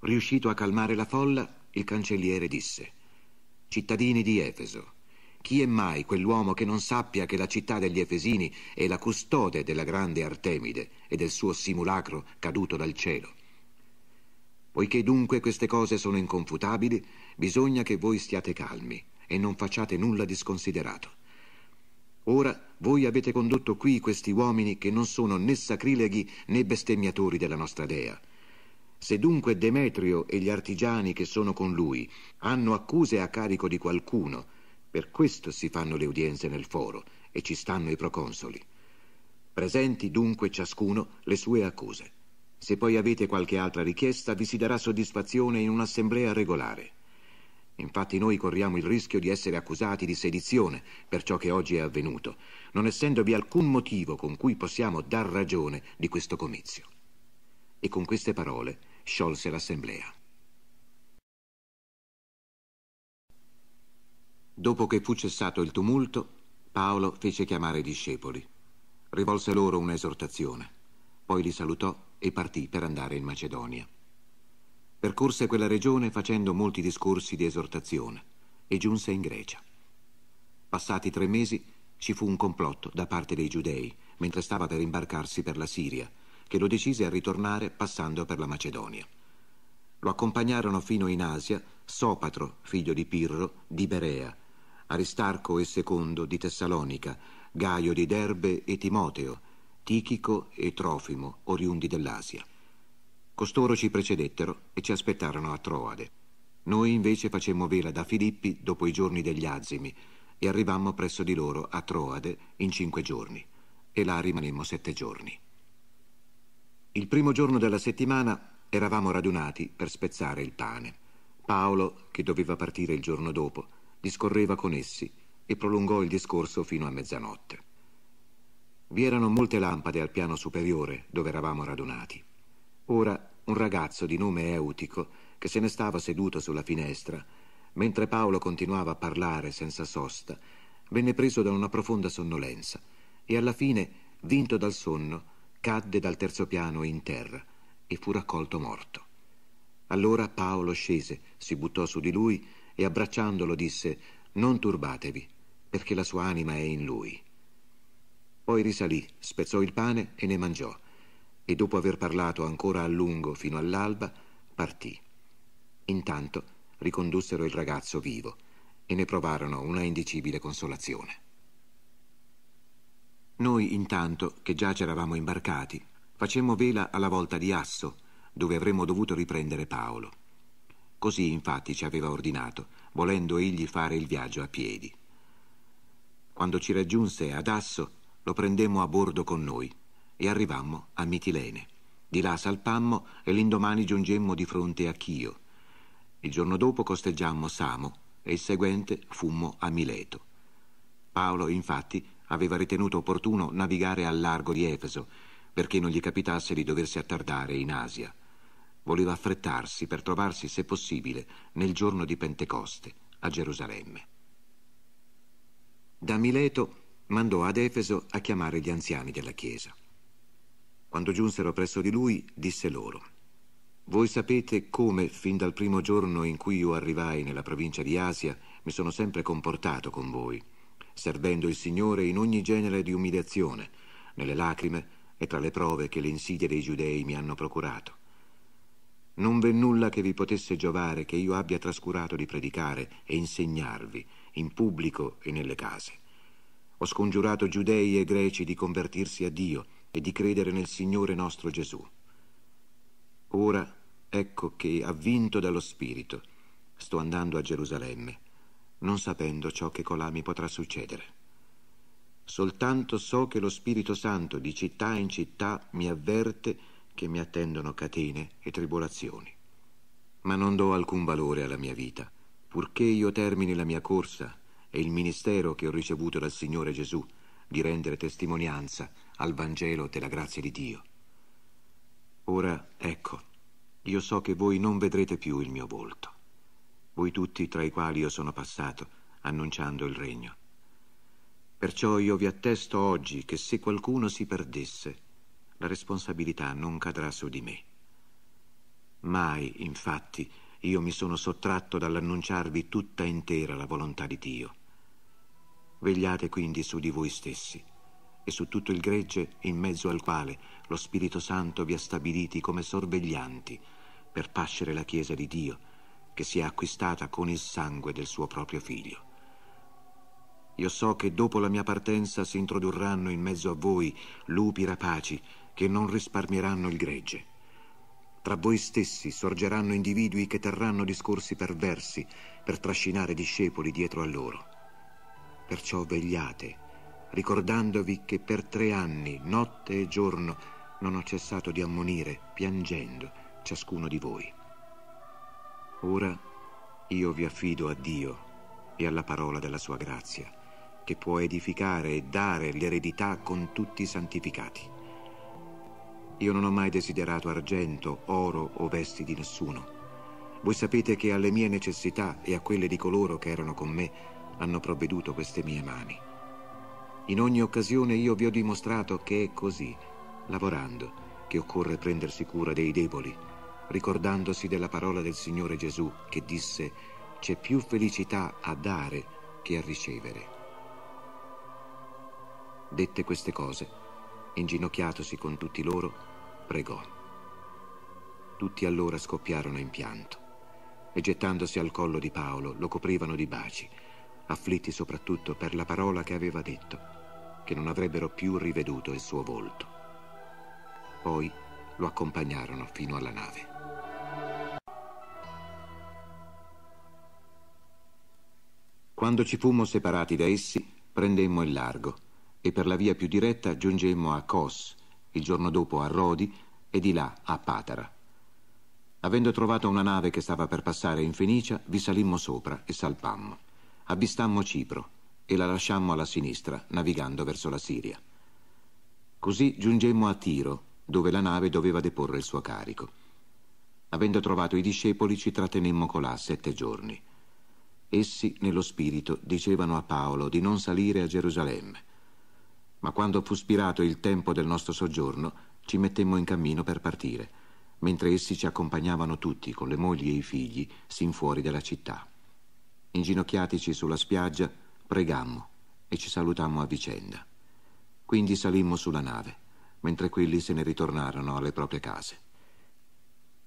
Riuscito a calmare la folla, il cancelliere disse, cittadini di Efeso, chi è mai quell'uomo che non sappia che la città degli Efesini è la custode della grande Artemide e del suo simulacro caduto dal cielo? Poiché dunque queste cose sono inconfutabili, bisogna che voi stiate calmi e non facciate nulla di sconsiderato. Ora voi avete condotto qui questi uomini che non sono né sacrileghi né bestemmiatori della nostra Dea, se dunque Demetrio e gli artigiani che sono con lui hanno accuse a carico di qualcuno, per questo si fanno le udienze nel foro e ci stanno i proconsoli. Presenti dunque ciascuno le sue accuse. Se poi avete qualche altra richiesta, vi si darà soddisfazione in un'assemblea regolare. Infatti noi corriamo il rischio di essere accusati di sedizione per ciò che oggi è avvenuto, non essendovi alcun motivo con cui possiamo dar ragione di questo comizio e con queste parole sciolse l'assemblea. Dopo che fu cessato il tumulto, Paolo fece chiamare i discepoli, rivolse loro un'esortazione, poi li salutò e partì per andare in Macedonia. Percorse quella regione facendo molti discorsi di esortazione e giunse in Grecia. Passati tre mesi ci fu un complotto da parte dei giudei mentre stava per imbarcarsi per la Siria che lo decise a ritornare passando per la Macedonia. Lo accompagnarono fino in Asia Sopatro, figlio di Pirro, di Berea, Aristarco e Secondo di Tessalonica, Gaio di Derbe e Timoteo, Tichico e Trofimo, oriundi dell'Asia. Costoro ci precedettero e ci aspettarono a Troade. Noi invece facemmo vela da Filippi dopo i giorni degli azimi e arrivammo presso di loro a Troade in cinque giorni e là rimanemmo sette giorni. Il primo giorno della settimana eravamo radunati per spezzare il pane. Paolo, che doveva partire il giorno dopo, discorreva con essi e prolungò il discorso fino a mezzanotte. Vi erano molte lampade al piano superiore dove eravamo radunati. Ora un ragazzo di nome Eutico, che se ne stava seduto sulla finestra, mentre Paolo continuava a parlare senza sosta, venne preso da una profonda sonnolenza e alla fine, vinto dal sonno, cadde dal terzo piano in terra e fu raccolto morto. Allora Paolo scese, si buttò su di lui e abbracciandolo disse «Non turbatevi, perché la sua anima è in lui». Poi risalì, spezzò il pane e ne mangiò e dopo aver parlato ancora a lungo fino all'alba partì. Intanto ricondussero il ragazzo vivo e ne provarono una indicibile consolazione. Noi intanto, che già c'eravamo imbarcati, facemmo vela alla volta di Asso, dove avremmo dovuto riprendere Paolo. Così infatti ci aveva ordinato, volendo egli fare il viaggio a piedi. Quando ci raggiunse ad Asso, lo prendemmo a bordo con noi e arrivammo a Mitilene. Di là salpammo e l'indomani giungemmo di fronte a Chio. Il giorno dopo costeggiammo Samo e il seguente fummo a Mileto. Paolo infatti aveva ritenuto opportuno navigare al largo di Efeso, perché non gli capitasse di doversi attardare in Asia. Voleva affrettarsi per trovarsi, se possibile, nel giorno di Pentecoste, a Gerusalemme. Da Mileto mandò ad Efeso a chiamare gli anziani della Chiesa. Quando giunsero presso di lui, disse loro, «Voi sapete come, fin dal primo giorno in cui io arrivai nella provincia di Asia, mi sono sempre comportato con voi» servendo il Signore in ogni genere di umiliazione, nelle lacrime e tra le prove che le insidie dei giudei mi hanno procurato. Non v'è nulla che vi potesse giovare che io abbia trascurato di predicare e insegnarvi, in pubblico e nelle case. Ho scongiurato giudei e greci di convertirsi a Dio e di credere nel Signore nostro Gesù. Ora ecco che, avvinto dallo Spirito, sto andando a Gerusalemme non sapendo ciò che colà mi potrà succedere. Soltanto so che lo Spirito Santo di città in città mi avverte che mi attendono catene e tribolazioni. Ma non do alcun valore alla mia vita, purché io termini la mia corsa e il ministero che ho ricevuto dal Signore Gesù di rendere testimonianza al Vangelo della grazia di Dio. Ora, ecco, io so che voi non vedrete più il mio volto voi tutti tra i quali io sono passato, annunciando il regno. Perciò io vi attesto oggi che se qualcuno si perdesse, la responsabilità non cadrà su di me. Mai, infatti, io mi sono sottratto dall'annunciarvi tutta intera la volontà di Dio. Vegliate quindi su di voi stessi e su tutto il gregge in mezzo al quale lo Spirito Santo vi ha stabiliti come sorveglianti per pascere la Chiesa di Dio, che si è acquistata con il sangue del suo proprio figlio. Io so che dopo la mia partenza si introdurranno in mezzo a voi lupi rapaci che non risparmieranno il gregge. Tra voi stessi sorgeranno individui che terranno discorsi perversi per trascinare discepoli dietro a loro. Perciò vegliate, ricordandovi che per tre anni, notte e giorno, non ho cessato di ammonire, piangendo, ciascuno di voi. Ora io vi affido a Dio e alla parola della sua grazia, che può edificare e dare l'eredità con tutti i santificati. Io non ho mai desiderato argento, oro o vesti di nessuno. Voi sapete che alle mie necessità e a quelle di coloro che erano con me hanno provveduto queste mie mani. In ogni occasione io vi ho dimostrato che è così, lavorando, che occorre prendersi cura dei deboli ricordandosi della parola del Signore Gesù che disse c'è più felicità a dare che a ricevere. Dette queste cose, inginocchiatosi con tutti loro, pregò. Tutti allora scoppiarono in pianto e gettandosi al collo di Paolo lo coprivano di baci, afflitti soprattutto per la parola che aveva detto, che non avrebbero più riveduto il suo volto. Poi lo accompagnarono fino alla nave. Quando ci fummo separati da essi, prendemmo il largo e per la via più diretta giungemmo a Kos, il giorno dopo a Rodi e di là a Patara. Avendo trovato una nave che stava per passare in Fenicia, vi salimmo sopra e salpammo. Avvistammo Cipro e la lasciammo alla sinistra, navigando verso la Siria. Così giungemmo a Tiro, dove la nave doveva deporre il suo carico. Avendo trovato i discepoli, ci trattenemmo colà sette giorni. Essi, nello spirito, dicevano a Paolo di non salire a Gerusalemme. Ma quando fu spirato il tempo del nostro soggiorno, ci mettemmo in cammino per partire, mentre essi ci accompagnavano tutti, con le mogli e i figli, sin fuori della città. Inginocchiatici sulla spiaggia, pregammo e ci salutammo a vicenda. Quindi salimmo sulla nave, mentre quelli se ne ritornarono alle proprie case.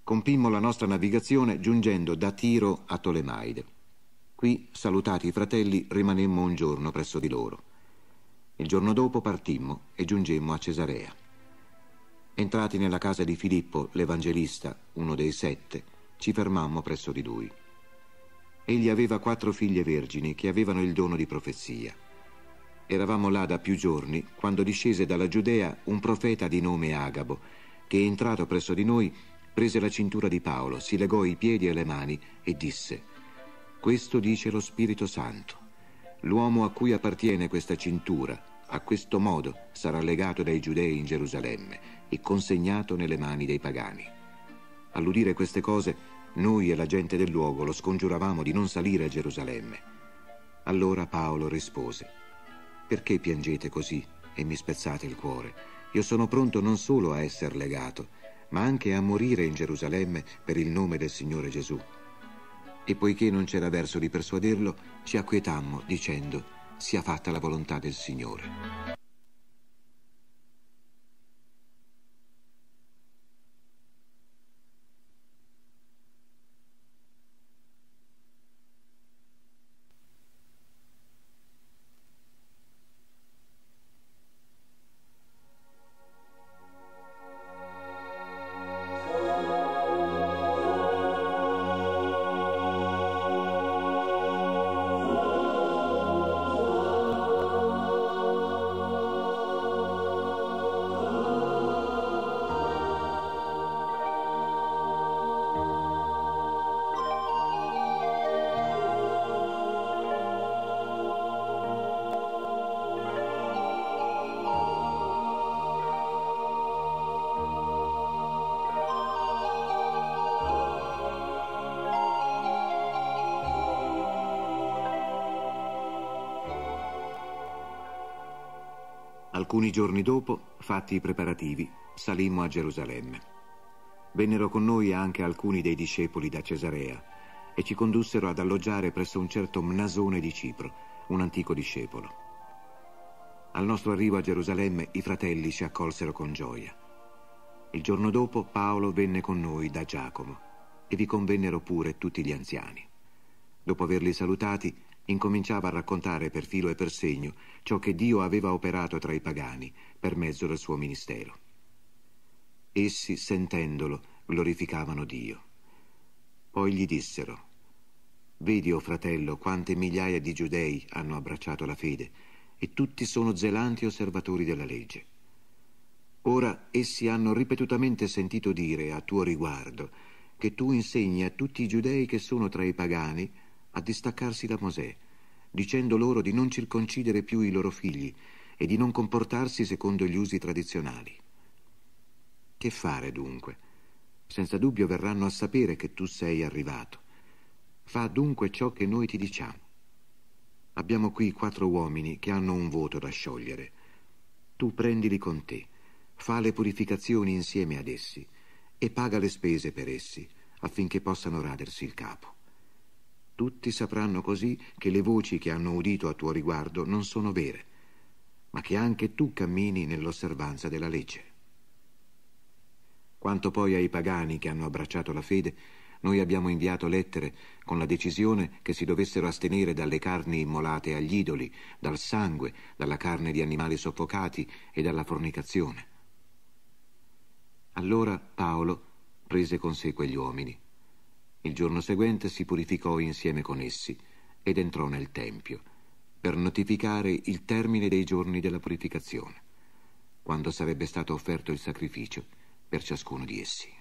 Compimmo la nostra navigazione giungendo da Tiro a Tolemaide. Qui, salutati i fratelli, rimanemmo un giorno presso di loro. Il giorno dopo partimmo e giungemmo a Cesarea. Entrati nella casa di Filippo, l'Evangelista, uno dei sette, ci fermammo presso di lui. Egli aveva quattro figlie vergini che avevano il dono di profezia. Eravamo là da più giorni quando discese dalla Giudea un profeta di nome Agabo, che entrato presso di noi prese la cintura di Paolo, si legò i piedi e le mani e disse questo dice lo Spirito Santo. L'uomo a cui appartiene questa cintura, a questo modo, sarà legato dai giudei in Gerusalemme e consegnato nelle mani dei pagani. All'udire queste cose, noi e la gente del luogo lo scongiuravamo di non salire a Gerusalemme. Allora Paolo rispose, Perché piangete così e mi spezzate il cuore? Io sono pronto non solo a essere legato, ma anche a morire in Gerusalemme per il nome del Signore Gesù. E poiché non c'era verso di persuaderlo, ci acquietammo dicendo sia fatta la volontà del Signore. giorni dopo, fatti i preparativi, salimmo a Gerusalemme. Vennero con noi anche alcuni dei discepoli da Cesarea e ci condussero ad alloggiare presso un certo Mnasone di Cipro, un antico discepolo. Al nostro arrivo a Gerusalemme i fratelli ci accolsero con gioia. Il giorno dopo Paolo venne con noi da Giacomo e vi convennero pure tutti gli anziani. Dopo averli salutati, incominciava a raccontare per filo e per segno ciò che Dio aveva operato tra i pagani per mezzo del suo ministero. Essi, sentendolo, glorificavano Dio. Poi gli dissero, Vedi, o oh fratello, quante migliaia di giudei hanno abbracciato la fede, e tutti sono zelanti osservatori della legge. Ora essi hanno ripetutamente sentito dire a tuo riguardo che tu insegni a tutti i giudei che sono tra i pagani a distaccarsi da Mosè, dicendo loro di non circoncidere più i loro figli e di non comportarsi secondo gli usi tradizionali. Che fare dunque? Senza dubbio verranno a sapere che tu sei arrivato. Fa dunque ciò che noi ti diciamo. Abbiamo qui quattro uomini che hanno un voto da sciogliere. Tu prendili con te, fa le purificazioni insieme ad essi e paga le spese per essi affinché possano radersi il capo. Tutti sapranno così che le voci che hanno udito a tuo riguardo non sono vere, ma che anche tu cammini nell'osservanza della legge. Quanto poi ai pagani che hanno abbracciato la fede, noi abbiamo inviato lettere con la decisione che si dovessero astenere dalle carni immolate agli idoli, dal sangue, dalla carne di animali soffocati e dalla fornicazione. Allora Paolo prese con sé quegli uomini il giorno seguente si purificò insieme con essi ed entrò nel Tempio per notificare il termine dei giorni della purificazione, quando sarebbe stato offerto il sacrificio per ciascuno di essi.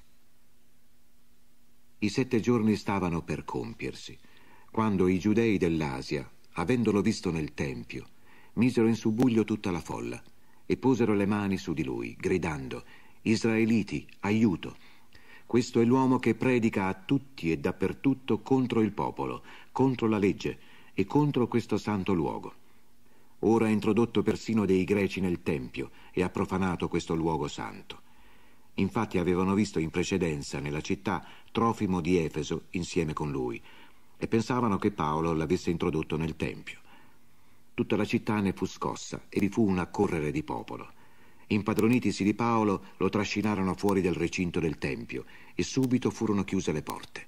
I sette giorni stavano per compiersi, quando i giudei dell'Asia, avendolo visto nel Tempio, misero in subbuglio tutta la folla e posero le mani su di lui, gridando Israeliti, aiuto! Questo è l'uomo che predica a tutti e dappertutto contro il popolo, contro la legge e contro questo santo luogo. Ora ha introdotto persino dei greci nel Tempio e ha profanato questo luogo santo. Infatti avevano visto in precedenza nella città Trofimo di Efeso insieme con lui e pensavano che Paolo l'avesse introdotto nel Tempio. Tutta la città ne fu scossa e vi fu un accorrere di popolo. Impadronitisi di Paolo, lo trascinarono fuori del recinto del Tempio e subito furono chiuse le porte.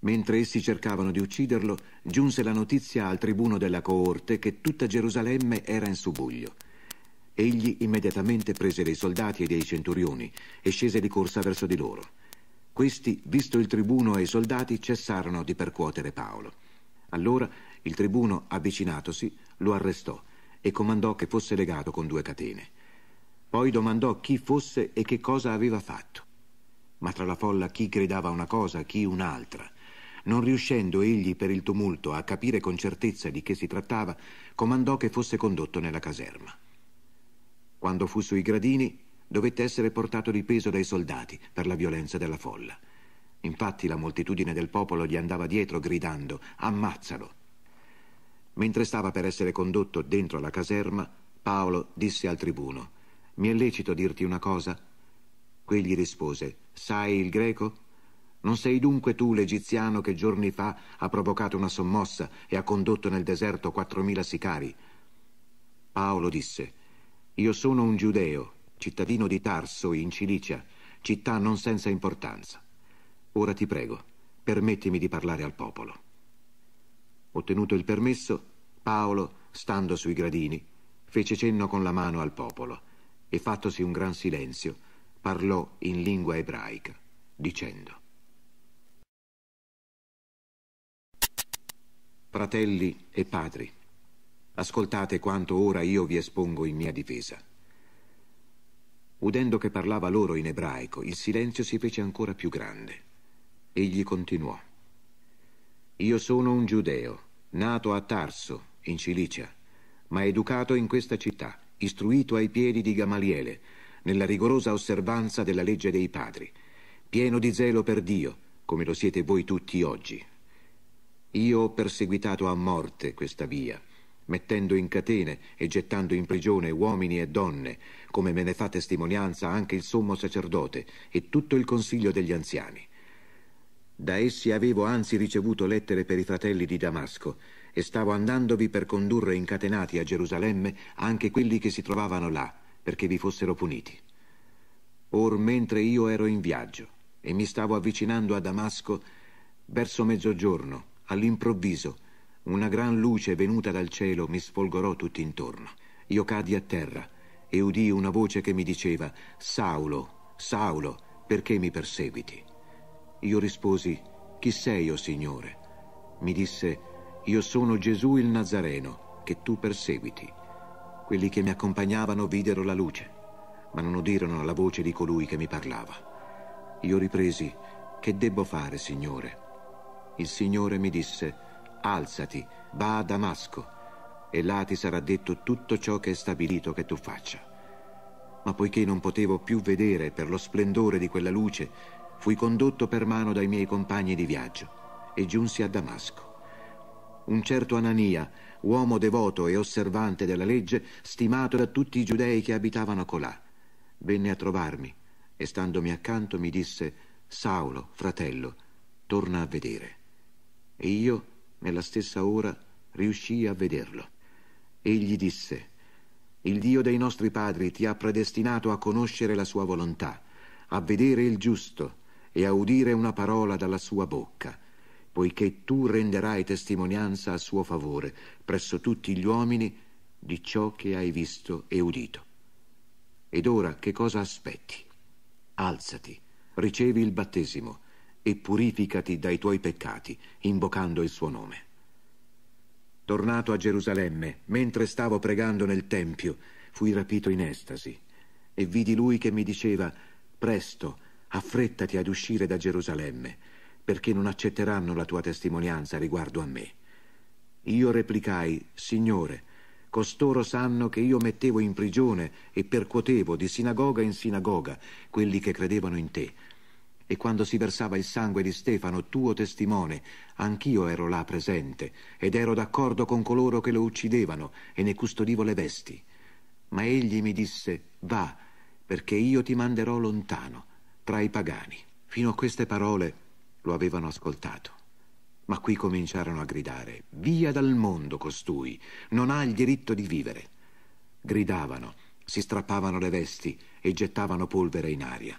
Mentre essi cercavano di ucciderlo, giunse la notizia al tribuno della coorte che tutta Gerusalemme era in subuglio. Egli immediatamente prese dei soldati e dei centurioni e scese di corsa verso di loro. Questi, visto il tribuno e i soldati, cessarono di percuotere Paolo. Allora il tribuno, avvicinatosi, lo arrestò e comandò che fosse legato con due catene. Poi domandò chi fosse e che cosa aveva fatto. Ma tra la folla chi gridava una cosa, chi un'altra. Non riuscendo egli per il tumulto a capire con certezza di che si trattava, comandò che fosse condotto nella caserma. Quando fu sui gradini, dovette essere portato di peso dai soldati per la violenza della folla. Infatti la moltitudine del popolo gli andava dietro gridando «Ammazzalo!». Mentre stava per essere condotto dentro la caserma, Paolo disse al tribuno mi è lecito dirti una cosa? Quegli rispose, sai il greco? Non sei dunque tu l'egiziano che giorni fa ha provocato una sommossa e ha condotto nel deserto quattromila sicari? Paolo disse, io sono un giudeo, cittadino di Tarso in Cilicia, città non senza importanza. Ora ti prego, permettimi di parlare al popolo. Ottenuto il permesso, Paolo, stando sui gradini, fece cenno con la mano al popolo e fattosi un gran silenzio, parlò in lingua ebraica, dicendo Fratelli e padri, ascoltate quanto ora io vi espongo in mia difesa. Udendo che parlava loro in ebraico, il silenzio si fece ancora più grande. Egli continuò. Io sono un giudeo, nato a Tarso, in Cilicia, ma educato in questa città istruito ai piedi di Gamaliele, nella rigorosa osservanza della legge dei padri, pieno di zelo per Dio, come lo siete voi tutti oggi. Io ho perseguitato a morte questa via, mettendo in catene e gettando in prigione uomini e donne, come me ne fa testimonianza anche il sommo sacerdote e tutto il consiglio degli anziani. Da essi avevo anzi ricevuto lettere per i fratelli di Damasco, e stavo andandovi per condurre incatenati a Gerusalemme anche quelli che si trovavano là, perché vi fossero puniti. Or mentre io ero in viaggio e mi stavo avvicinando a Damasco, verso mezzogiorno, all'improvviso, una gran luce venuta dal cielo mi sfolgorò tutt'intorno. Io cadi a terra e udii una voce che mi diceva «Saulo, Saulo, perché mi perseguiti?» Io risposi «Chi sei, o oh Signore?» Mi disse io sono Gesù il Nazareno, che tu perseguiti. Quelli che mi accompagnavano videro la luce, ma non udirono la voce di colui che mi parlava. Io ripresi, che debbo fare, Signore? Il Signore mi disse, alzati, va a Damasco, e là ti sarà detto tutto ciò che è stabilito che tu faccia. Ma poiché non potevo più vedere per lo splendore di quella luce, fui condotto per mano dai miei compagni di viaggio e giunsi a Damasco un certo Anania, uomo devoto e osservante della legge, stimato da tutti i giudei che abitavano colà. Venne a trovarmi e standomi accanto mi disse Saulo, fratello, torna a vedere. E io, nella stessa ora, riuscii a vederlo. Egli disse Il Dio dei nostri padri ti ha predestinato a conoscere la sua volontà, a vedere il giusto e a udire una parola dalla sua bocca poiché tu renderai testimonianza a suo favore presso tutti gli uomini di ciò che hai visto e udito. Ed ora che cosa aspetti? Alzati, ricevi il battesimo e purificati dai tuoi peccati, invocando il suo nome. Tornato a Gerusalemme, mentre stavo pregando nel Tempio, fui rapito in estasi e vidi lui che mi diceva, presto, affrettati ad uscire da Gerusalemme, perché non accetteranno la tua testimonianza riguardo a me. Io replicai, Signore, costoro sanno che io mettevo in prigione e percuotevo di sinagoga in sinagoga quelli che credevano in te. E quando si versava il sangue di Stefano, tuo testimone, anch'io ero là presente ed ero d'accordo con coloro che lo uccidevano e ne custodivo le vesti. Ma egli mi disse, va, perché io ti manderò lontano, tra i pagani. Fino a queste parole lo avevano ascoltato. Ma qui cominciarono a gridare, via dal mondo costui, non ha il diritto di vivere. Gridavano, si strappavano le vesti e gettavano polvere in aria.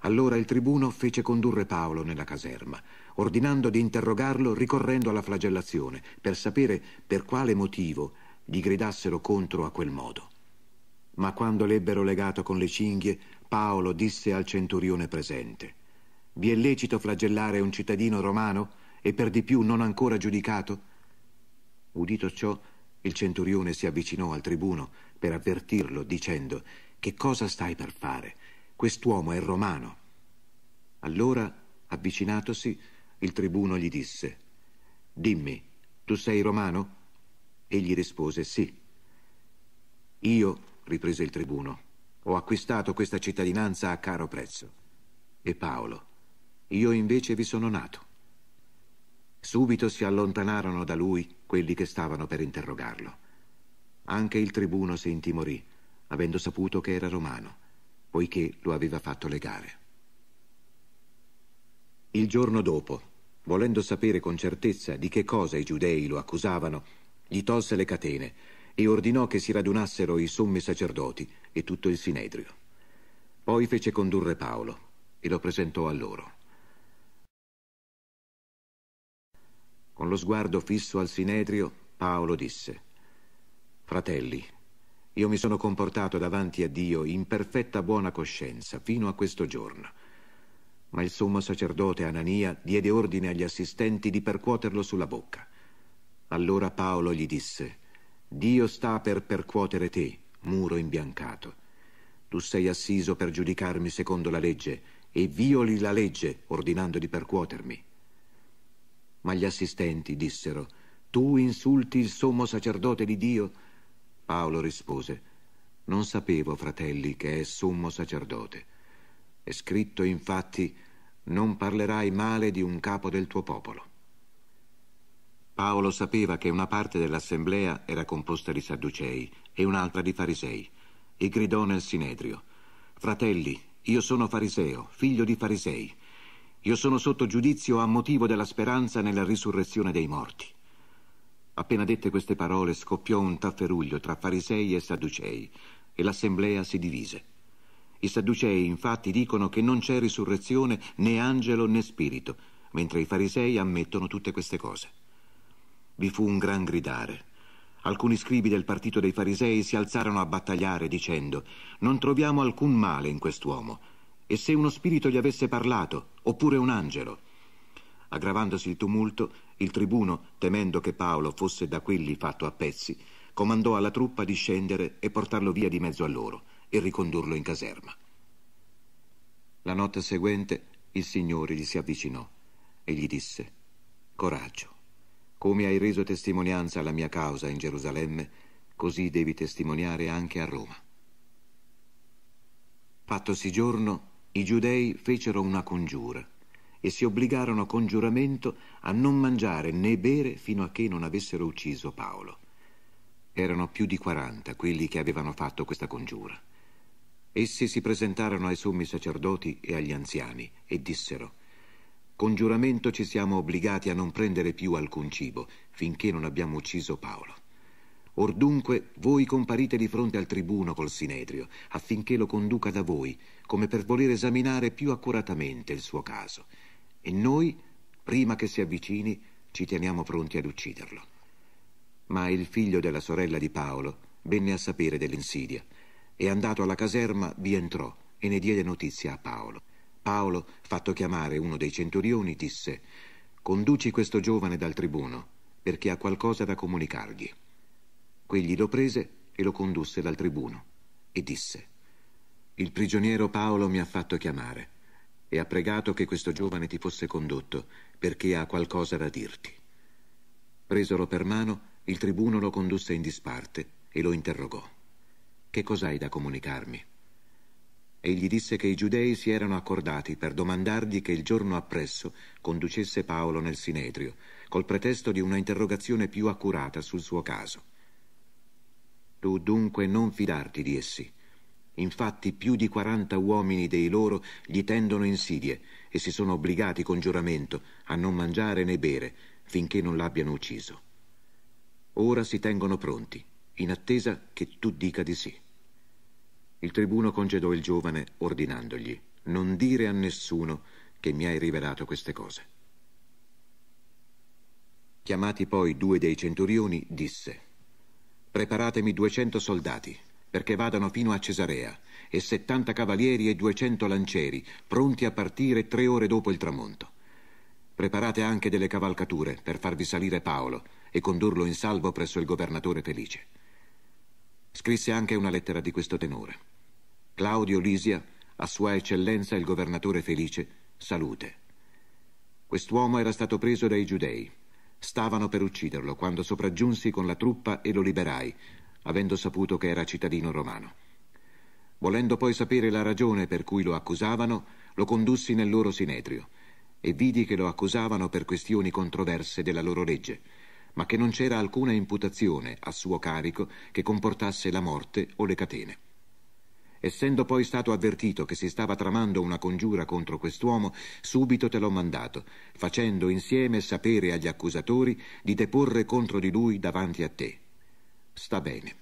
Allora il tribuno fece condurre Paolo nella caserma, ordinando di interrogarlo ricorrendo alla flagellazione, per sapere per quale motivo gli gridassero contro a quel modo. Ma quando l'ebbero legato con le cinghie, Paolo disse al centurione presente, vi è lecito flagellare un cittadino romano e per di più non ancora giudicato? Udito ciò, il centurione si avvicinò al tribuno per avvertirlo dicendo «Che cosa stai per fare? Quest'uomo è romano». Allora, avvicinatosi, il tribuno gli disse «Dimmi, tu sei romano?» Egli rispose «Sì». «Io», riprese il tribuno, «ho acquistato questa cittadinanza a caro prezzo». E Paolo, io invece vi sono nato. Subito si allontanarono da lui quelli che stavano per interrogarlo. Anche il tribuno si intimorì, avendo saputo che era romano, poiché lo aveva fatto legare. Il giorno dopo, volendo sapere con certezza di che cosa i giudei lo accusavano, gli tolse le catene e ordinò che si radunassero i sommi sacerdoti e tutto il sinedrio. Poi fece condurre Paolo e lo presentò a loro. Con lo sguardo fisso al sinedrio, Paolo disse, Fratelli, io mi sono comportato davanti a Dio in perfetta buona coscienza fino a questo giorno. Ma il sommo sacerdote Anania diede ordine agli assistenti di percuoterlo sulla bocca. Allora Paolo gli disse, Dio sta per percuotere te, muro imbiancato. Tu sei assiso per giudicarmi secondo la legge e violi la legge ordinando di percuotermi. Ma gli assistenti dissero, tu insulti il sommo sacerdote di Dio? Paolo rispose, non sapevo, fratelli, che è sommo sacerdote. È scritto infatti, non parlerai male di un capo del tuo popolo. Paolo sapeva che una parte dell'assemblea era composta di sadducei e un'altra di farisei e gridò nel sinedrio, Fratelli, io sono fariseo, figlio di farisei io sono sotto giudizio a motivo della speranza nella risurrezione dei morti. Appena dette queste parole scoppiò un tafferuglio tra farisei e sadducei e l'assemblea si divise. I sadducei infatti dicono che non c'è risurrezione né angelo né spirito, mentre i farisei ammettono tutte queste cose. Vi fu un gran gridare. Alcuni scribi del partito dei farisei si alzarono a battagliare dicendo «Non troviamo alcun male in quest'uomo» e se uno spirito gli avesse parlato, oppure un angelo. Aggravandosi il tumulto, il tribuno, temendo che Paolo fosse da quelli fatto a pezzi, comandò alla truppa di scendere e portarlo via di mezzo a loro e ricondurlo in caserma. La notte seguente il Signore gli si avvicinò e gli disse, Coraggio, come hai reso testimonianza alla mia causa in Gerusalemme, così devi testimoniare anche a Roma. Fattosi giorno, i giudei fecero una congiura e si obbligarono con giuramento a non mangiare né bere fino a che non avessero ucciso Paolo. Erano più di quaranta quelli che avevano fatto questa congiura. Essi si presentarono ai sommi sacerdoti e agli anziani e dissero «Con giuramento ci siamo obbligati a non prendere più alcun cibo finché non abbiamo ucciso Paolo». Or dunque voi comparite di fronte al tribuno col Sinedrio, affinché lo conduca da voi, come per voler esaminare più accuratamente il suo caso. E noi, prima che si avvicini, ci teniamo pronti ad ucciderlo. Ma il figlio della sorella di Paolo venne a sapere dell'insidia e andato alla caserma vi entrò e ne diede notizia a Paolo. Paolo, fatto chiamare uno dei centurioni, disse Conduci questo giovane dal tribuno, perché ha qualcosa da comunicargli. Quegli lo prese e lo condusse dal tribuno e disse Il prigioniero Paolo mi ha fatto chiamare e ha pregato che questo giovane ti fosse condotto perché ha qualcosa da dirti. Presolo per mano, il tribuno lo condusse in disparte e lo interrogò. Che cos'hai da comunicarmi? Egli disse che i giudei si erano accordati per domandargli che il giorno appresso conducesse Paolo nel Sinedrio, col pretesto di una interrogazione più accurata sul suo caso. Tu dunque non fidarti di essi. Infatti più di quaranta uomini dei loro gli tendono insidie e si sono obbligati con giuramento a non mangiare né bere finché non l'abbiano ucciso. Ora si tengono pronti, in attesa che tu dica di sì. Il tribuno congedò il giovane ordinandogli non dire a nessuno che mi hai rivelato queste cose. Chiamati poi due dei centurioni, disse preparatemi 200 soldati, perché vadano fino a Cesarea, e 70 cavalieri e 200 lancieri, pronti a partire tre ore dopo il tramonto. Preparate anche delle cavalcature per farvi salire Paolo e condurlo in salvo presso il governatore Felice. Scrisse anche una lettera di questo tenore. Claudio Lisia, a sua eccellenza il governatore Felice, salute. Quest'uomo era stato preso dai giudei Stavano per ucciderlo quando sopraggiunsi con la truppa e lo liberai, avendo saputo che era cittadino romano. Volendo poi sapere la ragione per cui lo accusavano, lo condussi nel loro sinedrio e vidi che lo accusavano per questioni controverse della loro legge, ma che non c'era alcuna imputazione a suo carico che comportasse la morte o le catene. Essendo poi stato avvertito che si stava tramando una congiura contro quest'uomo, subito te l'ho mandato, facendo insieme sapere agli accusatori di deporre contro di lui davanti a te. Sta bene.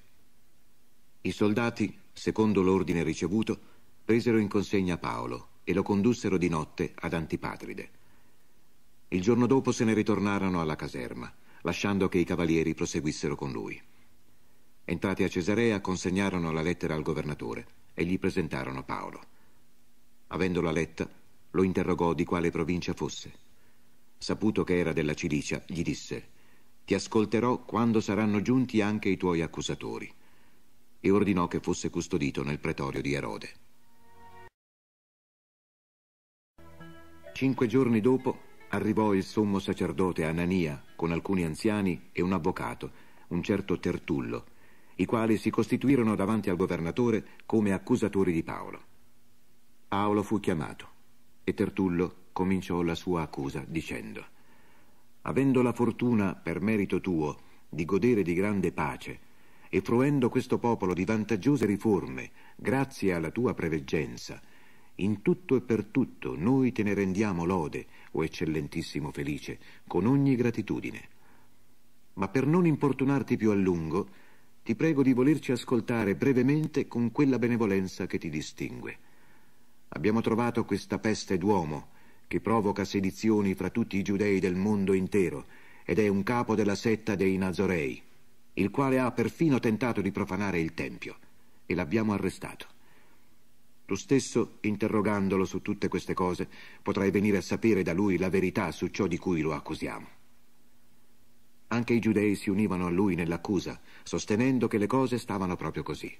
I soldati, secondo l'ordine ricevuto, presero in consegna Paolo e lo condussero di notte ad Antipatride. Il giorno dopo se ne ritornarono alla caserma, lasciando che i cavalieri proseguissero con lui. Entrati a Cesarea, consegnarono la lettera al governatore e gli presentarono Paolo. Avendola letta, lo interrogò di quale provincia fosse. Saputo che era della Cilicia, gli disse «Ti ascolterò quando saranno giunti anche i tuoi accusatori» e ordinò che fosse custodito nel pretorio di Erode. Cinque giorni dopo arrivò il sommo sacerdote Anania con alcuni anziani e un avvocato, un certo Tertullo, i quali si costituirono davanti al governatore come accusatori di Paolo. Paolo fu chiamato e Tertullo cominciò la sua accusa dicendo Avendo la fortuna, per merito tuo, di godere di grande pace, e fruendo questo popolo di vantaggiose riforme, grazie alla tua preveggenza, in tutto e per tutto noi te ne rendiamo lode, o eccellentissimo felice, con ogni gratitudine. Ma per non importunarti più a lungo, ti prego di volerci ascoltare brevemente con quella benevolenza che ti distingue. Abbiamo trovato questa peste d'uomo che provoca sedizioni fra tutti i giudei del mondo intero ed è un capo della setta dei Nazorei, il quale ha perfino tentato di profanare il Tempio e l'abbiamo arrestato. Tu stesso, interrogandolo su tutte queste cose, potrai venire a sapere da lui la verità su ciò di cui lo accusiamo. Anche i giudei si univano a lui nell'accusa, sostenendo che le cose stavano proprio così.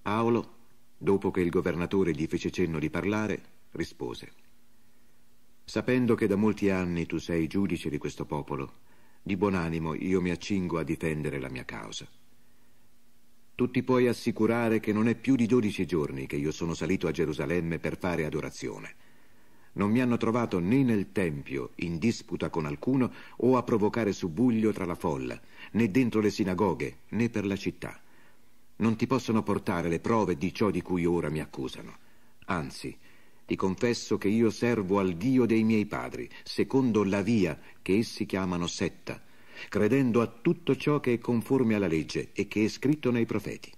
Paolo, dopo che il governatore gli fece cenno di parlare, rispose. Sapendo che da molti anni tu sei giudice di questo popolo, di buon animo io mi accingo a difendere la mia causa. Tu ti puoi assicurare che non è più di dodici giorni che io sono salito a Gerusalemme per fare adorazione non mi hanno trovato né nel Tempio, in disputa con alcuno, o a provocare subuglio tra la folla, né dentro le sinagoghe, né per la città. Non ti possono portare le prove di ciò di cui ora mi accusano. Anzi, ti confesso che io servo al Dio dei miei padri, secondo la via che essi chiamano setta, credendo a tutto ciò che è conforme alla legge e che è scritto nei profeti.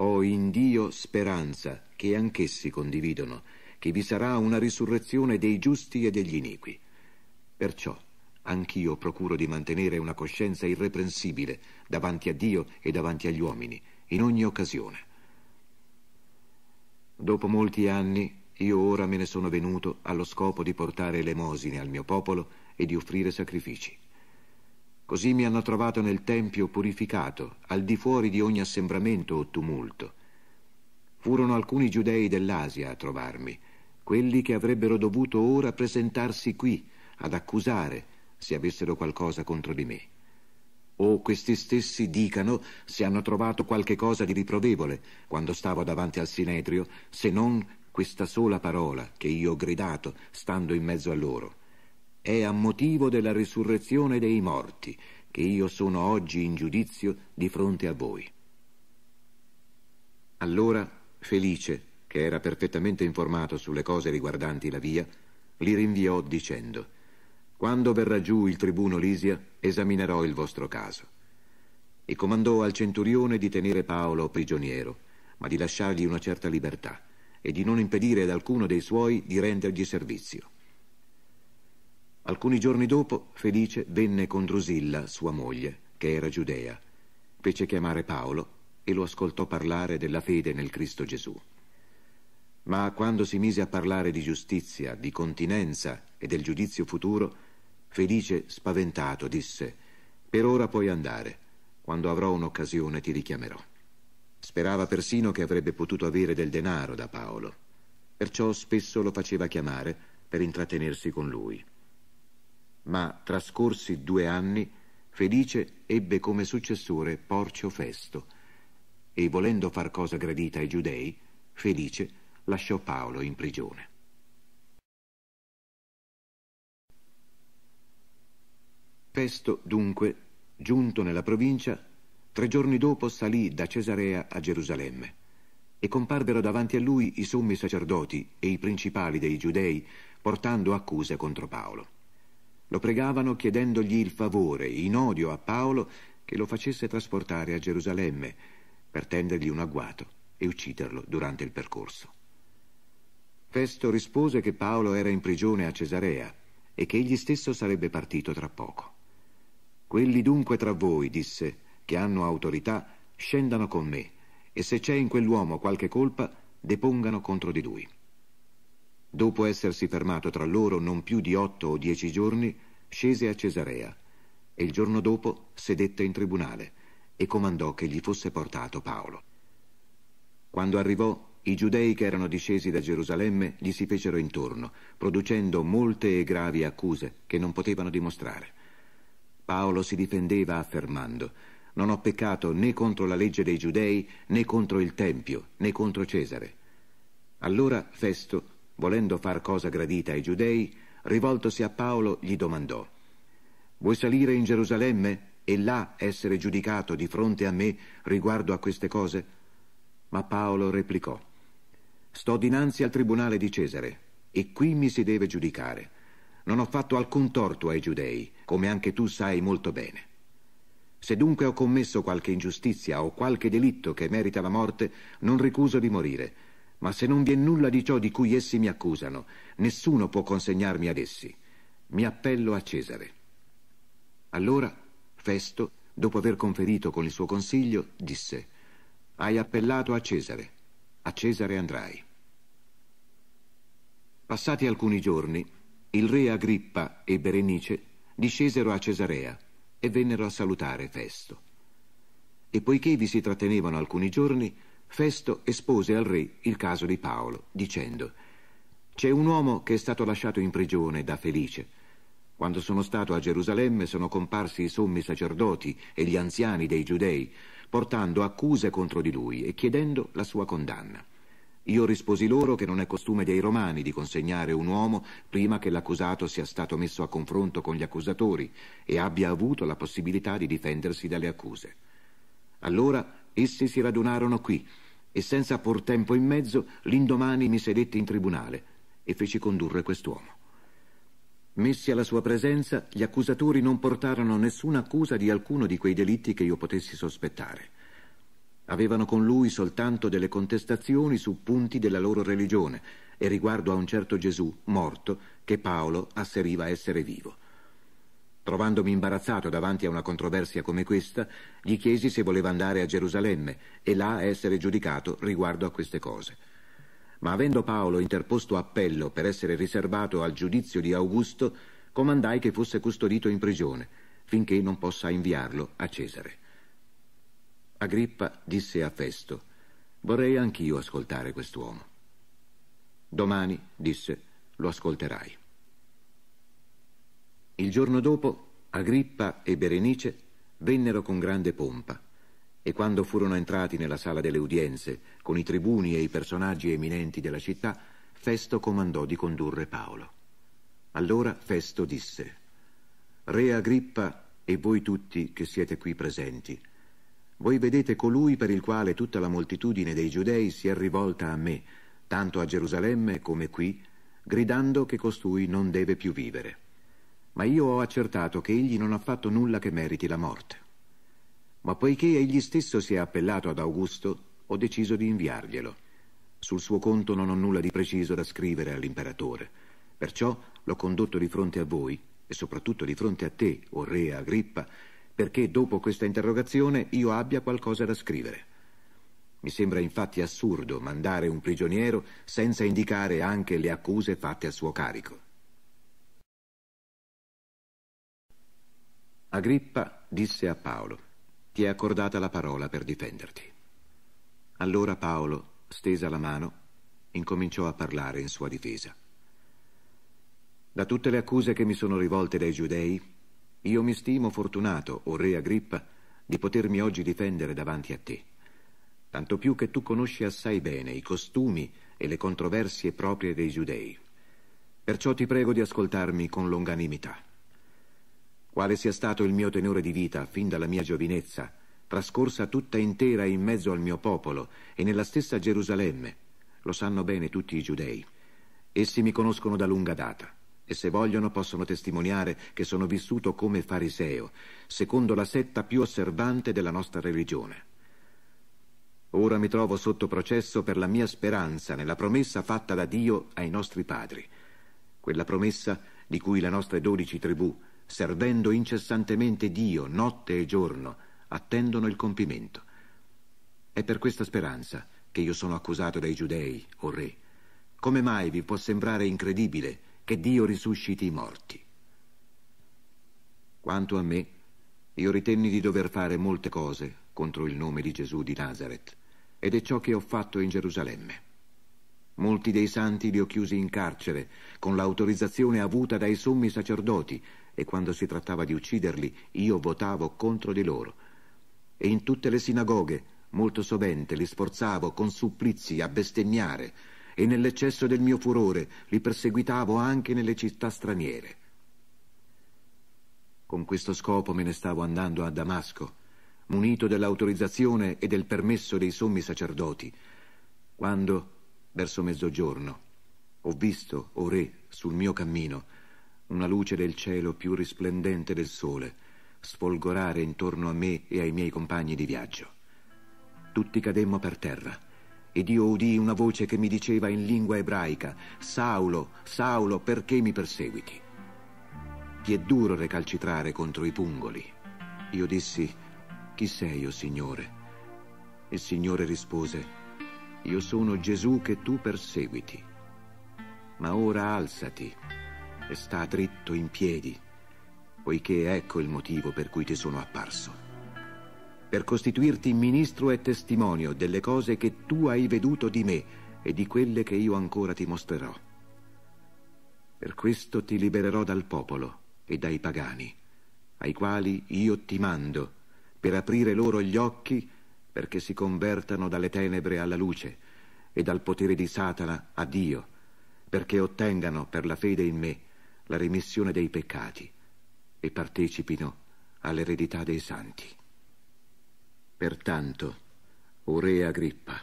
Ho in Dio speranza che anch'essi condividono, che vi sarà una risurrezione dei giusti e degli iniqui. Perciò anch'io procuro di mantenere una coscienza irreprensibile davanti a Dio e davanti agli uomini, in ogni occasione. Dopo molti anni, io ora me ne sono venuto allo scopo di portare elemosine al mio popolo e di offrire sacrifici. Così mi hanno trovato nel Tempio purificato, al di fuori di ogni assembramento o tumulto. Furono alcuni giudei dell'Asia a trovarmi, quelli che avrebbero dovuto ora presentarsi qui ad accusare se avessero qualcosa contro di me. O questi stessi dicano se hanno trovato qualche cosa di riprovevole quando stavo davanti al Sinedrio, se non questa sola parola che io ho gridato stando in mezzo a loro. È a motivo della risurrezione dei morti che io sono oggi in giudizio di fronte a voi. Allora, felice, che era perfettamente informato sulle cose riguardanti la via, li rinviò dicendo «Quando verrà giù il tribuno Lisia, esaminerò il vostro caso». E comandò al centurione di tenere Paolo prigioniero, ma di lasciargli una certa libertà e di non impedire ad alcuno dei suoi di rendergli servizio. Alcuni giorni dopo, Felice venne con Drusilla, sua moglie, che era giudea, fece chiamare Paolo e lo ascoltò parlare della fede nel Cristo Gesù ma quando si mise a parlare di giustizia, di continenza e del giudizio futuro, Felice, spaventato, disse «Per ora puoi andare, quando avrò un'occasione ti richiamerò». Sperava persino che avrebbe potuto avere del denaro da Paolo, perciò spesso lo faceva chiamare per intrattenersi con lui. Ma trascorsi due anni, Felice ebbe come successore Porcio Festo e, volendo far cosa gradita ai giudei, Felice lasciò Paolo in prigione. Festo, dunque, giunto nella provincia, tre giorni dopo salì da Cesarea a Gerusalemme e comparvero davanti a lui i sommi sacerdoti e i principali dei giudei portando accuse contro Paolo. Lo pregavano chiedendogli il favore, in odio a Paolo, che lo facesse trasportare a Gerusalemme per tendergli un agguato e ucciderlo durante il percorso. Festo rispose che Paolo era in prigione a Cesarea e che egli stesso sarebbe partito tra poco. Quelli dunque tra voi, disse, che hanno autorità, scendano con me, e se c'è in quell'uomo qualche colpa, depongano contro di lui. Dopo essersi fermato tra loro non più di otto o dieci giorni, scese a Cesarea e il giorno dopo sedette in tribunale e comandò che gli fosse portato Paolo. Quando arrivò, i giudei che erano discesi da Gerusalemme gli si fecero intorno, producendo molte e gravi accuse che non potevano dimostrare. Paolo si difendeva affermando «Non ho peccato né contro la legge dei giudei, né contro il Tempio, né contro Cesare». Allora Festo, volendo far cosa gradita ai giudei, rivoltosi a Paolo gli domandò «Vuoi salire in Gerusalemme e là essere giudicato di fronte a me riguardo a queste cose?» Ma Paolo replicò Sto dinanzi al tribunale di Cesare e qui mi si deve giudicare. Non ho fatto alcun torto ai giudei, come anche tu sai molto bene. Se dunque ho commesso qualche ingiustizia o qualche delitto che merita la morte, non ricuso di morire, ma se non vi è nulla di ciò di cui essi mi accusano, nessuno può consegnarmi ad essi. Mi appello a Cesare. Allora Festo, dopo aver conferito con il suo consiglio, disse Hai appellato a Cesare. A Cesare andrai. Passati alcuni giorni, il re Agrippa e Berenice discesero a Cesarea e vennero a salutare Festo. E poiché vi si trattenevano alcuni giorni, Festo espose al re il caso di Paolo, dicendo «C'è un uomo che è stato lasciato in prigione da Felice. Quando sono stato a Gerusalemme sono comparsi i sommi sacerdoti e gli anziani dei giudei, portando accuse contro di lui e chiedendo la sua condanna. Io risposi loro che non è costume dei romani di consegnare un uomo prima che l'accusato sia stato messo a confronto con gli accusatori e abbia avuto la possibilità di difendersi dalle accuse. Allora essi si radunarono qui e senza por tempo in mezzo l'indomani mi sedetti in tribunale e feci condurre quest'uomo. Messi alla sua presenza, gli accusatori non portarono nessuna accusa di alcuno di quei delitti che io potessi sospettare. Avevano con lui soltanto delle contestazioni su punti della loro religione e riguardo a un certo Gesù morto che Paolo asseriva essere vivo. Trovandomi imbarazzato davanti a una controversia come questa, gli chiesi se voleva andare a Gerusalemme e là essere giudicato riguardo a queste cose. Ma avendo Paolo interposto appello per essere riservato al giudizio di Augusto, comandai che fosse custodito in prigione, finché non possa inviarlo a Cesare. Agrippa disse a Festo, vorrei anch'io ascoltare quest'uomo. Domani, disse, lo ascolterai. Il giorno dopo Agrippa e Berenice vennero con grande pompa e quando furono entrati nella sala delle udienze con i tribuni e i personaggi eminenti della città, Festo comandò di condurre Paolo. Allora Festo disse, Re Agrippa e voi tutti che siete qui presenti, voi vedete colui per il quale tutta la moltitudine dei giudei si è rivolta a me, tanto a Gerusalemme come qui, gridando che costui non deve più vivere. Ma io ho accertato che egli non ha fatto nulla che meriti la morte. Ma poiché egli stesso si è appellato ad Augusto, ho deciso di inviarglielo. Sul suo conto non ho nulla di preciso da scrivere all'imperatore, perciò l'ho condotto di fronte a voi e soprattutto di fronte a te, o re Agrippa, perché dopo questa interrogazione io abbia qualcosa da scrivere. Mi sembra infatti assurdo mandare un prigioniero senza indicare anche le accuse fatte a suo carico. Agrippa disse a Paolo, ti è accordata la parola per difenderti. Allora Paolo, stesa la mano, incominciò a parlare in sua difesa. Da tutte le accuse che mi sono rivolte dai giudei, io mi stimo fortunato, o re Agrippa, di potermi oggi difendere davanti a te. Tanto più che tu conosci assai bene i costumi e le controversie proprie dei giudei. Perciò ti prego di ascoltarmi con longanimità. Quale sia stato il mio tenore di vita fin dalla mia giovinezza, trascorsa tutta intera in mezzo al mio popolo e nella stessa Gerusalemme, lo sanno bene tutti i giudei. Essi mi conoscono da lunga data e se vogliono possono testimoniare che sono vissuto come fariseo, secondo la setta più osservante della nostra religione. Ora mi trovo sotto processo per la mia speranza nella promessa fatta da Dio ai nostri padri, quella promessa di cui le nostre dodici tribù, servendo incessantemente Dio notte e giorno, attendono il compimento. È per questa speranza che io sono accusato dai giudei, o oh re. Come mai vi può sembrare incredibile che Dio risusciti i morti. Quanto a me, io ritenni di dover fare molte cose contro il nome di Gesù di Nazareth, ed è ciò che ho fatto in Gerusalemme. Molti dei santi li ho chiusi in carcere, con l'autorizzazione avuta dai sommi sacerdoti, e quando si trattava di ucciderli io votavo contro di loro. E in tutte le sinagoghe, molto sovente, li sforzavo con supplizi a bestemmiare, e nell'eccesso del mio furore li perseguitavo anche nelle città straniere. Con questo scopo me ne stavo andando a Damasco, munito dell'autorizzazione e del permesso dei sommi sacerdoti, quando, verso mezzogiorno, ho visto, o oh re, sul mio cammino, una luce del cielo più risplendente del sole, sfolgorare intorno a me e ai miei compagni di viaggio. Tutti cademmo per terra ed io udii una voce che mi diceva in lingua ebraica, Saulo, Saulo, perché mi perseguiti? Ti è duro recalcitrare contro i pungoli. Io dissi, chi sei, o oh Signore? Il Signore rispose, io sono Gesù che tu perseguiti. Ma ora alzati e sta dritto in piedi, poiché ecco il motivo per cui ti sono apparso per costituirti ministro e testimonio delle cose che tu hai veduto di me e di quelle che io ancora ti mostrerò. Per questo ti libererò dal popolo e dai pagani, ai quali io ti mando, per aprire loro gli occhi perché si convertano dalle tenebre alla luce e dal potere di Satana a Dio, perché ottengano per la fede in me la remissione dei peccati e partecipino all'eredità dei santi. Pertanto, o re Agrippa,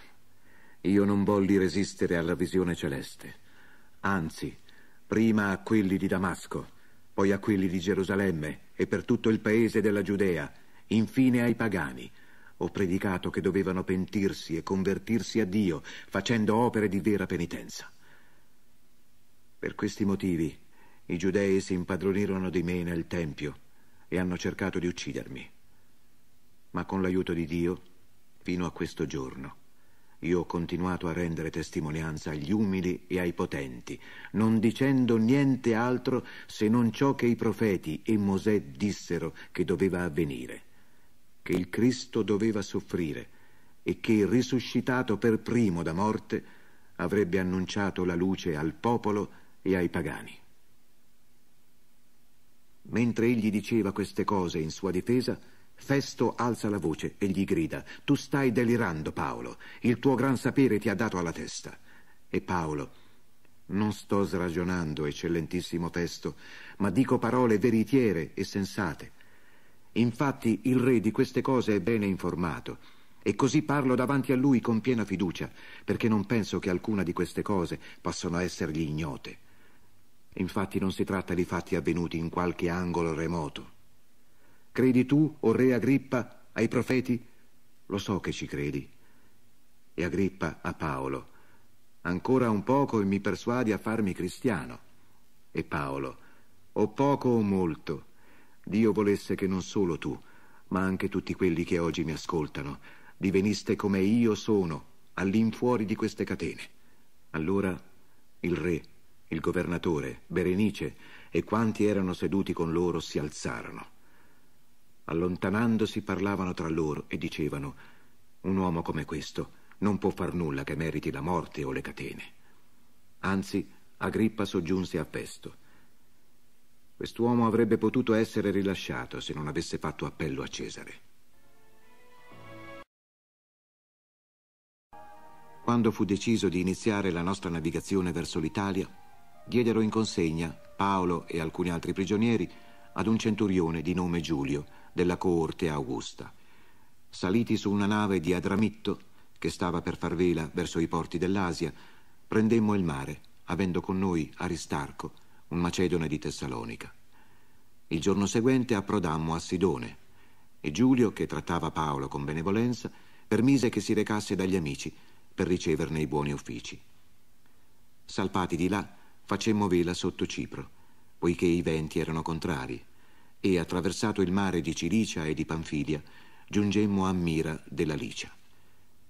io non volli resistere alla visione celeste, anzi, prima a quelli di Damasco, poi a quelli di Gerusalemme e per tutto il paese della Giudea, infine ai pagani. Ho predicato che dovevano pentirsi e convertirsi a Dio facendo opere di vera penitenza. Per questi motivi i giudei si impadronirono di me nel Tempio e hanno cercato di uccidermi ma con l'aiuto di Dio, fino a questo giorno, io ho continuato a rendere testimonianza agli umili e ai potenti, non dicendo niente altro se non ciò che i profeti e Mosè dissero che doveva avvenire, che il Cristo doveva soffrire e che, risuscitato per primo da morte, avrebbe annunciato la luce al popolo e ai pagani. Mentre egli diceva queste cose in sua difesa, Festo alza la voce e gli grida Tu stai delirando, Paolo. Il tuo gran sapere ti ha dato alla testa. E Paolo non sto sragionando, eccellentissimo testo, ma dico parole veritiere e sensate. Infatti il re di queste cose è bene informato, e così parlo davanti a lui con piena fiducia, perché non penso che alcuna di queste cose possano essergli ignote. Infatti non si tratta di fatti avvenuti in qualche angolo remoto, Credi tu, o re Agrippa, ai profeti? Lo so che ci credi. E Agrippa a Paolo, ancora un poco e mi persuadi a farmi cristiano. E Paolo, o poco o molto, Dio volesse che non solo tu, ma anche tutti quelli che oggi mi ascoltano, diveniste come io sono, all'infuori di queste catene. Allora il re, il governatore, Berenice e quanti erano seduti con loro si alzarono. Allontanandosi parlavano tra loro e dicevano un uomo come questo non può far nulla che meriti la morte o le catene. Anzi, Agrippa soggiunse a Festo. Quest'uomo avrebbe potuto essere rilasciato se non avesse fatto appello a Cesare. Quando fu deciso di iniziare la nostra navigazione verso l'Italia, diedero in consegna Paolo e alcuni altri prigionieri ad un centurione di nome Giulio, della coorte Augusta, saliti su una nave di Adramitto che stava per far vela verso i porti dell'Asia, prendemmo il mare, avendo con noi Aristarco, un macedone di Tessalonica. Il giorno seguente approdammo a Sidone e Giulio, che trattava Paolo con benevolenza, permise che si recasse dagli amici per riceverne i buoni uffici. Salpati di là, facemmo vela sotto Cipro, poiché i venti erano contrari e attraversato il mare di Cilicia e di Panfilia, giungemmo a Mira della Licia.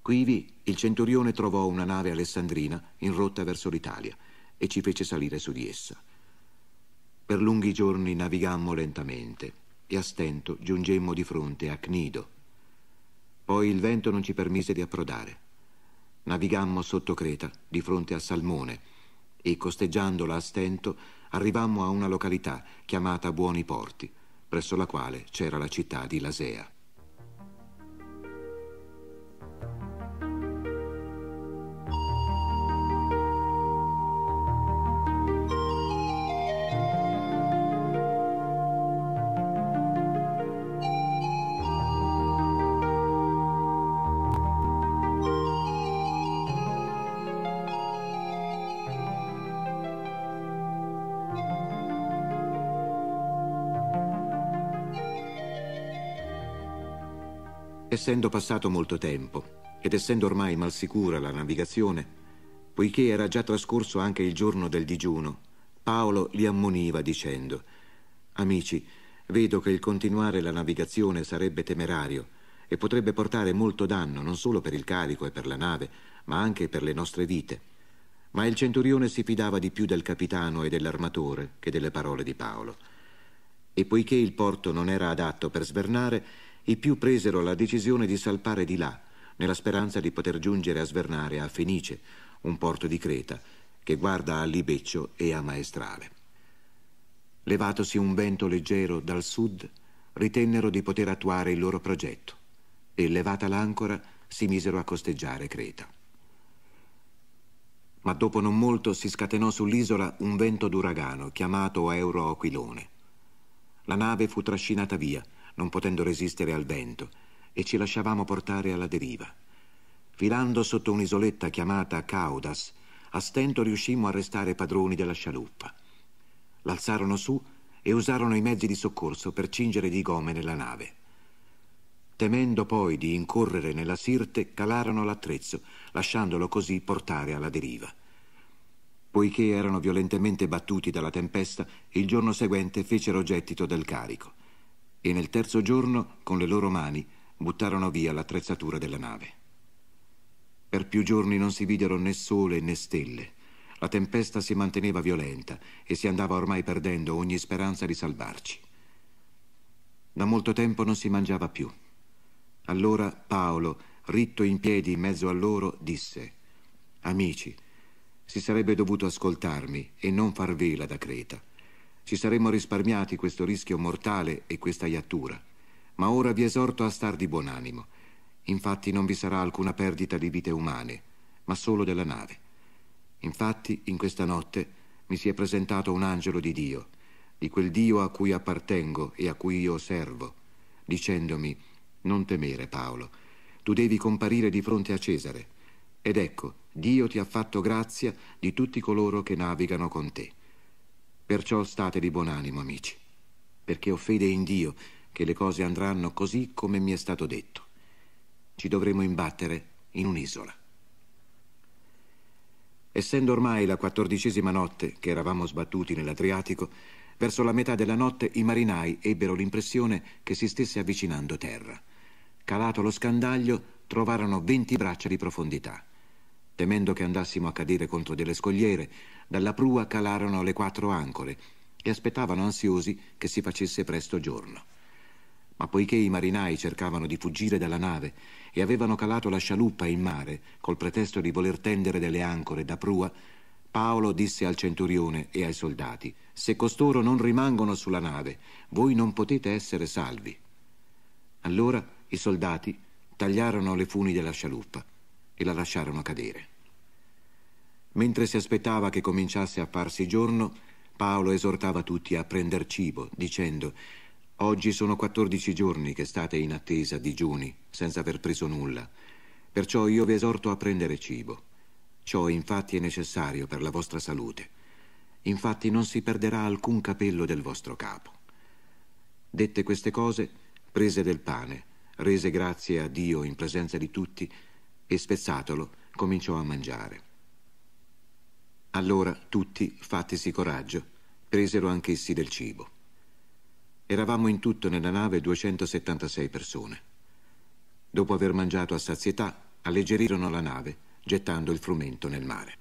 Quivi il centurione trovò una nave alessandrina in rotta verso l'Italia e ci fece salire su di essa. Per lunghi giorni navigammo lentamente e a stento giungemmo di fronte a Cnido. Poi il vento non ci permise di approdare. Navigammo sotto Creta, di fronte a Salmone, e costeggiandola a stento arrivammo a una località chiamata Buoni Porti, presso la quale c'era la città di Lasea. essendo passato molto tempo ed essendo ormai mal sicura la navigazione, poiché era già trascorso anche il giorno del digiuno, Paolo li ammoniva dicendo Amici, vedo che il continuare la navigazione sarebbe temerario e potrebbe portare molto danno non solo per il carico e per la nave, ma anche per le nostre vite. Ma il centurione si fidava di più del capitano e dell'armatore che delle parole di Paolo. E poiché il porto non era adatto per svernare, i più presero la decisione di salpare di là, nella speranza di poter giungere a svernare a Fenice, un porto di Creta, che guarda a Libeccio e a Maestrale. Levatosi un vento leggero dal sud, ritennero di poter attuare il loro progetto e, levata l'ancora, si misero a costeggiare Creta. Ma dopo non molto si scatenò sull'isola un vento d'uragano chiamato Euroaquilone. La nave fu trascinata via non potendo resistere al vento, e ci lasciavamo portare alla deriva. Filando sotto un'isoletta chiamata Caudas, a stento riuscimmo a restare padroni della scialuppa. L'alzarono su e usarono i mezzi di soccorso per cingere di gomene la nave. Temendo poi di incorrere nella sirte, calarono l'attrezzo, lasciandolo così portare alla deriva. Poiché erano violentemente battuti dalla tempesta, il giorno seguente fecero gettito del carico e nel terzo giorno, con le loro mani, buttarono via l'attrezzatura della nave. Per più giorni non si videro né sole né stelle. La tempesta si manteneva violenta e si andava ormai perdendo ogni speranza di salvarci. Da molto tempo non si mangiava più. Allora Paolo, ritto in piedi in mezzo a loro, disse «Amici, si sarebbe dovuto ascoltarmi e non far vela da Creta». Ci saremmo risparmiati questo rischio mortale e questa iattura. Ma ora vi esorto a star di buon animo. Infatti non vi sarà alcuna perdita di vite umane, ma solo della nave. Infatti, in questa notte mi si è presentato un angelo di Dio, di quel Dio a cui appartengo e a cui io servo, dicendomi: Non temere, Paolo, tu devi comparire di fronte a Cesare. Ed ecco, Dio ti ha fatto grazia di tutti coloro che navigano con te. Perciò state di buon animo, amici, perché ho fede in Dio che le cose andranno così come mi è stato detto. Ci dovremo imbattere in un'isola. Essendo ormai la quattordicesima notte che eravamo sbattuti nell'Adriatico, verso la metà della notte i marinai ebbero l'impressione che si stesse avvicinando terra. Calato lo scandaglio, trovarono venti braccia di profondità. Temendo che andassimo a cadere contro delle scogliere, dalla prua calarono le quattro ancore e aspettavano ansiosi che si facesse presto giorno. Ma poiché i marinai cercavano di fuggire dalla nave e avevano calato la scialuppa in mare col pretesto di voler tendere delle ancore da prua, Paolo disse al centurione e ai soldati, se costoro non rimangono sulla nave, voi non potete essere salvi. Allora i soldati tagliarono le funi della scialuppa e la lasciarono cadere. Mentre si aspettava che cominciasse a farsi giorno, Paolo esortava tutti a prender cibo, dicendo Oggi sono 14 giorni che state in attesa digiuni, senza aver preso nulla. Perciò io vi esorto a prendere cibo. Ciò infatti è necessario per la vostra salute. Infatti non si perderà alcun capello del vostro capo. Dette queste cose, prese del pane, rese grazie a Dio in presenza di tutti e spezzatolo cominciò a mangiare. Allora tutti, fattisi coraggio, presero anch'essi del cibo. Eravamo in tutto nella nave 276 persone. Dopo aver mangiato a sazietà, alleggerirono la nave, gettando il frumento nel mare.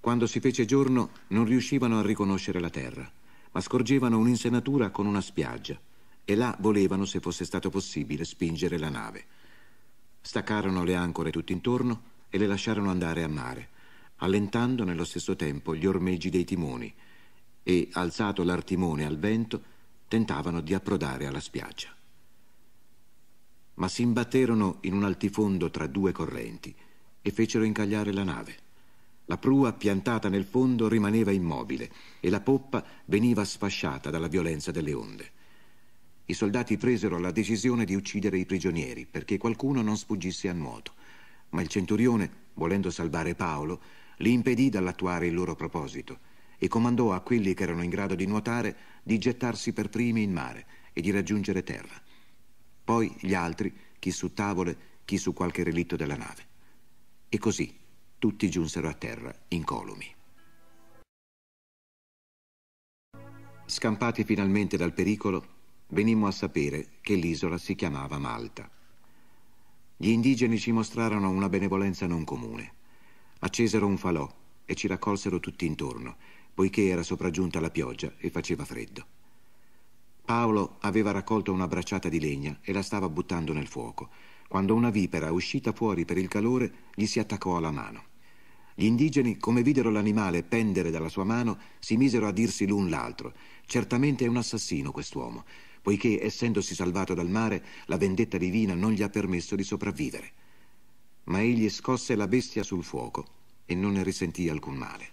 Quando si fece giorno, non riuscivano a riconoscere la terra, ma scorgevano un'insenatura con una spiaggia e là volevano, se fosse stato possibile, spingere la nave. Staccarono le ancore tutt'intorno e le lasciarono andare a mare allentando nello stesso tempo gli ormeggi dei timoni e, alzato l'artimone al vento, tentavano di approdare alla spiaggia. Ma si imbatterono in un altifondo tra due correnti e fecero incagliare la nave. La prua piantata nel fondo rimaneva immobile e la poppa veniva sfasciata dalla violenza delle onde. I soldati presero la decisione di uccidere i prigionieri perché qualcuno non sfuggisse a nuoto, ma il centurione, volendo salvare Paolo, li impedì dall'attuare il loro proposito e comandò a quelli che erano in grado di nuotare di gettarsi per primi in mare e di raggiungere terra. Poi gli altri, chi su tavole, chi su qualche relitto della nave. E così tutti giunsero a terra incolumi. Scampati finalmente dal pericolo, venimmo a sapere che l'isola si chiamava Malta. Gli indigeni ci mostrarono una benevolenza non comune. Accesero un falò e ci raccolsero tutti intorno, poiché era sopraggiunta la pioggia e faceva freddo. Paolo aveva raccolto una bracciata di legna e la stava buttando nel fuoco, quando una vipera, uscita fuori per il calore, gli si attaccò alla mano. Gli indigeni, come videro l'animale pendere dalla sua mano, si misero a dirsi l'un l'altro. Certamente è un assassino quest'uomo, poiché, essendosi salvato dal mare, la vendetta divina non gli ha permesso di sopravvivere ma egli scosse la bestia sul fuoco e non ne risentì alcun male.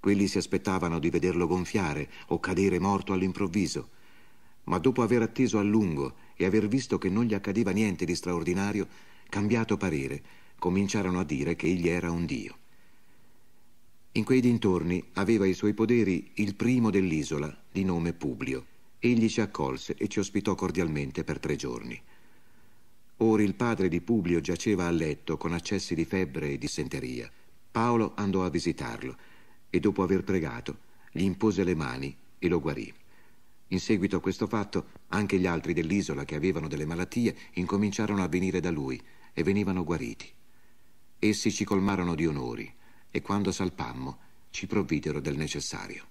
Quelli si aspettavano di vederlo gonfiare o cadere morto all'improvviso, ma dopo aver atteso a lungo e aver visto che non gli accadeva niente di straordinario, cambiato parere, cominciarono a dire che egli era un dio. In quei dintorni aveva i suoi poderi il primo dell'isola, di nome Publio. Egli ci accolse e ci ospitò cordialmente per tre giorni. Ora il padre di Publio giaceva a letto con accessi di febbre e dissenteria. Paolo andò a visitarlo e dopo aver pregato gli impose le mani e lo guarì. In seguito a questo fatto anche gli altri dell'isola che avevano delle malattie incominciarono a venire da lui e venivano guariti. Essi ci colmarono di onori e quando salpammo ci provvidero del necessario.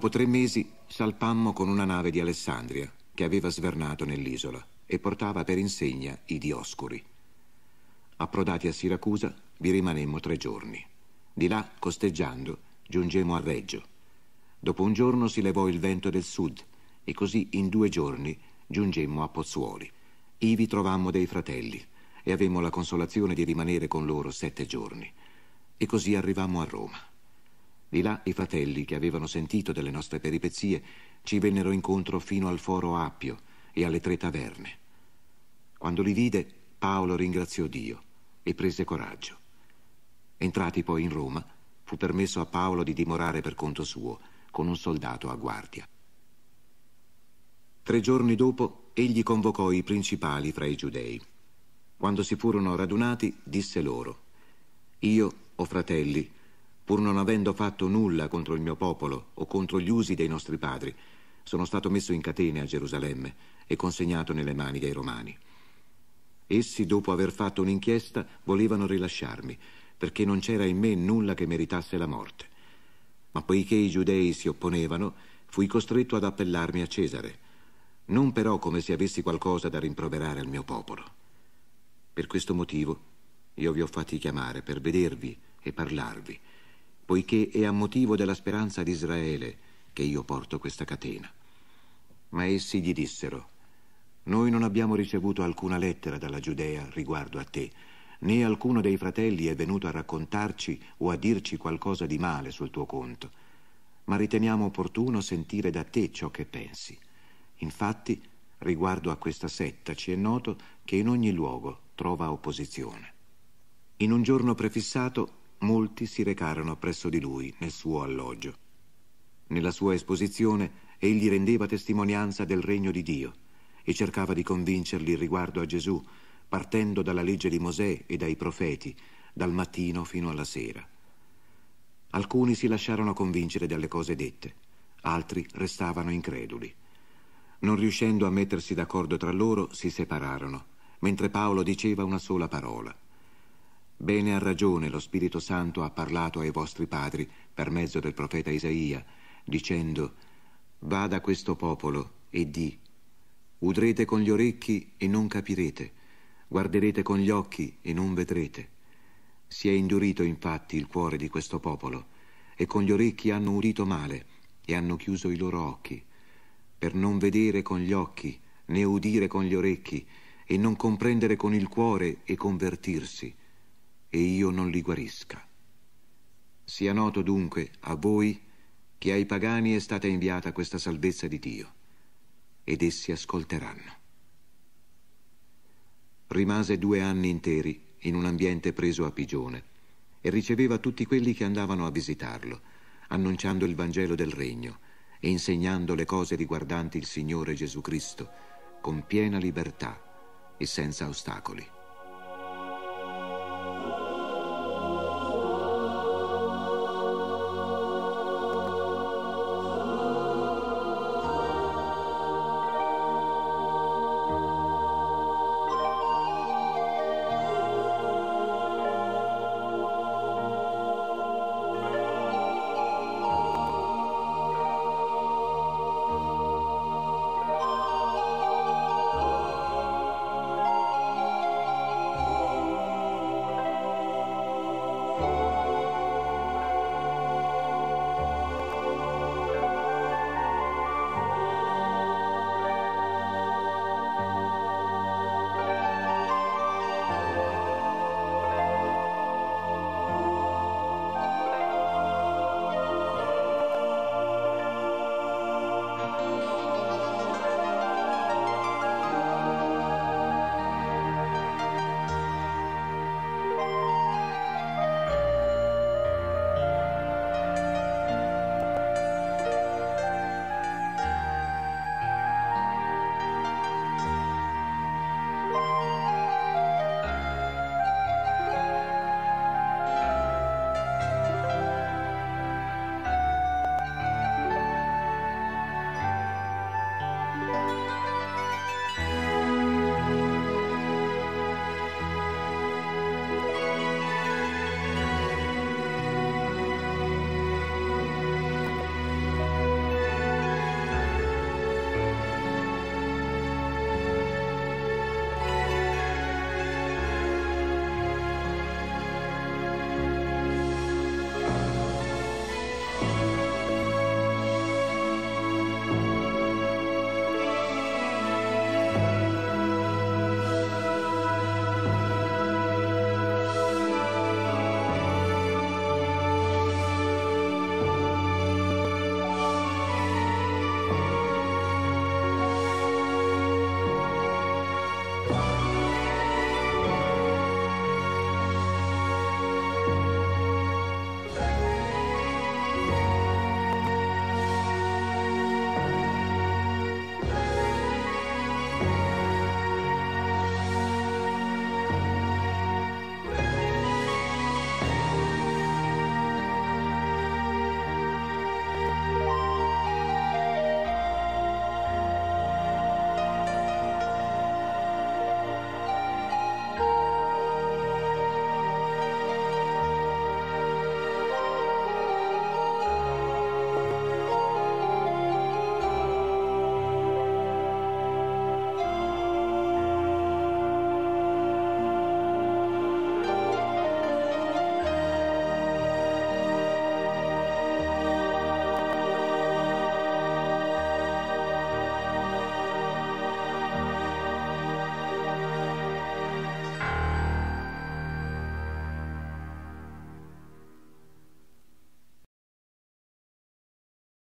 Dopo tre mesi salpammo con una nave di Alessandria che aveva svernato nell'isola e portava per insegna i Dioscuri. Approdati a Siracusa vi rimanemmo tre giorni. Di là, costeggiando, giungemmo a Reggio. Dopo un giorno si levò il vento del sud e così in due giorni giungemmo a Pozzuoli. Ivi trovammo dei fratelli e avemmo la consolazione di rimanere con loro sette giorni. E così arrivammo a Roma. Di là i fratelli, che avevano sentito delle nostre peripezie, ci vennero incontro fino al foro Appio e alle tre taverne. Quando li vide, Paolo ringraziò Dio e prese coraggio. Entrati poi in Roma, fu permesso a Paolo di dimorare per conto suo, con un soldato a guardia. Tre giorni dopo, egli convocò i principali fra i giudei. Quando si furono radunati, disse loro, Io, o fratelli, pur non avendo fatto nulla contro il mio popolo o contro gli usi dei nostri padri, sono stato messo in catene a Gerusalemme e consegnato nelle mani dei romani. Essi, dopo aver fatto un'inchiesta, volevano rilasciarmi, perché non c'era in me nulla che meritasse la morte. Ma poiché i giudei si opponevano, fui costretto ad appellarmi a Cesare, non però come se avessi qualcosa da rimproverare al mio popolo. Per questo motivo io vi ho fatti chiamare per vedervi e parlarvi, poiché è a motivo della speranza di Israele che io porto questa catena. Ma essi gli dissero, noi non abbiamo ricevuto alcuna lettera dalla Giudea riguardo a te, né alcuno dei fratelli è venuto a raccontarci o a dirci qualcosa di male sul tuo conto, ma riteniamo opportuno sentire da te ciò che pensi. Infatti, riguardo a questa setta ci è noto che in ogni luogo trova opposizione. In un giorno prefissato molti si recarono presso di lui nel suo alloggio. Nella sua esposizione egli rendeva testimonianza del regno di Dio e cercava di convincerli riguardo a Gesù, partendo dalla legge di Mosè e dai profeti, dal mattino fino alla sera. Alcuni si lasciarono convincere dalle cose dette, altri restavano increduli. Non riuscendo a mettersi d'accordo tra loro, si separarono, mentre Paolo diceva una sola parola. Bene a ragione lo Spirito Santo ha parlato ai vostri padri per mezzo del profeta Isaia, dicendo, Va da questo popolo e di, udrete con gli orecchi e non capirete, guarderete con gli occhi e non vedrete. Si è indurito infatti il cuore di questo popolo, e con gli orecchi hanno udito male, e hanno chiuso i loro occhi, per non vedere con gli occhi, né udire con gli orecchi, e non comprendere con il cuore e convertirsi e io non li guarisca. Sia noto dunque a voi che ai pagani è stata inviata questa salvezza di Dio, ed essi ascolteranno. Rimase due anni interi in un ambiente preso a pigione e riceveva tutti quelli che andavano a visitarlo, annunciando il Vangelo del Regno e insegnando le cose riguardanti il Signore Gesù Cristo con piena libertà e senza ostacoli.